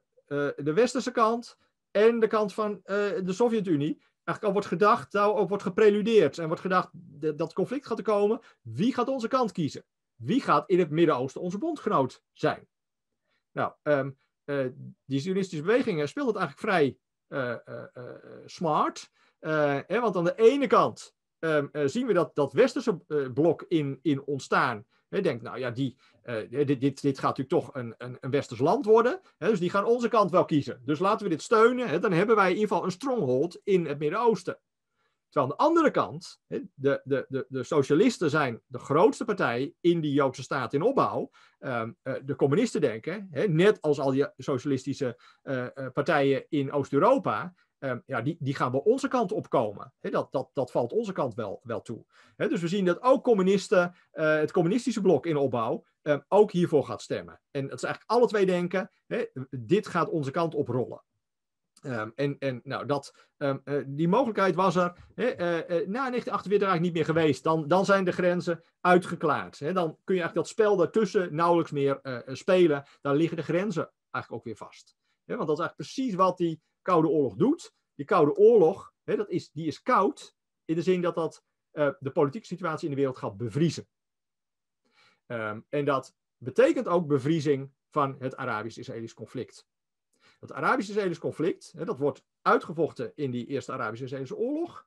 de westerse kant en de kant van de Sovjet-Unie, eigenlijk al wordt gedacht, nou ook wordt gepreludeerd en wordt gedacht dat conflict gaat er komen. Wie gaat onze kant kiezen? Wie gaat in het Midden-Oosten onze bondgenoot zijn? Nou, ehm, eh, die Zionistische beweging eh, speelt het eigenlijk vrij eh, smart. Hè, want aan de ene kant ehm, zien we dat dat westerse blok in, in ontstaan. Je denkt, nou ja, die, eh, dit, dit, dit gaat natuurlijk toch een, een, een westers land worden. dus die gaan onze kant wel kiezen. Dus laten we dit steunen. dan hebben wij in ieder geval een stronghold in het Midden-Oosten. Terwijl aan de andere kant, de, de, de, de socialisten zijn de grootste partij in die Joodse staat in opbouw. Ehm, eh, de communisten denken, net als al die socialistische eh, partijen in Oost-Europa, Ehm, ja, die, die gaan bij onze kant opkomen. dat, dat, dat valt onze kant wel, wel toe. dus we zien dat ook communisten, eh, het communistische blok in opbouw, ehm, ook hiervoor gaat stemmen. En dat is eigenlijk alle twee denken, dit gaat onze kant oprollen. Um, ehm, en en nou, dat, eh, die mogelijkheid was er hè, uh, uh, na 1948 eigenlijk niet meer geweest. Dan, dan zijn de grenzen uitgeklaard. Dan kun je eigenlijk dat spel daartussen nauwelijks meer spelen. Daar liggen de grenzen eigenlijk ook weer vast. want dat is eigenlijk precies wat die Koude Oorlog doet. Die Koude Oorlog, hè, dat is, die is koud in de zin dat dat eh, de politieke situatie in de wereld gaat bevriezen. Ehm, en dat betekent ook bevriezing van het Arabisch-Israëlisch conflict. Dat Arabisch-Israëlisch conflict, hè, dat wordt uitgevochten in die Eerste Arabisch-Israëlische oorlog.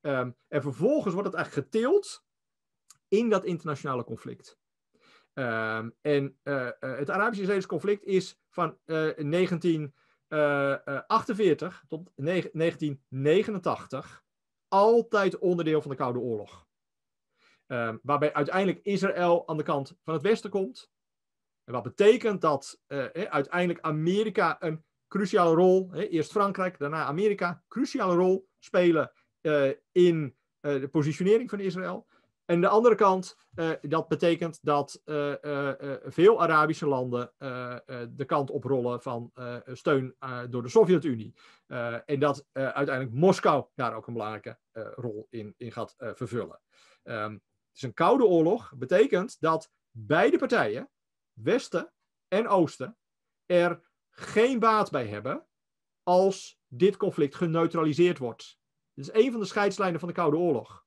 Ehm, en vervolgens wordt het eigenlijk geteeld in dat internationale conflict. Ehm, en eh, eh, het Arabisch-Israëlisch conflict is van 19. 48 eh, eh, tot 1989 altijd onderdeel van de Koude Oorlog. Ehm, waarbij uiteindelijk Israël aan de kant van het Westen komt. En wat betekent dat eh, uiteindelijk Amerika een cruciale rol, eerst Frankrijk, daarna Amerika, cruciale rol spelen in de positionering van Israël. Aan de andere kant, eh, dat betekent dat eh, eh, veel Arabische landen de kant oprollen van steun door de Sovjet-Unie. en dat uiteindelijk Moskou daar ook een belangrijke rol in, in gaat vervullen. Um, het is een koude oorlog, betekent dat beide partijen, Westen en Oosten, er geen baat bij hebben als dit conflict geneutraliseerd wordt. Dat is een van de scheidslijnen van de Koude Oorlog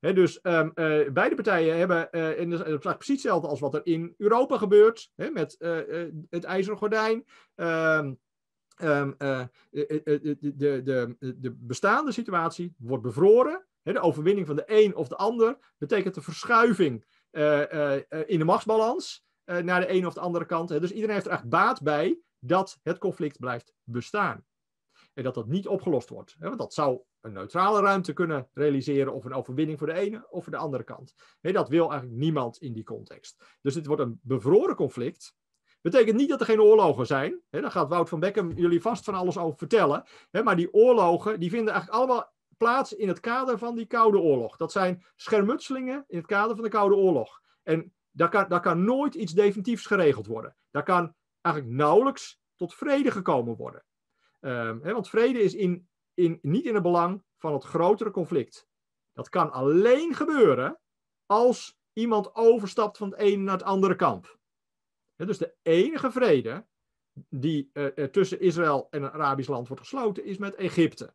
dus ehm, eh, beide partijen hebben, uh, eh, en dat is precies hetzelfde als wat er in Europa gebeurt, met eh, het ijzeren gordijn. Ehm, ehm, de, de, de, bestaande situatie wordt bevroren. de overwinning van de een of de ander betekent een verschuiving in de machtsbalans naar de een of de andere kant. Dus iedereen heeft er echt baat bij dat het conflict blijft bestaan en dat dat niet opgelost wordt. Want dat zou een neutrale ruimte kunnen realiseren of een overwinning voor de ene of voor de andere kant. Dat wil eigenlijk niemand in die context. Dus dit wordt een bevroren conflict. Betekent niet dat er geen oorlogen zijn. Daar gaat Wout van Beckham jullie vast van alles over vertellen. Maar die oorlogen die vinden eigenlijk allemaal plaats in het kader van die Koude Oorlog. Dat zijn schermutselingen in het kader van de Koude Oorlog. En daar kan, daar kan nooit iets definitiefs geregeld worden. Daar kan eigenlijk nauwelijks tot vrede gekomen worden. Ehm, hè, want vrede is in, in, niet in het belang van het grotere conflict. Dat kan alleen gebeuren als iemand overstapt van het ene naar het andere kamp. dus de enige vrede die eh, eh, tussen Israël en een Arabisch land wordt gesloten, is met Egypte.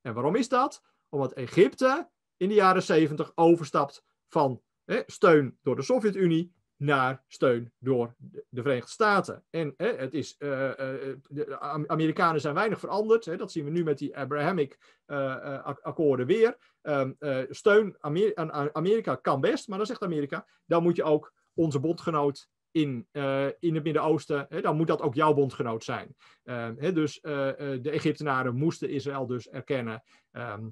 En waarom is dat? Omdat Egypte in de jaren 70 overstapt van steun door de Sovjet-Unie naar steun door de Verenigde Staten. En hè, het is, eh, eh, de Amerikanen zijn weinig veranderd. Hè, dat zien we nu met die Abrahamic eh, akkoorden weer. Ehm, steun Amerika kan best, maar dan zegt Amerika, dan moet je ook onze bondgenoot in, in het Midden-Oosten, dan moet dat ook jouw bondgenoot zijn. Ehm, hè, dus de Egyptenaren moesten Israël dus erkennen. Ehm,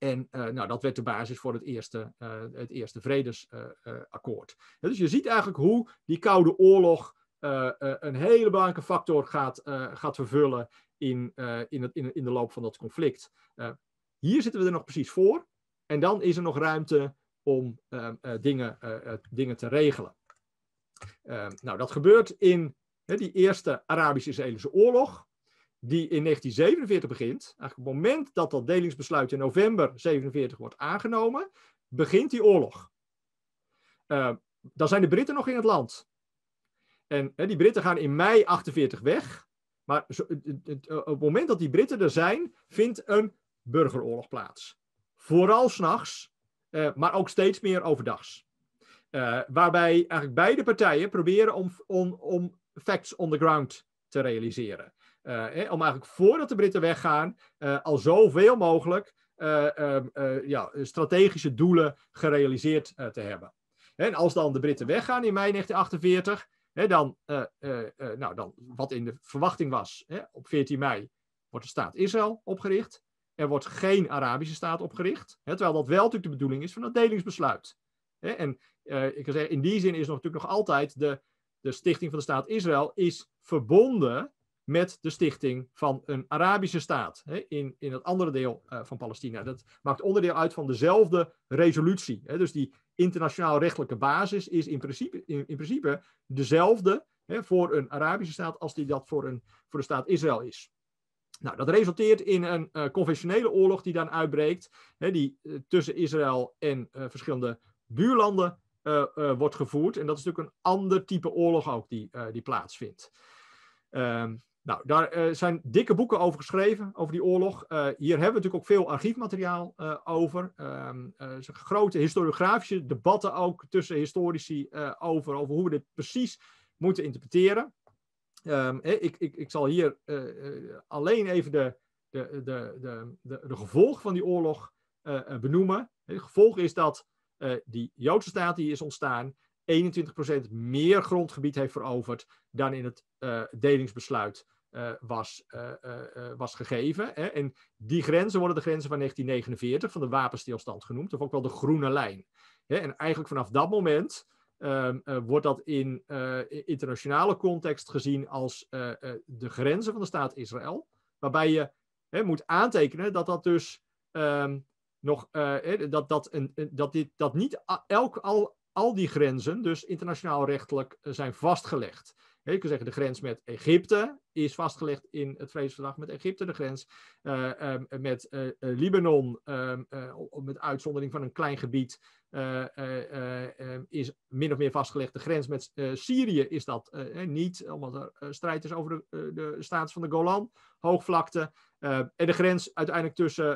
en eh, nou, dat werd de basis voor het eerste, eh, het eerste vredesakkoord. dus je ziet eigenlijk hoe die Koude Oorlog eh, een hele belangrijke factor gaat, gaat vervullen in, in, het, in, in, de loop van dat conflict. hier zitten we er nog precies voor. En dan is er nog ruimte om ehm, dingen, dingen te regelen. Ehm, nou, dat gebeurt in die eerste Arabisch-Israëlische oorlog die in 1947 begint, eigenlijk op het moment dat dat delingsbesluit in november 47 wordt aangenomen, begint die oorlog. Ehm, dan zijn de Britten nog in het land. En hè, die Britten gaan in mei 48 weg. Maar zo, eh, op het moment dat die Britten er zijn, vindt een burgeroorlog plaats. Vooral s'nachts, uh, maar ook steeds meer overdags. Eh, waarbij eigenlijk beide partijen proberen om, om, om facts on the ground te realiseren eh, om eigenlijk voordat de Britten weggaan, eh, al zoveel mogelijk eh, ehm, eh, ja, strategische doelen gerealiseerd te hebben. En als dan de Britten weggaan in mei 1948, hè, dan, nou, dan wat in de verwachting was, hè, op 14 mei wordt de staat Israël opgericht. Er wordt geen Arabische staat opgericht. Hè, terwijl dat wel natuurlijk de bedoeling is van dat delingsbesluit. Hè, en ik kan zeggen, in die zin is nog, natuurlijk nog altijd de, de stichting van de staat Israël is verbonden met de stichting van een Arabische staat hè, in, in het andere deel eh, van Palestina. Dat maakt onderdeel uit van dezelfde resolutie. Hè, dus die internationaal rechtelijke basis is in principe, in, principe dezelfde hè, voor een Arabische staat als die dat voor, een, voor de staat Israël is. Nou, dat resulteert in een eh, conventionele oorlog die dan uitbreekt, die eh, tussen Israël en verschillende buurlanden wordt gevoerd. En dat is natuurlijk een ander type oorlog ook die, die plaatsvindt. Ehm, nou, daar eh, zijn dikke boeken over geschreven, over die oorlog. Eh, hier hebben we natuurlijk ook veel archiefmateriaal uh, over. Um, grote historiografische debatten ook tussen historici over, over hoe we dit precies moeten interpreteren. Ehm, ik, ik, ik zal hier alleen even de, de, de, de, de, de gevolgen van die oorlog benoemen. Het gevolg is dat die Joodse staat die is ontstaan, 21% meer grondgebied heeft veroverd dan in het eh, delingsbesluit eh, was, eh, was gegeven. Hè. En die grenzen worden de grenzen van 1949, van de wapenstilstand genoemd, of ook wel de groene lijn. Hè. En eigenlijk vanaf dat moment ehm, wordt dat in internationale context gezien als de grenzen van de staat Israël, waarbij je hè, moet aantekenen dat dat dus. Ehm, nog, dat, dat, een, dat, dit, dat niet elk, al, al die grenzen dus internationaal rechtelijk eh, zijn vastgelegd. Je kunt zeggen, de grens met Egypte is vastgelegd in het vredesverdrag met Egypte. De grens eh, ehm, met eh, Libanon, ehm, met uitzondering van een klein gebied, ehm, is min of meer vastgelegd. De grens met Syrië is dat niet, omdat er strijd is over de, de status van de Golan, hoogvlakte. en de grens uiteindelijk tussen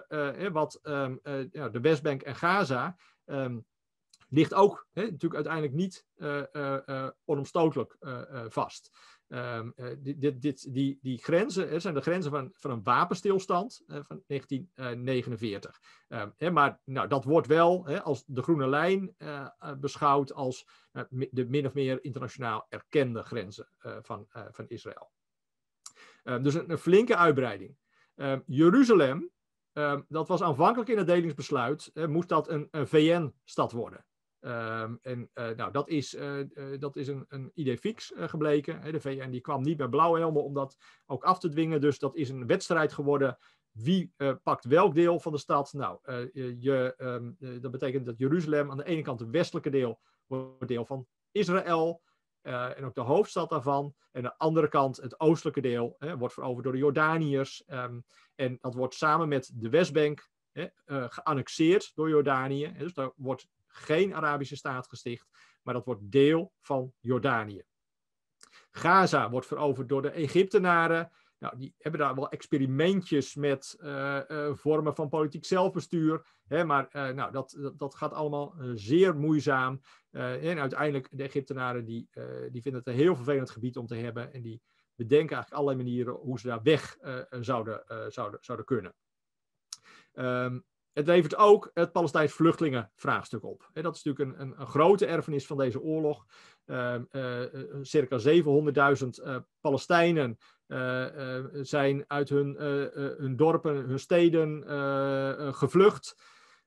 wat, ja, de Westbank en Gaza ligt ook hè, natuurlijk uiteindelijk niet eh, eh, eh, onomstotelijk vast. dit, ehm, dit, dit, die, die, grenzen hè, zijn de grenzen van, van een wapenstilstand van 1949. Ehm, hè, maar nou, dat wordt wel als de groene lijn beschouwd als de min of meer internationaal erkende grenzen van, van, Israël. Ehm, dus een, flinke uitbreiding. Jeruzalem, dat was aanvankelijk in het delingsbesluit, moest dat een, een VN-stad worden. Ehm, en eh, nou, dat is, eh, eh, dat is een, een idee fix gebleken. De VN die kwam niet bij blauwhelmen om dat ook af te dwingen. Dus dat is een wedstrijd geworden. Wie pakt welk deel van de stad? Nou, je, ehm, dat betekent dat Jeruzalem aan de ene kant het westelijke deel wordt deel van Israël. en ook de hoofdstad daarvan. En aan de andere kant het oostelijke deel wordt veroverd door de Jordaniërs. Ehm, en dat wordt samen met de Westbank geannexeerd door Jordanië. Dus daar wordt geen Arabische staat gesticht, maar dat wordt deel van Jordanië. Gaza wordt veroverd door de Egyptenaren. Nou, die hebben daar wel experimentjes met eh, eh, vormen van politiek zelfbestuur. Hè, maar eh, nou, dat, dat, gaat allemaal zeer moeizaam. en uiteindelijk, de Egyptenaren die, die vinden het een heel vervelend gebied om te hebben. En die bedenken eigenlijk allerlei manieren hoe ze daar weg zouden, zouden, zouden kunnen. Ehm, het levert ook het Palestijns vluchtelingenvraagstuk op. dat is natuurlijk een, een, een, grote erfenis van deze oorlog. Ehm, eh, eh, circa 700.000 eh, Palestijnen zijn uit hun, hun, dorpen, hun steden gevlucht.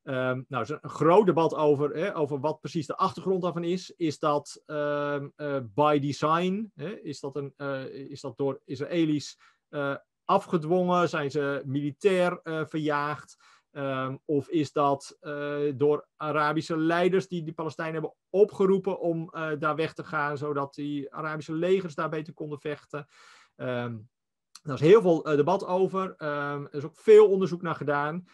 Ehm, nou, er is een groot debat over, hè, over wat precies de achtergrond daarvan is. Is dat ehm, by design? Hè? Is, dat een, is dat door Israëli's afgedwongen? Zijn ze militair verjaagd? Ehm, of is dat eh, door Arabische leiders die de Palestijnen hebben opgeroepen om eh, daar weg te gaan, zodat die Arabische legers daar beter konden vechten? Um, daar is heel veel eh, debat over. Ehm, er is ook veel onderzoek naar gedaan.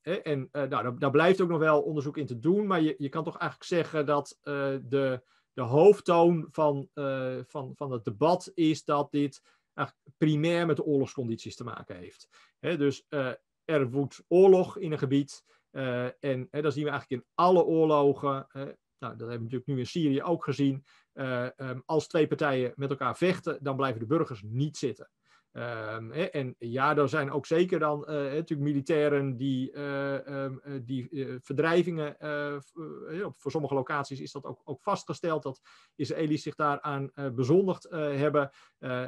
en nou, daar, blijft ook nog wel onderzoek in te doen. Maar je, je kan toch eigenlijk zeggen dat de, de hoofdtoon van, van, van het debat is dat dit primair met de oorlogscondities te maken heeft. dus er woedt oorlog in een gebied. Eh, en hè, dat zien we eigenlijk in alle oorlogen. Nou, dat hebben we natuurlijk nu in Syrië ook gezien. Eh, ehm, als twee partijen met elkaar vechten, dan blijven de burgers niet zitten. Ehm, hè, en ja, er zijn ook zeker dan eh, natuurlijk militairen die, uh, um, die verdrijvingen, voor sommige locaties is dat ook, ook vastgesteld, dat Israëli's zich daaraan bezondigd hebben.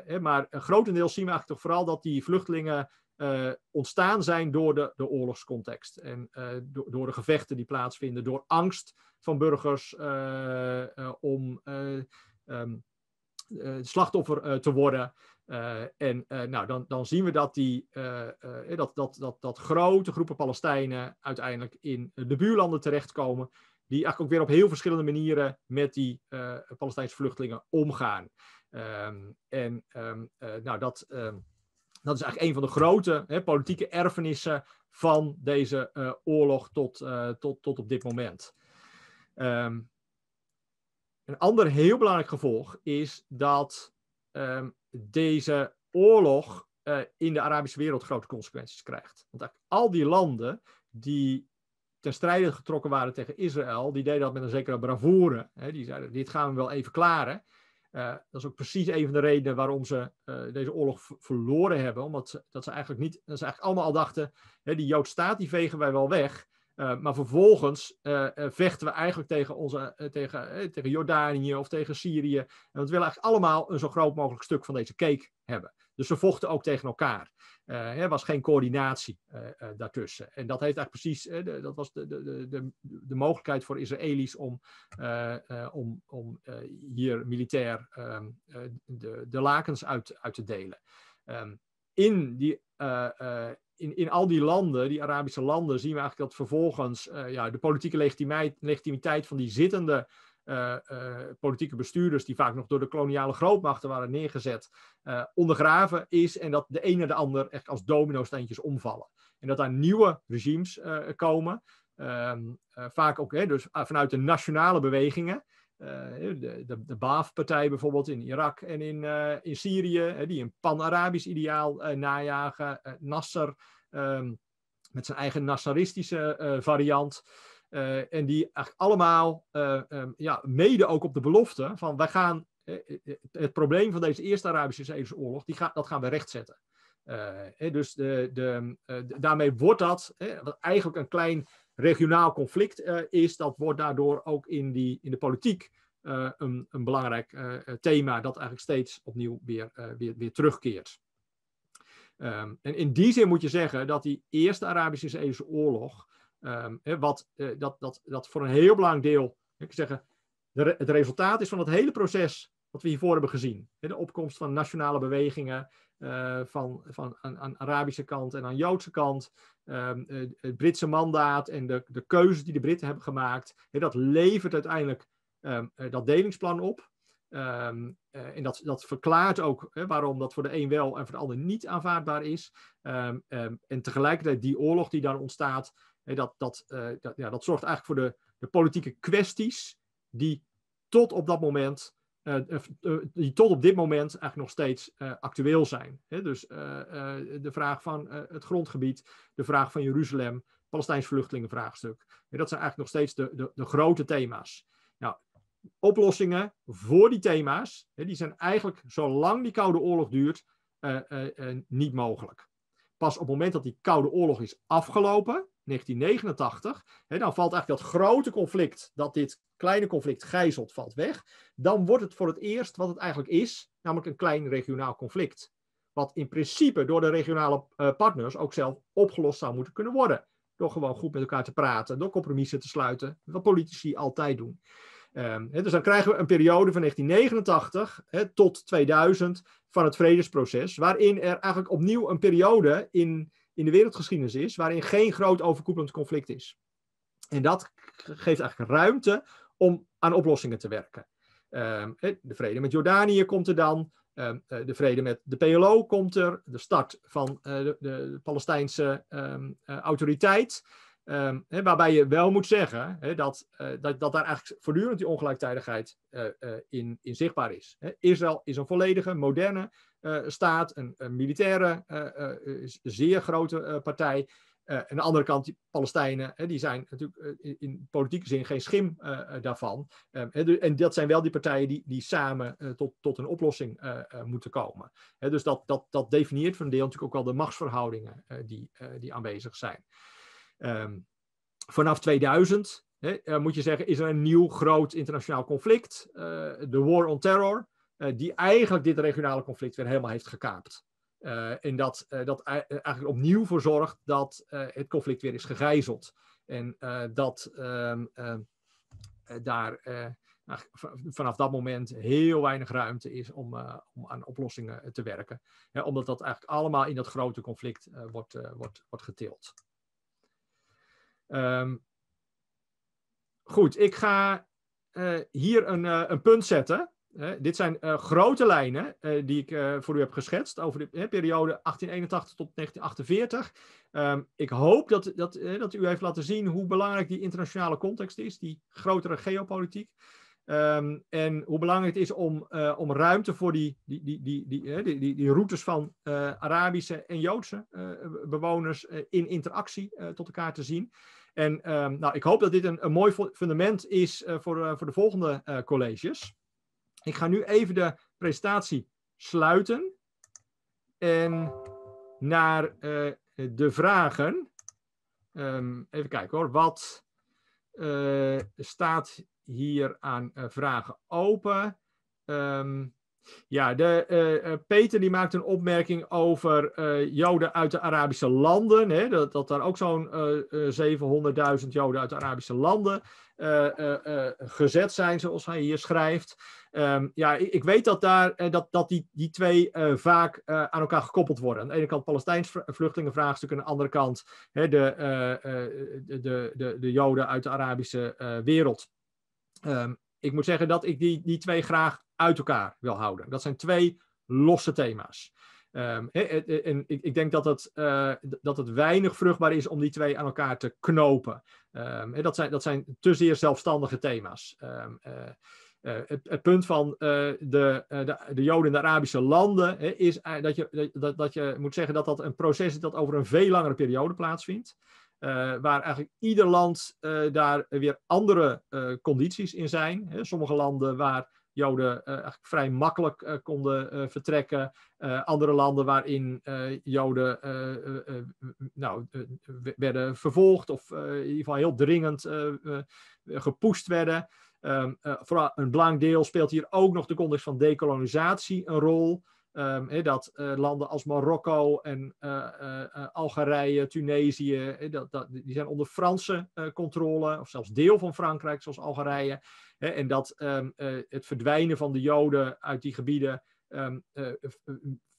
Hè, maar grotendeels zien we eigenlijk toch vooral dat die vluchtelingen eh, ontstaan zijn door de, de oorlogscontext en eh, door de gevechten die plaatsvinden, door angst van burgers eh, om um, slachtoffer te worden. en nou, dan, dan zien we dat, die, dat, dat, dat, dat grote groepen Palestijnen uiteindelijk in de buurlanden terechtkomen, die eigenlijk ook weer op heel verschillende manieren met die Palestijnse vluchtelingen omgaan. Ehm, en ehm, nou, dat dat is eigenlijk een van de grote hè, politieke erfenissen van deze eh, oorlog tot, eh, tot, tot op dit moment. Ehm, een ander heel belangrijk gevolg is dat ehm, deze oorlog eh, in de Arabische wereld grote consequenties krijgt. Want al die landen die ten strijde getrokken waren tegen Israël, die deden dat met een zekere bravoure. Hè, die zeiden, dit gaan we wel even klaren. Eh, dat is ook precies een van de redenen waarom ze eh, deze oorlog verloren hebben. Omdat ze, dat ze eigenlijk niet, dat ze eigenlijk allemaal al dachten, hè, die Joodstaat die vegen wij wel weg. Eh, maar vervolgens vechten we eigenlijk tegen, onze, tegen, tegen Jordanië of tegen Syrië. En we willen eigenlijk allemaal een zo groot mogelijk stuk van deze cake hebben. Dus ze vochten ook tegen elkaar. Eh, er was geen coördinatie eh, eh, daartussen. En dat heeft eigenlijk precies, de, dat was de, de, de, de mogelijkheid voor Israëli's om, om, om hier militair ehm, de, de lakens uit, uit te delen. Ehm, in die in, in al die landen, die Arabische landen, zien we eigenlijk dat vervolgens ja, de politieke legitimiteit, legitimiteit van die zittende eh, eh, politieke bestuurders, die vaak nog door de koloniale grootmachten waren neergezet, uh, ondergraven is en dat de ene de ander echt als domino-steentjes omvallen. En dat daar nieuwe regimes komen, ehm, vaak ook hè, dus, ah, vanuit de nationale bewegingen. de, de, de Baaf-partij bijvoorbeeld in Irak en in, in Syrië, die een pan-Arabisch ideaal najagen. Nasser ehm, met zijn eigen Nasseristische variant. Eh, en die eigenlijk allemaal eh, ehm, ja, mede ook op de belofte van wij gaan eh, het probleem van deze eerste Arabische oorlog, die gaat dat gaan we rechtzetten. dus de, de, daarmee wordt dat, wat eigenlijk een klein regionaal conflict is, dat wordt daardoor ook in, die, in de politiek een, een, belangrijk thema dat eigenlijk steeds opnieuw weer, weer, weer terugkeert. Ehm, en in die zin moet je zeggen dat die Eerste Arabische Israëlische Oorlog Ehm, wat, eh, dat, dat, dat voor een heel belangrijk deel, ik zeggen, de, het resultaat is van het hele proces wat we hiervoor hebben gezien. de opkomst van nationale bewegingen eh, van, van aan, Arabische kant en aan Joodse kant. Ehm, eh, het Britse mandaat en de, de keuzes die de Britten hebben gemaakt. dat levert uiteindelijk ehm, dat delingsplan op. en dat, dat verklaart ook waarom dat voor de een wel en voor de ander niet aanvaardbaar is. en tegelijkertijd die oorlog die daar ontstaat, dat, dat, eh, dat, ja, dat zorgt eigenlijk voor de, de politieke kwesties die tot op dat moment eh, eh, die tot op dit moment eigenlijk nog steeds actueel zijn. dus de vraag van het grondgebied, de vraag van Jeruzalem, Palestijns vluchtelingenvraagstuk. En dat zijn eigenlijk nog steeds de, de, de grote thema's. Nou, oplossingen voor die thema's, die zijn eigenlijk zolang die Koude Oorlog duurt, niet mogelijk. Pas op het moment dat die Koude Oorlog is afgelopen, 1989, hè, dan valt eigenlijk dat grote conflict, dat dit kleine conflict gijzelt, valt weg. Dan wordt het voor het eerst wat het eigenlijk is, namelijk een klein regionaal conflict. Wat in principe door de regionale eh, partners ook zelf opgelost zou moeten kunnen worden. Door gewoon goed met elkaar te praten, door compromissen te sluiten, wat politici altijd doen. Ehm, dus dan krijgen we een periode van 1989 tot 2000 van het vredesproces, waarin er eigenlijk opnieuw een periode in in de wereldgeschiedenis is waarin geen groot overkoepelend conflict is. En dat geeft eigenlijk ruimte om aan oplossingen te werken. Ehm, de vrede met Jordanië komt er dan. Ehm, eh, de vrede met de PLO komt er. De start van eh, de, Palestijnse ehm, eh, autoriteit. Ehm, waarbij je wel moet zeggen dat, eh, dat, dat daar eigenlijk voortdurend die ongelijktijdigheid eh, eh, in, in zichtbaar is. Israël is een volledige, moderne staat, een, een militaire, zeer grote partij. aan de andere kant, die Palestijnen, die zijn natuurlijk in, politieke zin geen schim daarvan. Ehm, en dat zijn wel die partijen die, die samen tot, tot een oplossing moeten komen. dus dat, dat, dat definieert voor een deel natuurlijk ook wel de machtsverhoudingen die, die aanwezig zijn. Ehm, vanaf 2000 hè, eh, moet je zeggen, is er een nieuw groot internationaal conflict, eh, de War on Terror, eh, die eigenlijk dit regionale conflict weer helemaal heeft gekaapt. en dat, dat eigenlijk opnieuw voor zorgt dat het conflict weer is gegijzeld. En dat ehm, ehm, daar nou, vanaf dat moment heel weinig ruimte is om, om aan oplossingen te werken. omdat dat eigenlijk allemaal in dat grote conflict wordt, wordt, wordt getild. Um, goed, ik ga eh, hier een, eh, een, punt zetten. dit zijn eh, grote lijnen die ik voor u heb geschetst over de periode 1881 tot 1948. Um, ehm, ik hoop dat, dat, dat u heeft laten zien hoe belangrijk die internationale context is, die grotere geopolitiek. Um, en hoe belangrijk het is om, om ruimte voor die, die, die, die, die, die, die, die routes van Arabische en Joodse bewoners in interactie tot elkaar te zien. En ehm, nou, ik hoop dat dit een, een mooi fundament is eh, voor, eh, voor de volgende eh, colleges. Ik ga nu even de presentatie sluiten en naar de vragen. Ehm, even kijken hoor, wat staat hier aan vragen open? Um, ja, de, eh, eh, Peter die maakt een opmerking over eh, Joden uit de Arabische landen. Hè, dat, dat daar ook zo'n uh, 700.000 Joden uit de Arabische landen gezet zijn, zoals hij hier schrijft. Ehm, ja, ik, ik, weet dat, daar, dat, dat die, die twee vaak aan elkaar gekoppeld worden. Aan de ene kant Palestijns vluchtelingenvraagstuk, en aan de andere kant hè, de, de, de, de, Joden uit de Arabische wereld. Um, ik moet zeggen dat ik die, die twee graag uit elkaar wil houden. Dat zijn twee losse thema's. Ehm, en ik, denk dat het, eh, dat het weinig vruchtbaar is om die twee aan elkaar te knopen. Um, dat, zijn, dat zijn te zeer zelfstandige thema's. Ehm, eh, eh, het, het, punt van de, de, de, Joden in de Arabische landen is dat, je, dat, dat je moet zeggen dat dat een proces is dat over een veel langere periode plaatsvindt. Eh, waar eigenlijk ieder land eh, daar weer andere eh, condities in zijn. sommige landen waar Joden eigenlijk vrij makkelijk konden vertrekken. andere landen waarin Joden nou, werden vervolgd of in ieder geval heel dringend gepoest werden. Ehm, vooral een belangrijk deel speelt hier ook nog de context van decolonisatie een rol. Ehm, dat eh, landen als Marokko en eh, eh, Algerije, Tunesië, dat, dat, die zijn onder Franse controle, of zelfs deel van Frankrijk, zoals Algerije. en dat ehm, het verdwijnen van de Joden uit die gebieden um,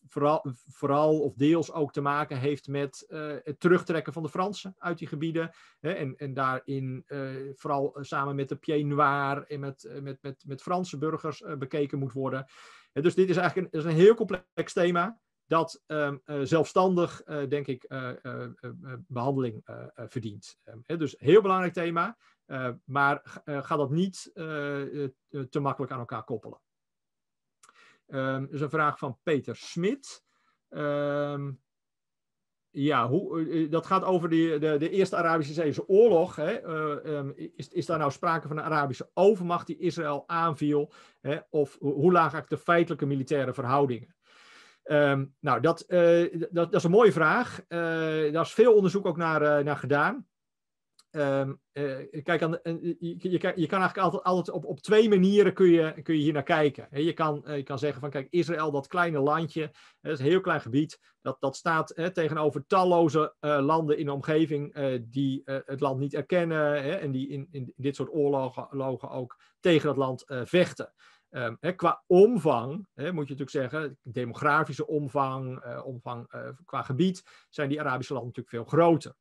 vooral, vooral of deels ook te maken heeft met eh, het terugtrekken van de Fransen uit die gebieden. Hè, en, en daarin eh, vooral eh, samen met de Pied Noir en met, met, met, met Franse burgers bekeken moet worden. En dus dit is eigenlijk een, is een heel complex thema dat ehm, zelfstandig, denk ik, behandeling verdient. Um, hè? Dus heel belangrijk thema, maar ga dat niet te makkelijk aan elkaar koppelen. Um, is een vraag van Peter Smit. Ehm, ja, hoe, eh, eh, dat gaat over die, de, de Eerste Arabische Zeeuwse Oorlog. Hè. Eh, ehm, is, is daar nou sprake van een Arabische overmacht die Israël aanviel? Hè? Of hoe, lagen eigenlijk de feitelijke militaire verhoudingen? nou, dat, dat, dat, is een mooie vraag. Uh, daar is veel onderzoek ook naar, naar gedaan. Ehm, eh, kijk, aan eh, je, je, kan, je, kan eigenlijk altijd, altijd op, op twee manieren kun je, kun je hier naar kijken. je, kan, eh, je kan zeggen van kijk, Israël, dat kleine landje, dat is een heel klein gebied, dat, dat staat tegenover talloze landen in de omgeving die het land niet erkennen en die in, in dit soort oorlogen ook tegen dat land vechten. Ehm, qua omvang, moet je natuurlijk zeggen, demografische omvang, omvang qua gebied, zijn die Arabische landen natuurlijk veel groter.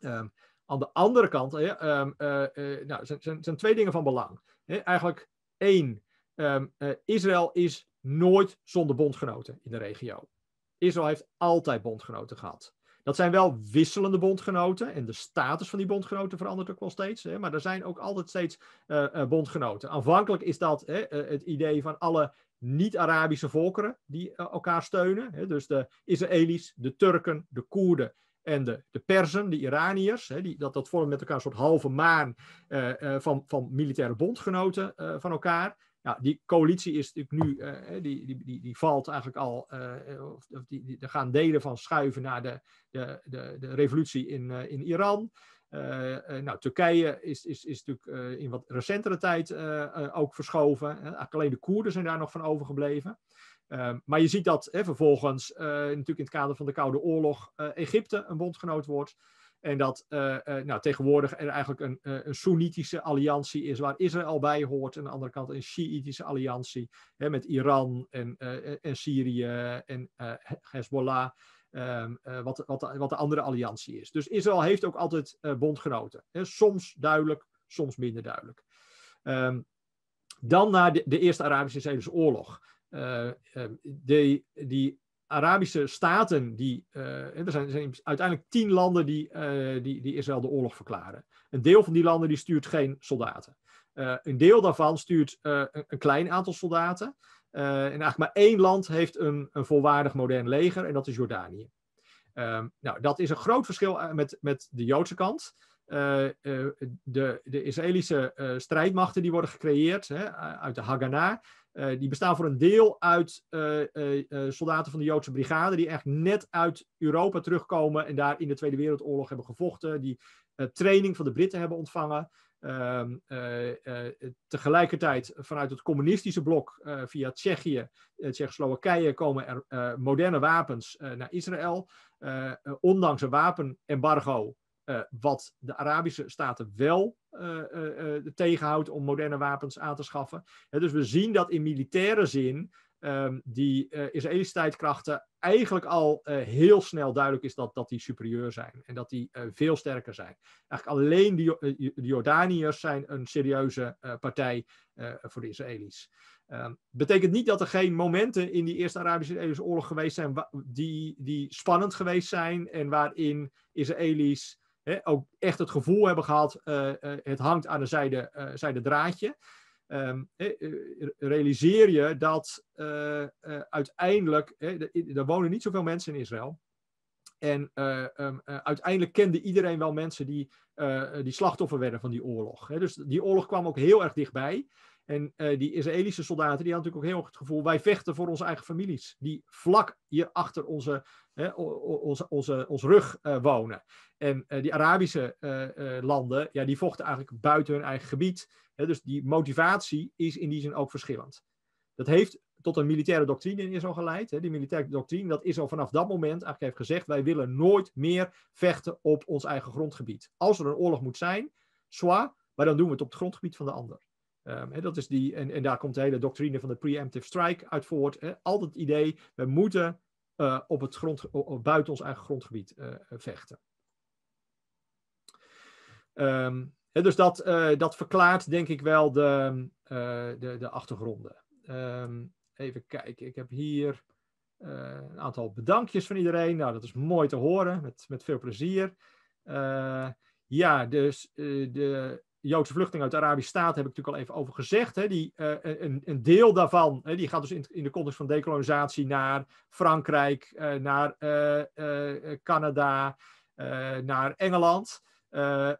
Um, aan de andere kant ehm, eh, eh, nou, zijn, zijn, zijn twee dingen van belang. Eigenlijk één, ehm, eh, Israël is nooit zonder bondgenoten in de regio. Israël heeft altijd bondgenoten gehad. Dat zijn wel wisselende bondgenoten en de status van die bondgenoten verandert ook wel steeds. Hè, maar er zijn ook altijd steeds bondgenoten. Aanvankelijk is dat hè, het idee van alle niet-Arabische volkeren die elkaar steunen. Hè, dus de Israëli's, de Turken, de Koerden en de, de Persen, de Iraniërs, hè, die, dat, dat vormen met elkaar een soort halve maan eh, eh, van, van militaire bondgenoten eh, van elkaar. Ja, die coalitie is natuurlijk nu, die, die, die, die valt eigenlijk al, of die, die, er gaan delen van schuiven naar de, de, de, de revolutie in, in Iran. nou, Turkije is, is, is natuurlijk in wat recentere tijd ook verschoven. alleen de Koerden zijn daar nog van overgebleven. Ehm, maar je ziet dat hè, vervolgens, eh, natuurlijk in het kader van de Koude Oorlog, eh, Egypte een bondgenoot wordt. En dat eh, nou, tegenwoordig er eigenlijk een, een Soenitische alliantie is waar Israël bij hoort. En aan de andere kant een Shiïtische alliantie hè, met Iran en, en Syrië en Hezbollah. Ehm, wat, wat, de, wat, de andere alliantie is. Dus Israël heeft ook altijd bondgenoten. Hè, soms duidelijk, soms minder duidelijk. Ehm, dan naar de, de Eerste Arabisch-Israëlische Oorlog. Eh, ehm, de, die Arabische staten, die, eh, er zijn, uiteindelijk tien landen die, eh, die, die Israël de oorlog verklaren. Een deel van die landen die stuurt geen soldaten. een deel daarvan stuurt een, een, klein aantal soldaten. en eigenlijk maar één land heeft een, een, volwaardig modern leger en dat is Jordanië. Ehm, nou, dat is een groot verschil met, met de Joodse kant. de, de Israëlische strijdmachten die worden gecreëerd hè, uit de Haganah, eh, die bestaan voor een deel uit eh, eh, soldaten van de Joodse brigade, die echt net uit Europa terugkomen en daar in de Tweede Wereldoorlog hebben gevochten, die training van de Britten hebben ontvangen. Ehm, tegelijkertijd vanuit het communistische blok via Tsjechië, Tsjechoslowakije komen er moderne wapens naar Israël. ondanks een wapenembargo, wat de Arabische staten wel eh, eh, eh, tegenhoudt om moderne wapens aan te schaffen. dus we zien dat in militaire zin ehm, die Israëlische strijdkrachten eigenlijk al heel snel duidelijk is dat, dat die superieur zijn en dat die veel sterker zijn. Eigenlijk alleen de, Jordaniërs zijn een serieuze partij voor de Israëli's. Um, betekent niet dat er geen momenten in die Eerste Arabische oorlog geweest zijn die, die spannend geweest zijn en waarin Israëli's hè, ook echt het gevoel hebben gehad, eh, eh, het hangt aan een zijde, eh, zijde draadje. Ehm, realiseer je dat uiteindelijk, er wonen niet zoveel mensen in Israël. En ehm, uiteindelijk kende iedereen wel mensen die, die slachtoffer werden van die oorlog. Dus die oorlog kwam ook heel erg dichtbij. En eh, die Israëlische soldaten, die hadden natuurlijk ook heel erg het gevoel, wij vechten voor onze eigen families, die vlak hier achter onze, hè, onze, onze, ons rug eh, wonen. En eh, die Arabische landen, ja, die vochten eigenlijk buiten hun eigen gebied. Hè, dus die motivatie is in die zin ook verschillend. Dat heeft tot een militaire doctrine in Israël geleid. Hè. Die militaire doctrine, dat al vanaf dat moment eigenlijk heeft gezegd, wij willen nooit meer vechten op ons eigen grondgebied. Als er een oorlog moet zijn, soit, maar dan doen we het op het grondgebied van de ander. Um, dat is die, en, en, daar komt de hele doctrine van de preemptive strike uit voort. Hè. altijd het idee, we moeten eh, op het grond, op, buiten ons eigen grondgebied eh, eh, vechten. Ehm, dus dat, dat verklaart denk ik wel de, de, de achtergronden. Ehm, even kijken, ik heb hier een aantal bedankjes van iedereen. Nou, dat is mooi te horen, met, met veel plezier. ja, dus de Joodse vluchtelingen uit de Arabische Staat, heb ik natuurlijk al even over gezegd. Hè, die, eh, een, een, deel daarvan hè, die gaat dus in, de context van decolonisatie naar Frankrijk, eh, naar eh, Canada, naar Engeland.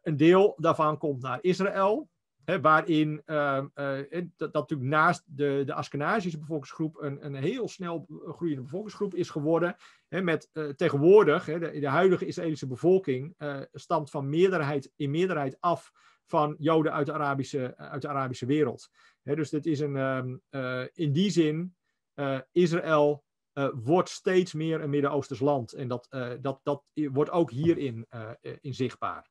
een deel daarvan komt naar Israël. Hè, waarin dat, dat, natuurlijk naast de, de Askenazische bevolkingsgroep een, een heel snel groeiende bevolkingsgroep is geworden. met tegenwoordig, de, huidige Israëlische bevolking uh, stamt van meerderheid in meerderheid af van Joden uit de Arabische, eh, uit de Arabische wereld. dus dit is een, ehm, eh, in die zin, eh, Israël wordt steeds meer een Midden-Oosters land. En dat, dat, dat wordt ook hierin in zichtbaar.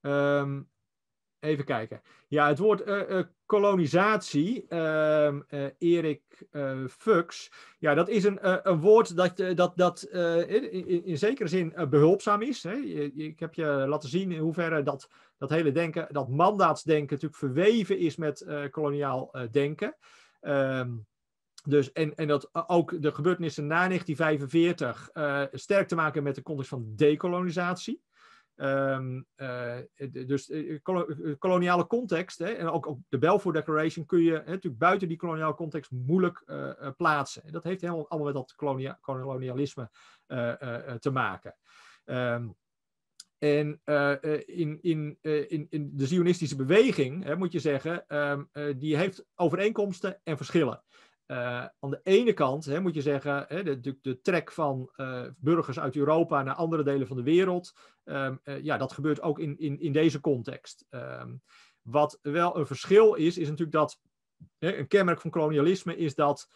Ehm, Even kijken. Ja, het woord eh, eh, kolonisatie, uh, Erik Fuchs, ja, dat is een, een woord dat, dat, dat in, in, zekere zin behulpzaam is. Hè? ik heb je laten zien in hoeverre dat, dat hele denken, dat mandaatsdenken natuurlijk verweven is met koloniaal denken. Ehm, dus, en, en dat ook de gebeurtenissen na 1945 sterk te maken met de context van dekolonisatie. Ehm, eh, dus de eh, eh, koloniale context hè, en ook, ook, de Balfour Declaration kun je hè, natuurlijk buiten die koloniale context moeilijk plaatsen. dat heeft helemaal allemaal met dat kolonialisme te maken. Ehm, en in, in, in, in, de Zionistische beweging hè, moet je zeggen, ehm, die heeft overeenkomsten en verschillen. Eh, aan de ene kant hè, moet je zeggen, hè, de, de, trek van eh, burgers uit Europa naar andere delen van de wereld, ehm, eh, ja, dat gebeurt ook in, in, in deze context. Ehm, wat wel een verschil is, is natuurlijk dat hè, een kenmerk van kolonialisme is dat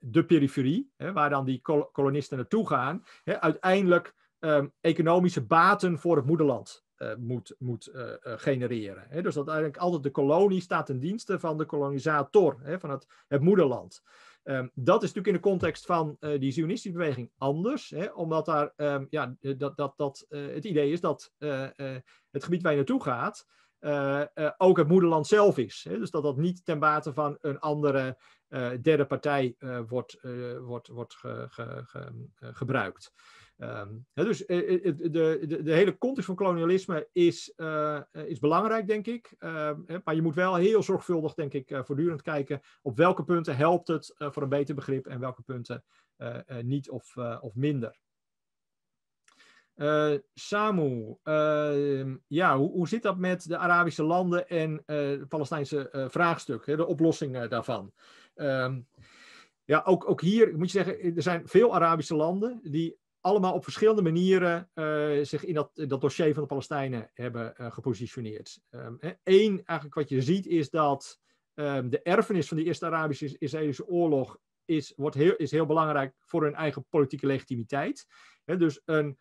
de periferie, waar dan die kolonisten naartoe gaan, uiteindelijk ehm, economische baten voor het moederland eh, moet, moet eh, eh, genereren. Dus dat eigenlijk altijd de kolonie staat ten dienste van de kolonisator, van het, het moederland. Ehm, dat is natuurlijk in de context van uh, die Zionistische beweging anders, omdat daar, ehm, ja, dat, dat, dat, het idee is dat het gebied waar je naartoe gaat ook het moederland zelf is. dus dat dat niet ten bate van een andere derde partij wordt, wordt, wordt gebruikt. Ehm, dus eh, eh, de, de, de, hele context van kolonialisme is, eh, is belangrijk, denk ik. Ehm, maar je moet wel heel zorgvuldig, denk ik, voortdurend kijken op welke punten helpt het voor een beter begrip en welke punten niet of, of minder. Uh, Samu, ehm, ja, hoe, hoe, zit dat met de Arabische landen en het Palestijnse vraagstuk, hè, de oplossing daarvan? ja, ook, ook hier moet je zeggen, er zijn veel Arabische landen die allemaal op verschillende manieren eh, zich in dat, dat dossier van de Palestijnen hebben eh, gepositioneerd. Eén, ehm, eigenlijk wat je ziet, is dat ehm, de erfenis van de Eerste Arabisch-Israëlische oorlog is, wordt heel, is heel belangrijk voor hun eigen politieke legitimiteit. dus een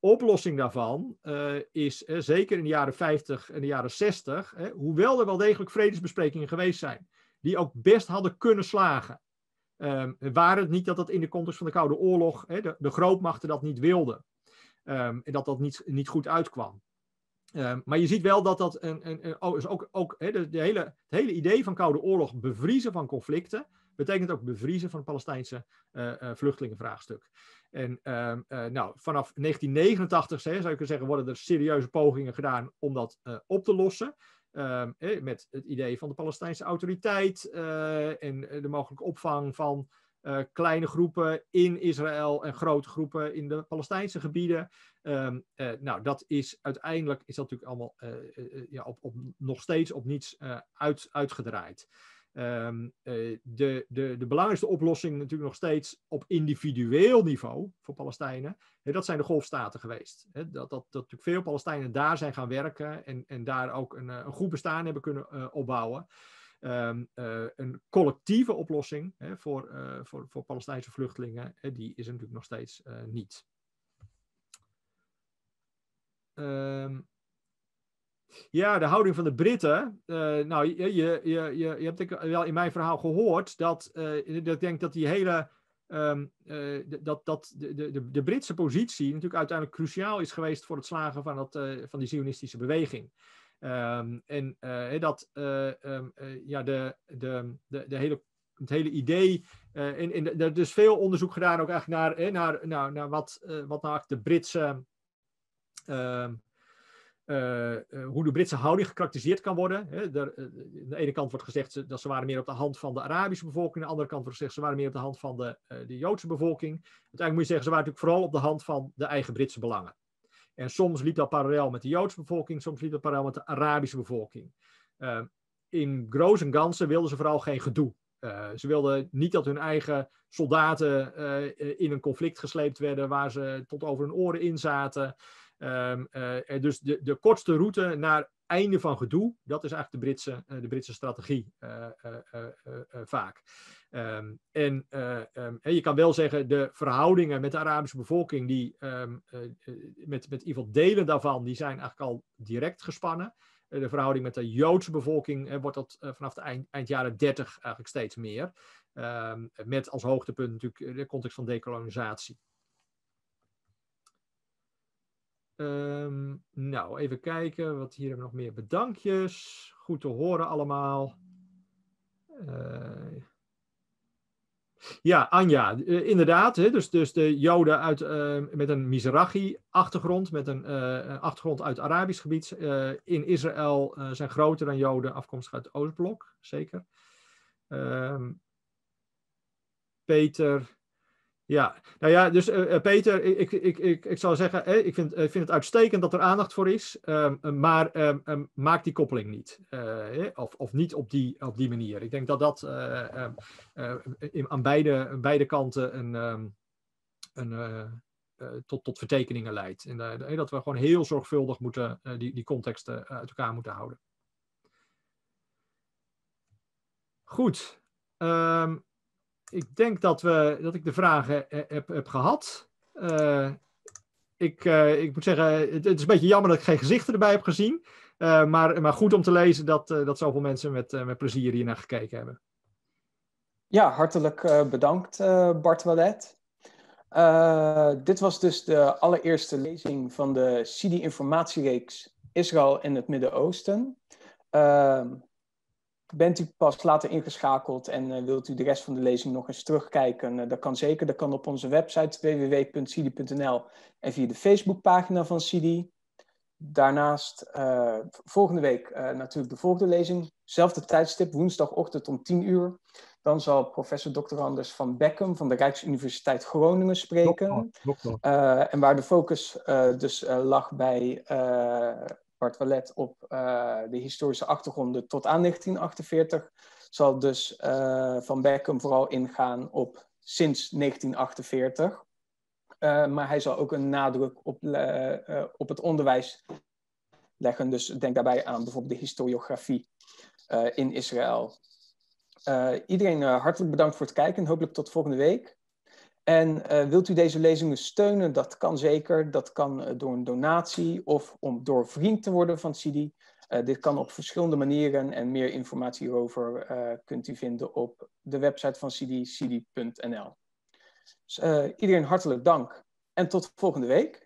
oplossing daarvan eh, is zeker in de jaren 50 en de jaren 60, hoewel er wel degelijk vredesbesprekingen geweest zijn, die ook best hadden kunnen slagen. Ehm, waren het niet dat dat in de context van de Koude Oorlog, de, de, grootmachten dat niet wilden. Ehm, en dat dat niet, niet goed uitkwam. Ehm, maar je ziet wel dat dat een, een, oh, is ook, ook de, hele, het hele idee van Koude Oorlog, bevriezen van conflicten, betekent ook bevriezen van het Palestijnse eh, eh, vluchtelingenvraagstuk. En eh, nou, vanaf 1989 zou je kunnen zeggen, worden er serieuze pogingen gedaan om dat op te lossen. Ehm, eh, met het idee van de Palestijnse autoriteit eh, en eh, de mogelijke opvang van eh, kleine groepen in Israël en grote groepen in de Palestijnse gebieden. Ehm, nou, dat is uiteindelijk is dat natuurlijk allemaal ja, op, op, nog steeds op niets uit, uitgedraaid. Um, de, de, de, belangrijkste oplossing natuurlijk nog steeds op individueel niveau voor Palestijnen, hè, dat zijn de Golfstaten geweest. Hè, dat, dat, dat natuurlijk veel Palestijnen daar zijn gaan werken en, en daar ook een, eh, een goed bestaan hebben kunnen eh, opbouwen. Um, een collectieve oplossing hè, voor, voor, voor Palestijnse vluchtelingen, die is er natuurlijk nog steeds niet. Um, ja, de houding van de Britten. Eh, nou, je, je, je, je hebt wel in mijn verhaal gehoord dat, eh, dat ik denk dat die hele. Ehm, eh, dat dat de, de, de Britse positie natuurlijk uiteindelijk cruciaal is geweest voor het slagen van, dat, van die Zionistische beweging. Ehm, en dat ehm, ja, de, de, de, de hele het hele idee. Uh, en, en, er is dus veel onderzoek gedaan ook eigenlijk naar, eh, naar, nou, naar wat, uh, wat nou de Britse. Eh, eh, hoe de Britse houding gekarakteriseerd kan worden. Hè. De, eh, aan de ene kant wordt gezegd dat ze waren meer op de hand van de Arabische bevolking. Aan de andere kant wordt gezegd ze waren meer op de hand van de, de Joodse bevolking. Uiteindelijk moet je zeggen ze waren natuurlijk vooral op de hand van de eigen Britse belangen. En soms liep dat parallel met de Joodse bevolking, soms liep dat parallel met de Arabische bevolking. in groos en ganzen wilden ze vooral geen gedoe. ze wilden niet dat hun eigen soldaten in een conflict gesleept werden waar ze tot over hun oren in zaten. Um, dus de, de kortste route naar einde van gedoe, dat is eigenlijk de Britse, eh, de Britse strategie eh, vaak. Ehm, en ehm, je kan wel zeggen, de verhoudingen met de Arabische bevolking, die, met, met ieder delen daarvan, die zijn eigenlijk al direct gespannen de verhouding met de Joodse bevolking wordt dat vanaf de eind, eind, jaren 30 eigenlijk steeds meer. met als hoogtepunt natuurlijk de context van dekolonisatie. Um, nou, even kijken. Wat hier hebben we nog meer? Bedankjes. Goed te horen allemaal. Eh, ja, Anja, eh, inderdaad. Hè, dus, dus de Joden uit, eh, met een Mizrahi-achtergrond, met een achtergrond uit Arabisch gebied in Israël zijn groter dan Joden afkomstig uit het Oostblok, zeker. Ehm, Peter, ja, nou ja, dus eh, eh, Peter, ik, ik, ik, ik zou zeggen, eh, ik, vind, ik vind het uitstekend dat er aandacht voor is, ehm, maar ehm, ehm, maak die koppeling niet. of, of niet op die, op die manier. Ik denk dat dat in, aan beide, beide kanten een, een, tot, tot vertekeningen leidt. En dat we gewoon heel zorgvuldig moeten, die, die contexten uit elkaar moeten houden. Goed ik denk dat, we, dat ik de vragen heb, heb gehad. Uh, ik, eh, ik moet zeggen, het, is een beetje jammer dat ik geen gezichten erbij heb gezien. Eh, maar, maar goed om te lezen dat, dat zoveel mensen met, met plezier hier naar gekeken hebben. Ja, hartelijk bedankt Bart Wallet. dit was dus de allereerste lezing van de CD-informatiereeks Israël en het Midden-Oosten. Ehm, bent u pas later ingeschakeld en eh, wilt u de rest van de lezing nog eens terugkijken, eh, dat kan zeker. Dat kan op onze website www.cd.nl en via de Facebookpagina van CD. Daarnaast eh, volgende week natuurlijk de volgende lezing. Zelfde tijdstip, woensdagochtend om 10 uur. Dan zal professor Dr. Anders van Beckham van de Rijksuniversiteit Groningen spreken. en waar de focus dus lag bij Bart let op eh, de historische achtergronden tot aan 1948, zal dus eh, Van Beckham vooral ingaan op sinds 1948. Eh, maar hij zal ook een nadruk op, op het onderwijs leggen. Dus denk daarbij aan bijvoorbeeld de historiografie in Israël. iedereen hartelijk bedankt voor het kijken. Hopelijk tot volgende week. En eh, wilt u deze lezingen steunen? Dat kan zeker. Dat kan eh, door een donatie of om door vriend te worden van CD. Eh, dit kan op verschillende manieren en meer informatie hierover kunt u vinden op de website van CD, cd.nl. Dus, iedereen hartelijk dank en tot volgende week.